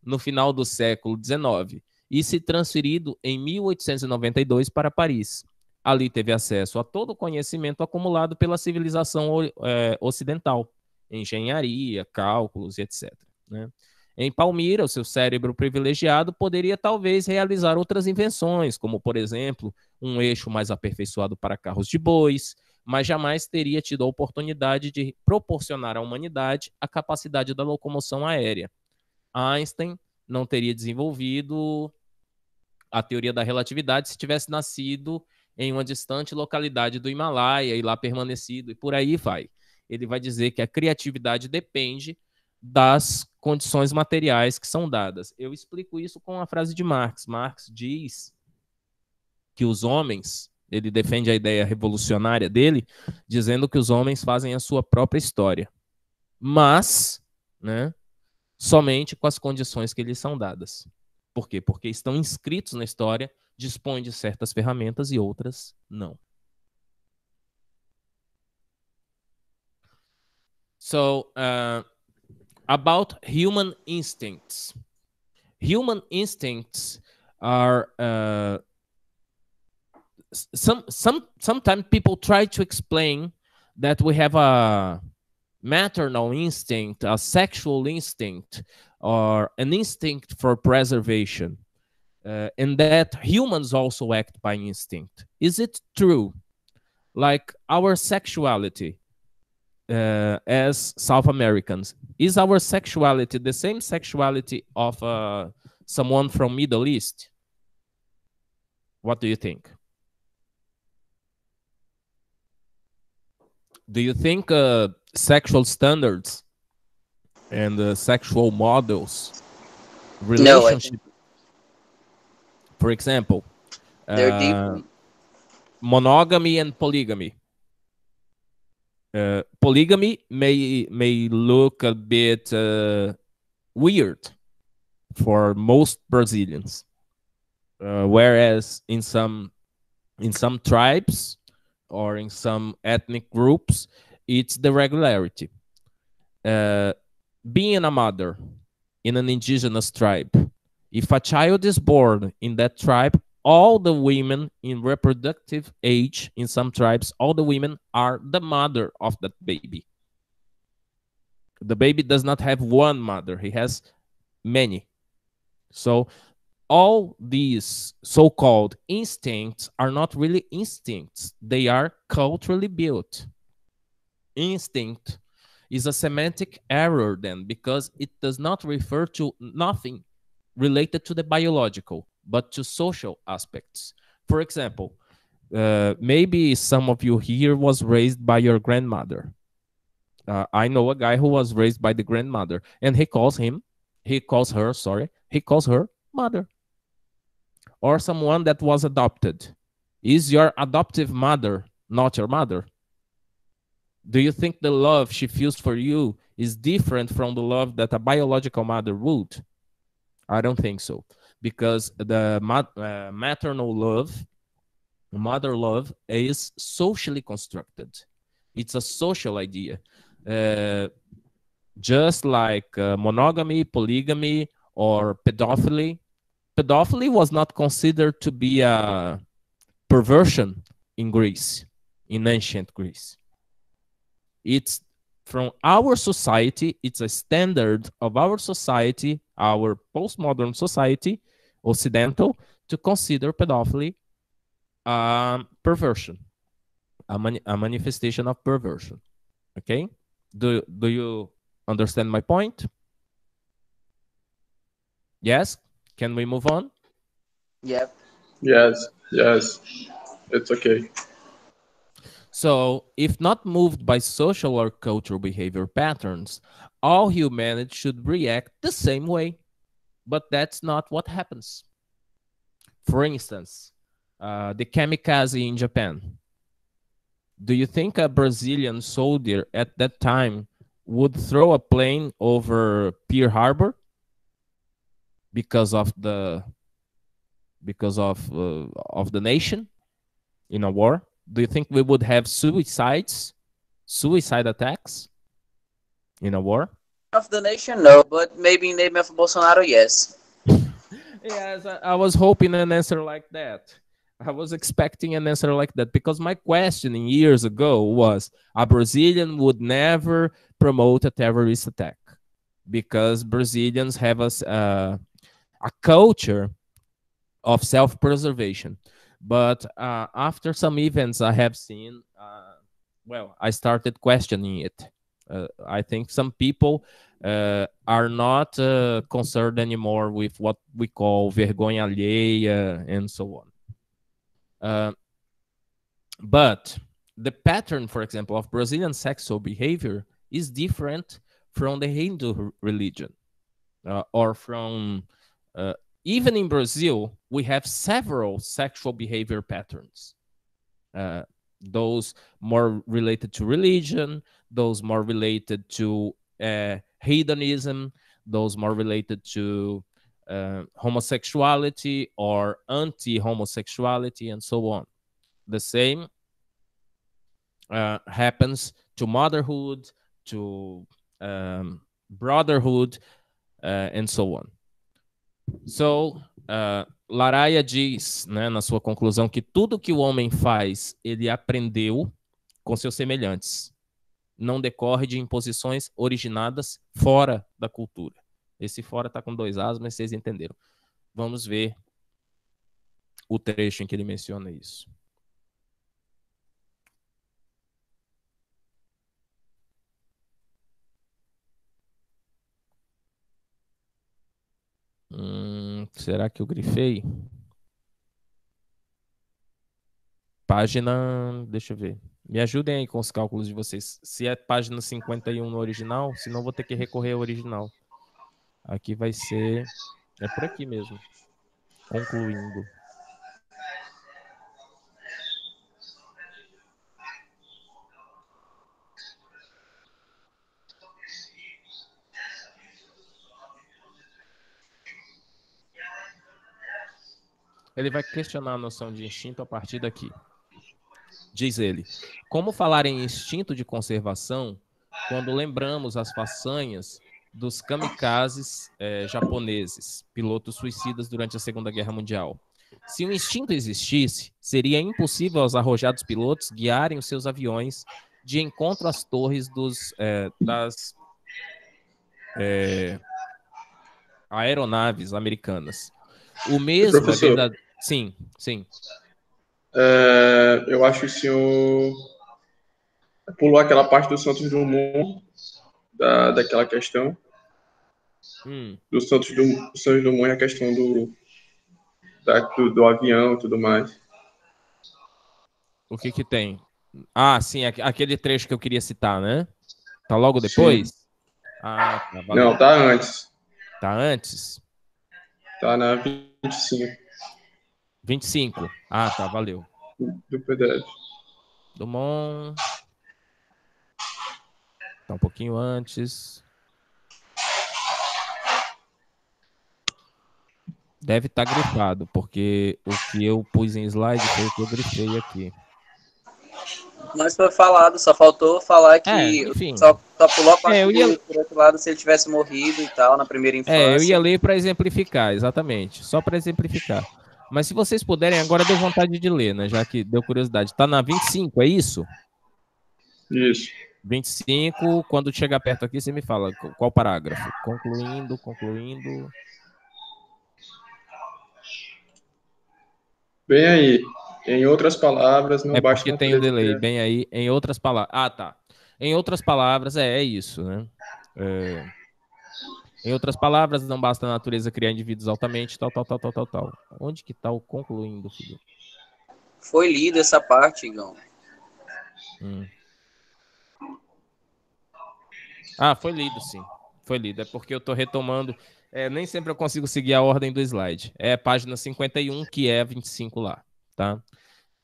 No final do século XIX e se transferido em 1892 para Paris. Ali teve acesso a todo o conhecimento acumulado pela civilização é, ocidental engenharia, cálculos e etc. Né? Em Palmira, o seu cérebro privilegiado poderia talvez realizar outras invenções, como, por exemplo, um eixo mais aperfeiçoado para carros de bois, mas jamais teria tido a oportunidade de proporcionar à humanidade a capacidade da locomoção aérea. Einstein não teria desenvolvido a teoria da relatividade se tivesse nascido em uma distante localidade do Himalaia e lá permanecido, e por aí vai ele vai dizer que a criatividade depende das condições materiais que são dadas. Eu explico isso com a frase de Marx. Marx diz que os homens, ele defende a ideia revolucionária dele, dizendo que os homens fazem a sua própria história, mas, né, somente com as condições que lhes são dadas. Por quê? Porque estão inscritos na história, dispõem de certas ferramentas e outras não. So uh, about human instincts. Human instincts are uh, some some sometimes people try to explain that we have a maternal instinct, a sexual instinct, or an instinct for preservation, uh, and that humans also act by instinct. Is it true? Like our sexuality, uh, as South Americans. Is our sexuality the same sexuality of uh, someone from Middle East? What do you think? Do you think uh, sexual standards and uh, sexual models, relationship, no, for example, uh, monogamy and polygamy? Eh, polygamy may may look a bit uh, weird for most Brazilians, uh, whereas in some in some tribes or in some ethnic groups, it's the regularity. being a mother in an indigenous tribe, if a child is born in that tribe, all the women in reproductive age in some tribes, all the women are the mother of that baby. The baby does not have one mother, he has many. So all these so-called instincts are not really instincts. They are culturally built. Instinct is a semantic error then because it does not refer to nothing related to the biological but to social aspects. For example, uh, maybe some of you here was raised by your grandmother. Uh, I know a guy who was raised by the grandmother, and he calls him, he calls her, sorry, he calls her mother. Or someone that was adopted. Is your adoptive mother not your mother? Do you think the love she feels for you is different from the love that a biological mother would? I don't think so because the uh, maternal love, mother love, is socially constructed. It's a social idea. Uh, just like uh, monogamy, polygamy, or pedophilia. Pedophilia was not considered to be a perversion in Greece, in ancient Greece. It's from our society, it's a standard of our society, our postmodern society, Occidental to consider pedophilia um, perversion, a, mani a manifestation of perversion. Okay? Do, do you understand my point? Yes? Can we move on? Yep. Yes, yes. It's okay. So, if not moved by social or cultural behavior patterns, all humanity should react the same way but that's not what happens. For instance, uh, the kamikaze in Japan. Do you think a Brazilian soldier at that time would throw a plane over Pier Harbor because of the because of uh, of the nation in a war? Do you think we would have suicides, suicide attacks in a war? of the nation, no, but maybe in the name of Bolsonaro, yes. yes, I was hoping an answer like that. I was expecting an answer like that because my question years ago was a Brazilian would never promote a terrorist attack because Brazilians have a, uh, a culture of self preservation. But uh, after some events I have seen, uh, well, I started questioning it uh, I think some people uh, are not uh, concerned anymore with what we call vergonha alheia and so on. Uh, but the pattern, for example, of Brazilian sexual behavior is different from the Hindu religion uh, or from uh, even in Brazil, we have several sexual behavior patterns. those more related to religion, those more related to uh, hedonism, those more related to uh, homosexuality or anti homosexuality, and so on. The same uh, happens to motherhood, to um, brotherhood, and so on. So, uh, Laraya diz, né, na sua conclusão, que tudo que o homem faz, ele aprendeu com seus semelhantes. não decorre de imposições originadas fora da cultura. Esse fora está com dois as, mas vocês entenderam. Vamos ver o trecho em que ele menciona isso. Hum, será que eu grifei? Página. Deixa eu ver. Me ajudem aí com os cálculos de vocês. Se é página 51 no original, senão vou ter que recorrer ao original. Aqui vai ser. É por aqui mesmo. Concluindo. Ele vai questionar a noção de instinto a partir daqui. Diz ele: Como falar em instinto de conservação quando lembramos as façanhas dos kamikazes eh, japoneses, pilotos suicidas durante a Segunda Guerra Mundial? Se o instinto existisse, seria impossível aos arrojados pilotos guiarem os seus aviões de encontro às torres dos, eh, das eh, aeronaves americanas. O mesmo é verdade... Sim, sim. É, eu acho que o senhor pulou aquela parte do Santos Dumont, da, daquela questão. Hum. Do Santos Dumont, do Santos Dumont e a questão do, da, do, do avião e tudo mais. O que que tem? Ah, sim, aquele trecho que eu queria citar, né? Tá logo depois? Ah, tá, Não, tá antes. Tá antes? Tá na 25. 25. Ah, tá, valeu. Do PDF. Dumont. Tá um pouquinho antes. Deve estar tá grifado, porque o que eu pus em slide foi o que eu grifei aqui. Mas foi falado, só faltou falar que é, só, só, pulou a é, parte é, ia... por outro lado se ele tivesse morrido e tal na primeira infância. É, eu ia ler para exemplificar, exatamente. Só para exemplificar. Mas se vocês puderem, agora deu vontade de ler, né? Já que deu curiosidade. Está na 25, é isso? Isso. 25, quando chegar perto aqui, você me fala qual parágrafo. Concluindo, concluindo. Bem aí. Em outras palavras, não é basta. que tem o delay. Bem aí, em outras palavras. Ah, tá. Em outras palavras, é, é isso, né? É... Em outras palavras, não basta a natureza criar indivíduos altamente, tal, tal, tal, tal, tal, tal. Onde que tá o concluindo, filho? Foi lida essa parte, Igão. Hum. Ah, foi lido, sim. Foi lido. É porque eu tô retomando. É, nem sempre eu consigo seguir a ordem do slide. É página 51, que é 25 lá, tá?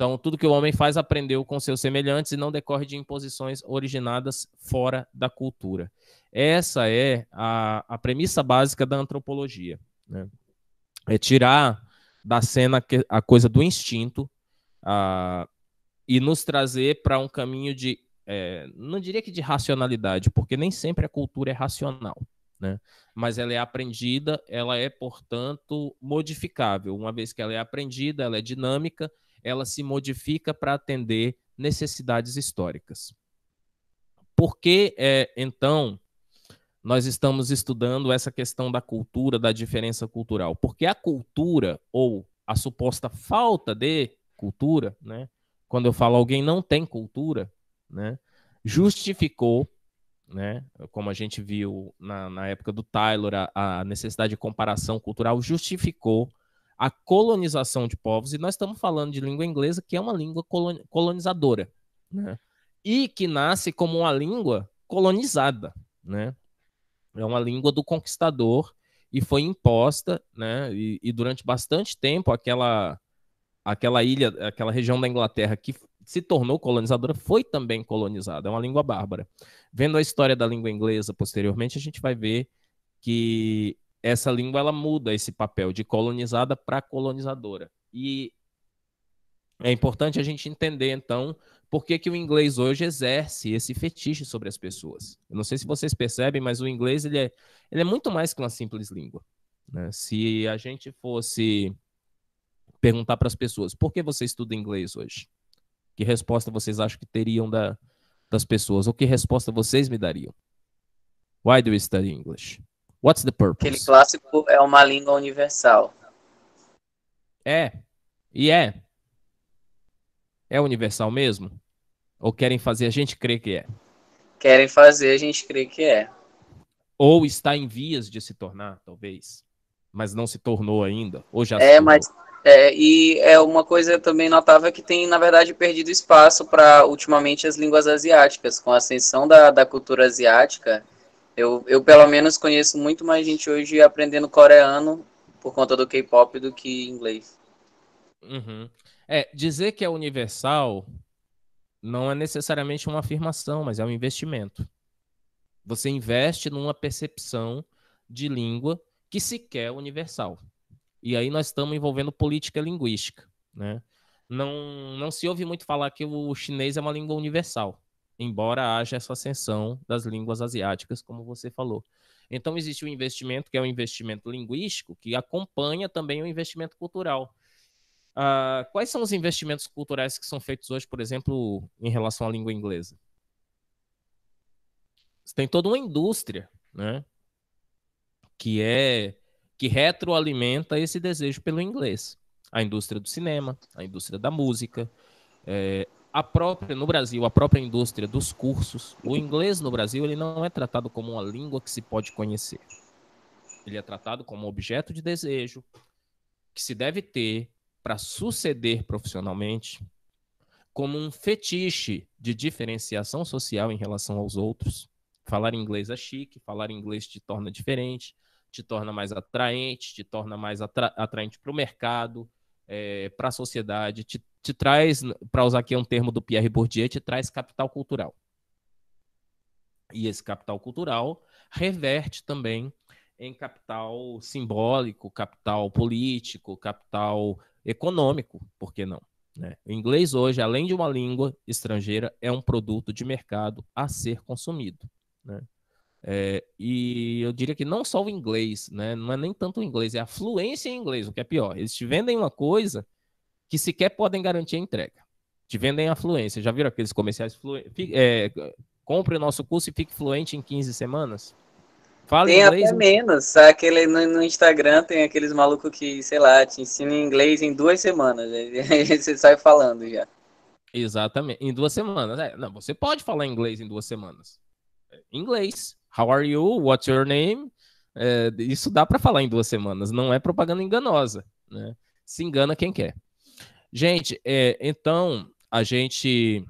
Então, tudo que o homem faz aprendeu com seus semelhantes e não decorre de imposições originadas fora da cultura. Essa é a, a premissa básica da antropologia. Né? É tirar da cena a coisa do instinto a, e nos trazer para um caminho de, é, não diria que de racionalidade, porque nem sempre a cultura é racional. Né? Mas ela é aprendida, ela é, portanto, modificável. Uma vez que ela é aprendida, ela é dinâmica ela se modifica para atender necessidades históricas. Por que, é, então, nós estamos estudando essa questão da cultura, da diferença cultural? Porque a cultura, ou a suposta falta de cultura, né? quando eu falo alguém não tem cultura, né? justificou né? Como a gente viu na, na época do Taylor, a, a, necessidade de comparação cultural justificou a colonização de povos, e nós estamos falando de língua inglesa, que é uma língua colonizadora, né? e que nasce como uma língua colonizada. Né? É uma língua do conquistador e foi imposta, né? e, e durante bastante tempo aquela, aquela ilha, aquela região da Inglaterra que se tornou colonizadora, foi também colonizada, é uma língua bárbara. Vendo a história da língua inglesa posteriormente, a gente vai ver que essa língua ela muda esse papel de colonizada para colonizadora. E é importante a gente entender, então, por que, que o inglês hoje exerce esse fetiche sobre as pessoas. Eu não sei se vocês percebem, mas o inglês ele é, ele é muito mais que uma simples língua. Né? Se a gente fosse perguntar para as pessoas por que você estuda inglês hoje, que resposta vocês acham que teriam da, das pessoas? Ou que resposta vocês me dariam? Why do you study English? What's the purpose? Aquele clássico é uma língua universal. É. E é. É universal mesmo? Ou querem fazer a gente crer que é? Querem fazer a gente crer que é. Ou está em vias de se tornar, talvez. Mas não se tornou ainda. Ou já É, mas. É, e é uma coisa também notável é que tem, na verdade, perdido espaço para, ultimamente, as línguas asiáticas. Com a ascensão da, da cultura asiática, eu, eu pelo menos conheço muito mais gente hoje aprendendo coreano por conta do K-pop do que inglês. Uhum. É, dizer que é universal não é necessariamente uma afirmação, mas é um investimento. Você investe numa percepção de língua que sequer é universal. E aí nós estamos envolvendo política linguística, né? Não, não se ouve muito falar que o chinês é uma língua universal embora haja essa ascensão das línguas asiáticas, como você falou. Então, existe um investimento, que é o um investimento linguístico, que acompanha também o investimento cultural. Uh, quais são os investimentos culturais que são feitos hoje, por exemplo, em relação à língua inglesa? Você tem toda uma indústria, né? Que é que retroalimenta esse desejo pelo inglês. A indústria do cinema, a indústria da música, é, a própria no Brasil, a própria indústria dos cursos, o inglês no Brasil ele não é tratado como uma língua que se pode conhecer. Ele é tratado como objeto de desejo que se deve ter para suceder profissionalmente, como um fetiche de diferenciação social em relação aos outros. Falar inglês é chique, falar inglês te torna diferente, te torna mais atraente, te torna mais atra atraente para o mercado, é, eh, para a sociedade, te te traz, para usar aqui um termo do Pierre Bourdieu, te traz capital cultural. E esse capital cultural reverte também em capital simbólico, capital político, capital econômico, por que não? Né? O inglês hoje, além de uma língua estrangeira, é um produto de mercado a ser consumido. Né? É, e eu diria que não só o inglês, né? não é nem tanto o inglês, é a fluência em inglês, o que é pior. Eles te vendem uma coisa que sequer podem garantir a entrega. Te vendem a fluência. Já viram aqueles comerciais? Flu... É, compre o nosso curso e fique fluente em 15 semanas? Fala tem inglês, até né? menos. Aquele, no, no, Instagram tem aqueles malucos que, sei lá, te ensina inglês em duas semanas. você sai falando já. Exatamente. Em duas semanas. É, não, você pode falar inglês em duas semanas. Inglês. How are you? What's your name? É, isso dá para falar em duas semanas. Não é propaganda enganosa. Né? Se engana quem quer. Gente, é, então a gente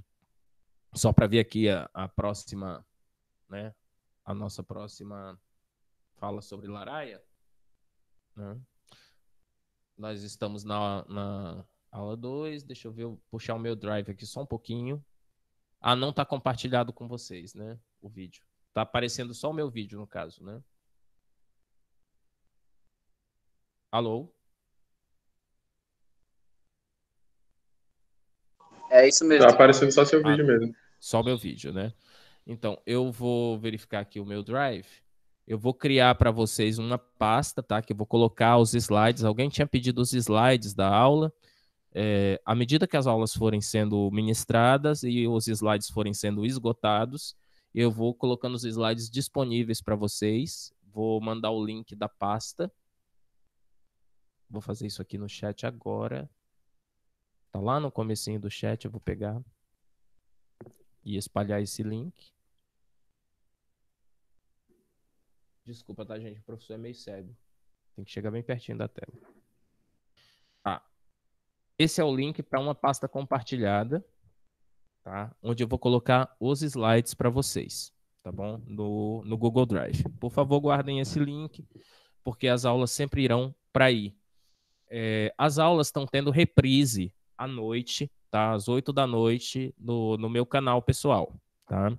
só para ver aqui a, a, próxima, né? A nossa próxima fala sobre Laraia. Né? Nós estamos na, na aula 2. Deixa eu ver, eu puxar o meu drive aqui só um pouquinho. Ah, não está compartilhado com vocês, né? O vídeo. Tá aparecendo só o meu vídeo, no caso, né? Alô? É isso mesmo. Tá aparecendo só seu ah. vídeo ah, mesmo. Só meu vídeo, né? Então, eu vou verificar aqui o meu drive. Eu vou criar para vocês uma pasta, tá? Que eu vou colocar os slides. Alguém tinha pedido os slides da aula. É, à medida que as aulas forem sendo ministradas e os slides forem sendo esgotados, eu vou colocando os slides disponíveis para vocês. Vou mandar o link da pasta. Vou fazer isso aqui no chat agora. Tá lá no comecinho do chat, eu vou pegar e espalhar esse link. Desculpa, tá, gente? O professor é meio cego. Tem que chegar bem pertinho da tela. Tá. Esse é o link para uma pasta compartilhada, tá? Onde eu vou colocar os slides para vocês, tá bom? No, no Google Drive. Por favor, guardem esse link, porque as aulas sempre irão para aí. É, as aulas estão tendo reprise à noite, tá? Às 8 da noite, no, no meu canal pessoal, tá?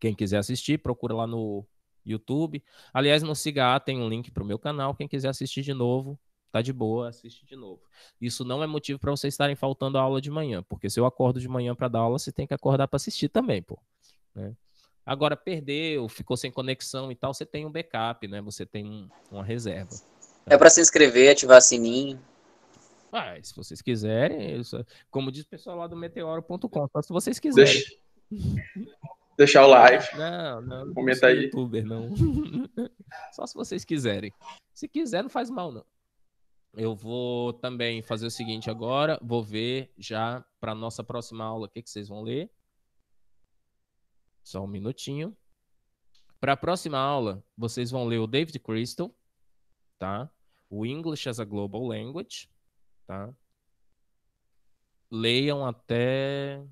Quem quiser assistir, procura lá no YouTube. Aliás, no Cigar tem um link para o meu canal. Quem quiser assistir de novo, tá de boa, assiste de novo. Isso não é motivo para vocês estarem faltando a aula de manhã, porque se eu acordo de manhã para dar aula, você tem que acordar para assistir também, pô. Né? Agora, perdeu, ficou sem conexão e tal, você tem um backup, né? Você tem um, uma reserva. É para se inscrever, ativar sininho. Ah, se vocês quiserem, só... como diz o pessoal lá do meteoro.com, só se vocês quiserem. Deixa... Deixar o live. Não, não. Comenta aí. Youtuber, não. só se vocês quiserem. Se quiser, não faz mal, não. Eu vou também fazer o seguinte agora, vou ver já para nossa próxima aula o que, que vocês vão ler. Só um minutinho. Para a próxima aula, vocês vão ler o David Crystal, tá? O English as a Global Language, tá? Leiam até.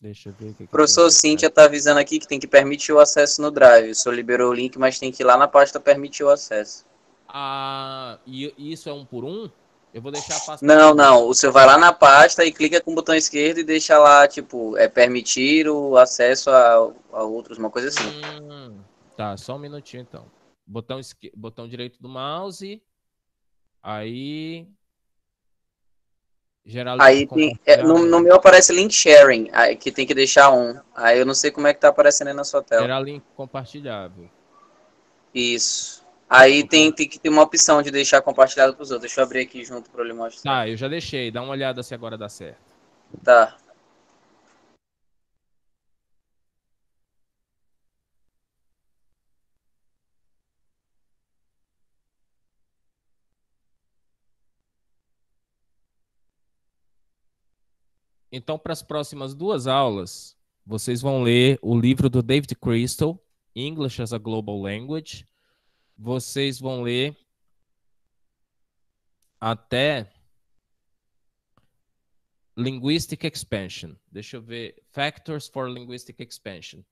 Deixa eu ver o que. Professor Cíntia está né? avisando aqui que tem que permitir o acesso no Drive. O senhor liberou o link, mas tem que ir lá na pasta permitir o acesso. Ah, e isso é um por um? Eu vou deixar a pasta. Não, não. O senhor vai lá na pasta e clica com o botão esquerdo e deixa lá, tipo, é permitir o acesso a, a outros, uma coisa assim. Hum, tá, só um minutinho então. Botão, esque... botão direito do mouse. Aí aí tem, é, no, né? no, meu aparece link sharing, aí, que tem que deixar um. Aí eu não sei como é que tá aparecendo aí na sua tela. Gerar link compartilhável. Isso. Aí tem, tem que ter uma opção de deixar compartilhado para os outros. Deixa eu abrir aqui junto para ele mostrar. Tá, eu já deixei. Dá uma olhada se agora dá certo. Tá. Então, para as próximas duas aulas, vocês vão ler o livro do David Crystal, English as a Global Language. Vocês vão ler até Linguistic Expansion. Deixa eu ver. Factors for Linguistic Expansion.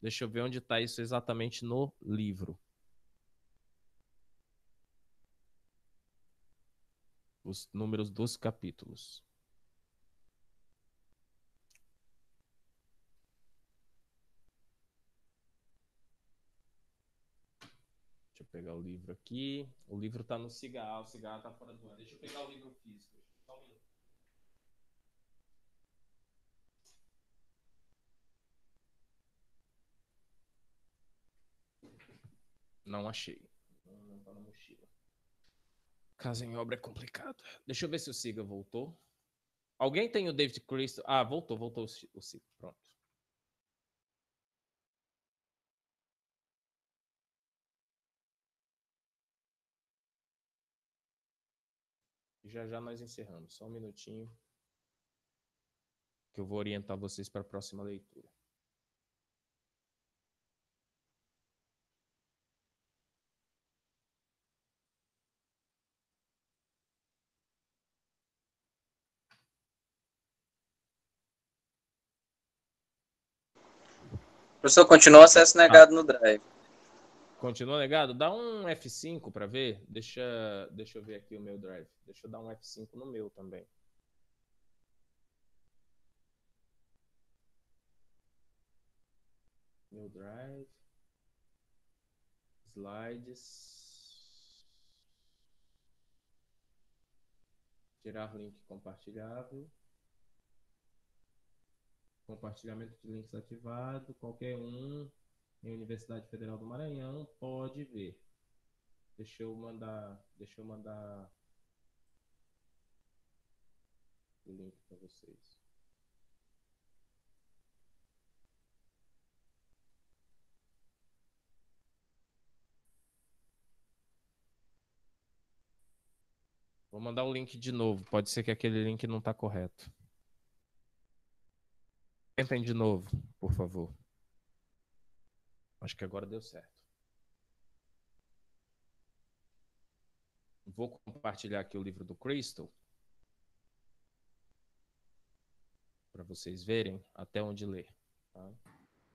Deixa eu ver onde está isso exatamente no livro. Os números dos capítulos. pegar o livro aqui. O livro tá no cigarro, o cigarro tá fora do ar. Deixa eu pegar o livro físico. Só um minuto. Não achei. Não, tá na mochila. Casa em obra é complicado. Deixa eu ver se o Siga voltou. Alguém tem o David Cristo? Ah, voltou, voltou o Siga. Pronto. já já nós encerramos. Só um minutinho que eu vou orientar vocês para a próxima leitura. Professor, continua acesso negado no Drive. Continua legado? Dá um F5 para ver. Deixa, deixa eu ver aqui o meu drive. Deixa eu dar um F5 no meu também. Meu drive. Slides. Tirar link compartilhável. Compartilhamento de links ativado. Qualquer um em Universidade Federal do Maranhão pode ver. Deixa eu mandar, deixa eu mandar o link para vocês. Vou mandar o link de novo. Pode ser que aquele link não está correto. Tentem de novo, por favor. Acho que agora deu certo. Vou compartilhar aqui o livro do Crystal para vocês verem até onde ler. Tá?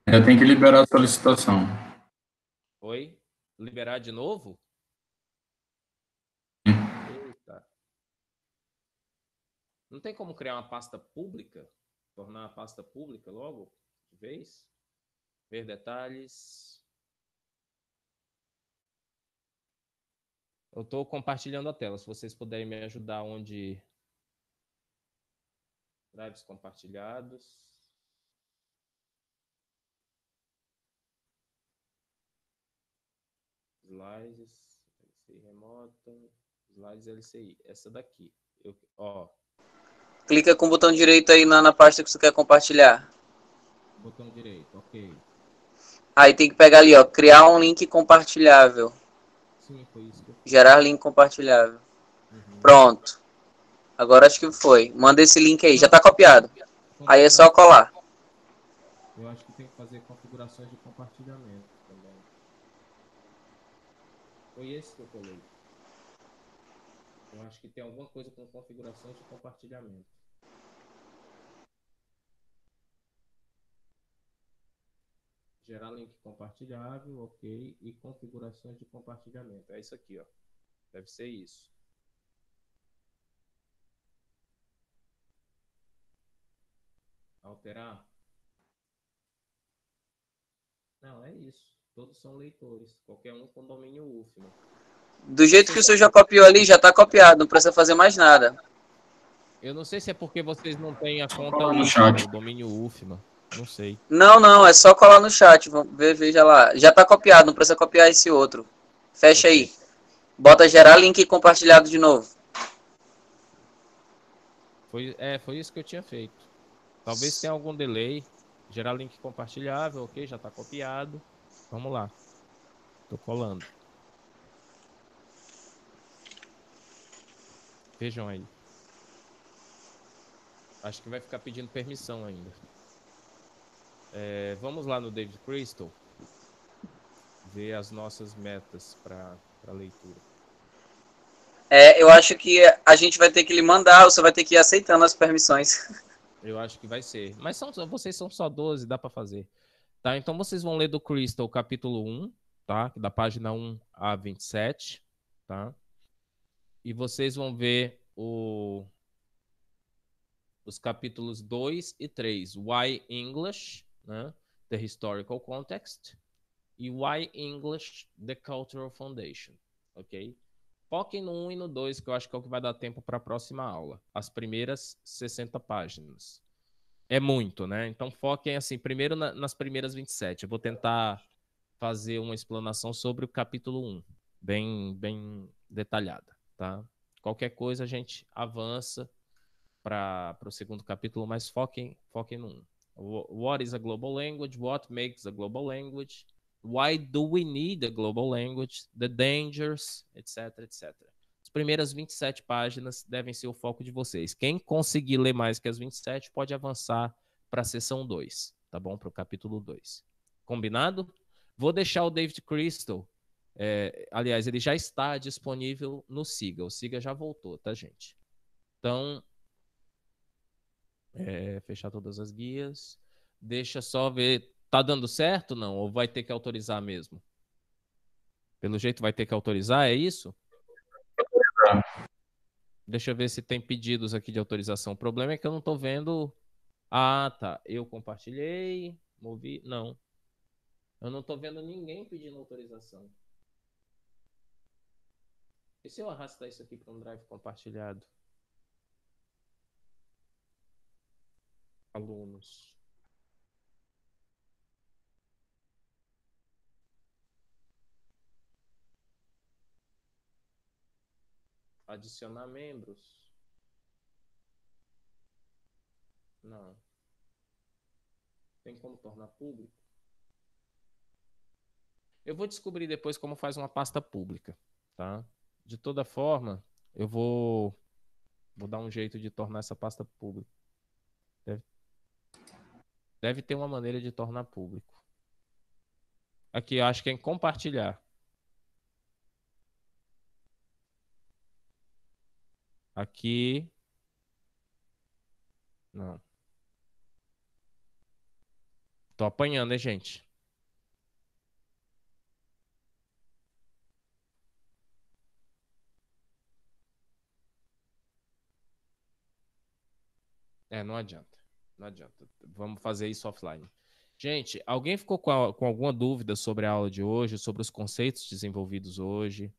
Eu tenho que liberar a solicitação. Oi? Liberar de novo? Eita. Não tem como criar uma pasta pública? Tornar a pasta pública logo de vez? Ver detalhes. Eu estou compartilhando a tela. Se vocês puderem me ajudar onde. Drives compartilhados. Slides, LCI remota. Slides LCI. Essa daqui. Eu, ó. Clica com o botão direito aí na, na pasta que você quer compartilhar. Botão direito, ok. Aí tem que pegar ali, ó, criar um link compartilhável. Sim, foi isso. Gerar link compartilhável. Uhum. Pronto. Agora acho que foi. Manda esse link aí, já tá copiado. Aí é só colar. Eu acho que tem que fazer configurações de compartilhamento também. Foi esse que eu colei. Eu acho que tem alguma coisa com configurações de compartilhamento. gerar link compartilhável, ok, e configurações de compartilhamento. É isso aqui, ó. Deve ser isso. Alterar. Não, é isso. Todos são leitores. Qualquer um com domínio UFMA. Né? Do jeito que o senhor já copiou ali, já está copiado. Não precisa fazer mais nada. Eu não sei se é porque vocês não têm a conta no domínio UFMA. Não sei. Não, não, é só colar no chat. ver, veja lá. Já tá copiado, não precisa copiar esse outro. Fecha aí. Bota gerar link compartilhado de novo. Foi, é, foi isso que eu tinha feito. Talvez tenha algum delay. Gerar link compartilhável, ok? Já tá copiado. Vamos lá. Tô colando. Vejam aí. Acho que vai ficar pedindo permissão ainda. É, vamos lá no David Crystal ver as nossas metas para a leitura. É, eu acho que a gente vai ter que lhe mandar, você vai ter que ir aceitando as permissões. Eu acho que vai ser. Mas são, vocês são só 12, dá para fazer. Tá, então vocês vão ler do Crystal capítulo 1, tá? Da página 1 a 27, tá? E vocês vão ver o os capítulos 2 e 3, Why English, né? The Historical Context e Why English, The Cultural Foundation, ok? Foquem no 1 um e no 2, que eu acho que é o que vai dar tempo para a próxima aula. As primeiras 60 páginas. É muito, né? Então foquem, assim, primeiro na, nas primeiras 27. Eu vou tentar fazer uma explanação sobre o capítulo 1, bem, bem detalhada, tá? Qualquer coisa a gente avança para o segundo capítulo, mas foquem, foquem no 1. What is a global language? What makes a global language? Why do we need a global language? The dangers, etc, etc. As primeiras 27 páginas devem ser o foco de vocês. Quem conseguir ler mais que as 27 pode avançar para a sessão 2, tá bom? Para o capítulo 2. Combinado? Vou deixar o David Crystal. É, aliás, ele já está disponível no Siga. O Siga já voltou, tá, gente? Então, é, fechar todas as guias. Deixa só ver, tá dando certo não? Ou vai ter que autorizar mesmo? Pelo jeito vai ter que autorizar, é isso? Deixa eu ver se tem pedidos aqui de autorização. O problema é que eu não estou vendo. Ah, tá. Eu compartilhei, movi. Não. Eu não estou vendo ninguém pedindo autorização. E se eu arrastar isso aqui para um drive compartilhado? alunos adicionar membros. Não. Tem como tornar público? Eu vou descobrir depois como faz uma pasta pública, tá? De toda forma, eu vou vou dar um jeito de tornar essa pasta pública. Deve Deve ter uma maneira de tornar público. Aqui, eu acho que é em compartilhar. Aqui. Não. Tô apanhando, hein, gente? É, não adianta. Não adianta. Vamos fazer isso offline. Gente, alguém ficou com, a, com alguma dúvida sobre a aula de hoje, sobre os conceitos desenvolvidos hoje?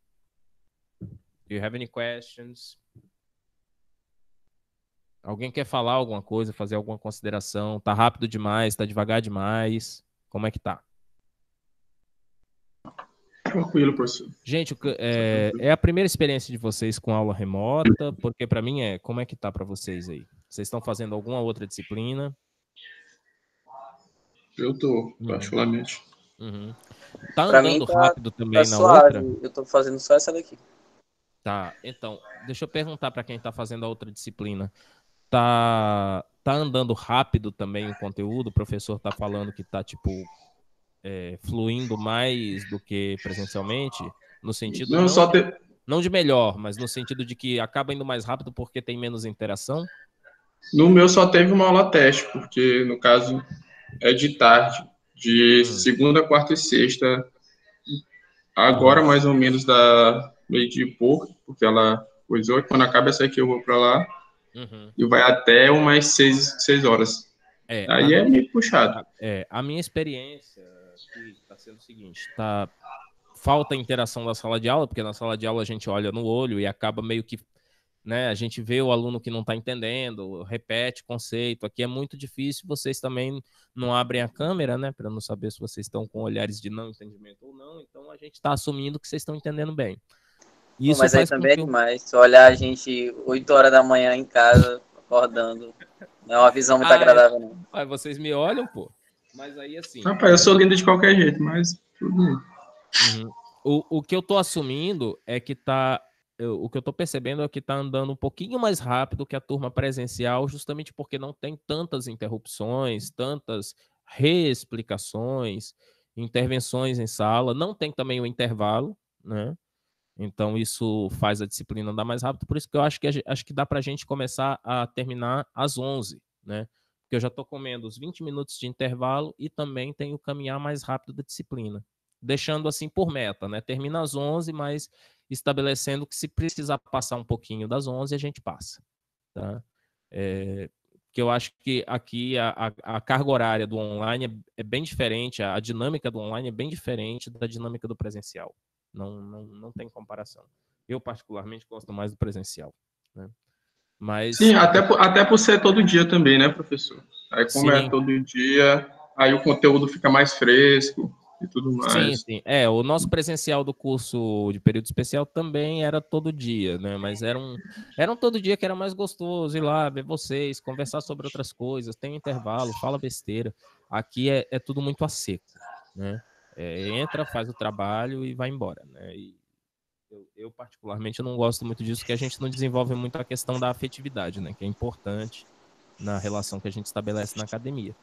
Do you have any questions? Alguém quer falar alguma coisa, fazer alguma consideração? Tá rápido demais, tá devagar demais? Como é que tá? Tranquilo, professor. Gente, é, é a primeira experiência de vocês com aula remota, porque para mim é como é que tá para vocês aí? Vocês estão fazendo alguma outra disciplina? Eu tô, uhum. particularmente. Uhum. Tá andando tá, rápido também tá na suave. outra? Eu tô fazendo só essa daqui. Tá, então, deixa eu perguntar para quem tá fazendo a outra disciplina. Tá, tá andando rápido também o conteúdo? O professor tá falando que tá, tipo, é, fluindo mais do que presencialmente? No sentido. Não, não, só te... não de melhor, mas no sentido de que acaba indo mais rápido porque tem menos interação? No meu só teve uma aula teste, porque no caso é de tarde, de uhum. segunda, quarta e sexta, agora mais ou menos da meio de pouco, porque ela coisou, quando acaba essa aqui eu vou para lá, uhum. e vai até umas seis, seis horas. É, Aí é meio puxado. É, a minha experiência está sendo o seguinte, tá falta interação da sala de aula, porque na sala de aula a gente olha no olho e acaba meio que né? A gente vê o aluno que não está entendendo, repete conceito. Aqui é muito difícil, vocês também não abrem a câmera, né? Para não saber se vocês estão com olhares de não entendimento ou não. Então a gente está assumindo que vocês estão entendendo bem. Isso Bom, mas aí também é que... é demais. Se olhar a gente 8 horas da manhã em casa, acordando, não é uma visão muito ah, é. agradável, não. vocês me olham, pô. Mas aí assim. Rapaz, eu sou lindo de qualquer jeito, mas tudo bem. Uhum. O, o que eu tô assumindo é que tá eu, o que eu estou percebendo é que está andando um pouquinho mais rápido que a turma presencial, justamente porque não tem tantas interrupções, tantas reexplicações, intervenções em sala, não tem também o intervalo, né? Então isso faz a disciplina andar mais rápido, por isso que eu acho que, acho que dá para a gente começar a terminar às 11, né? Porque eu já estou comendo os 20 minutos de intervalo e também tenho o caminhar mais rápido da disciplina deixando assim por meta, né? Termina às 11, mas estabelecendo que se precisar passar um pouquinho das 11, a gente passa. Tá? É, que eu acho que aqui a, a, a carga horária do online é, é bem diferente, a, a, dinâmica do online é bem diferente da dinâmica do presencial. Não, não, não tem comparação. Eu, particularmente, gosto mais do presencial. Né? Mas... Sim, até por, até por ser todo dia também, né, professor? Aí, como é Sim. é todo dia, aí o conteúdo fica mais fresco e tudo mais. Sim, sim. É, o nosso presencial do curso de período especial também era todo dia, né? Mas era um, era um todo dia que era mais gostoso ir lá ver vocês, conversar sobre outras coisas, tem um intervalo, fala besteira. Aqui é, é tudo muito a seco, né? É, entra, faz o trabalho e vai embora, né? E eu, eu, particularmente, não gosto muito disso, que a gente não desenvolve muito a questão da afetividade, né? Que é importante na relação que a gente estabelece na academia.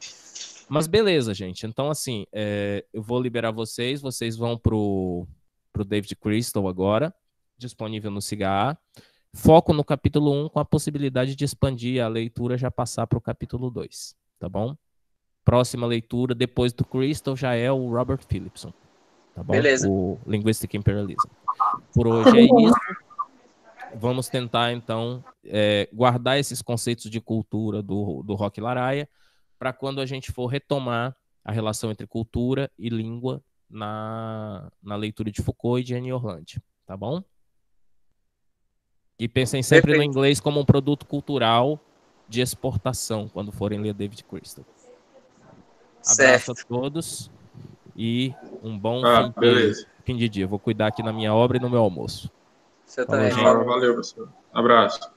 Mas beleza, gente. Então, assim, é, eu vou liberar vocês. Vocês vão pro, pro David Crystal agora, disponível no Cigar. Foco no capítulo 1 com a possibilidade de expandir a leitura já passar para o capítulo 2, tá bom? Próxima leitura, depois do Crystal, já é o Robert Phillipson, tá bom? Beleza. O Linguistic Imperialism. Por hoje é isso. Vamos tentar, então, é, guardar esses conceitos de cultura do, do Rock Laraia para quando a gente for retomar a relação entre cultura e língua na, na leitura de Foucault e de Annie Orland, tá bom? E pensem sempre Perfeito. no inglês como um produto cultural de exportação quando forem ler David Crystal. Abraço certo. a todos e um bom ah, fim, de, fim, de, dia. Vou cuidar aqui na minha obra e no meu almoço. Você Falou, aí. Gente. Valeu, pessoal. Abraço.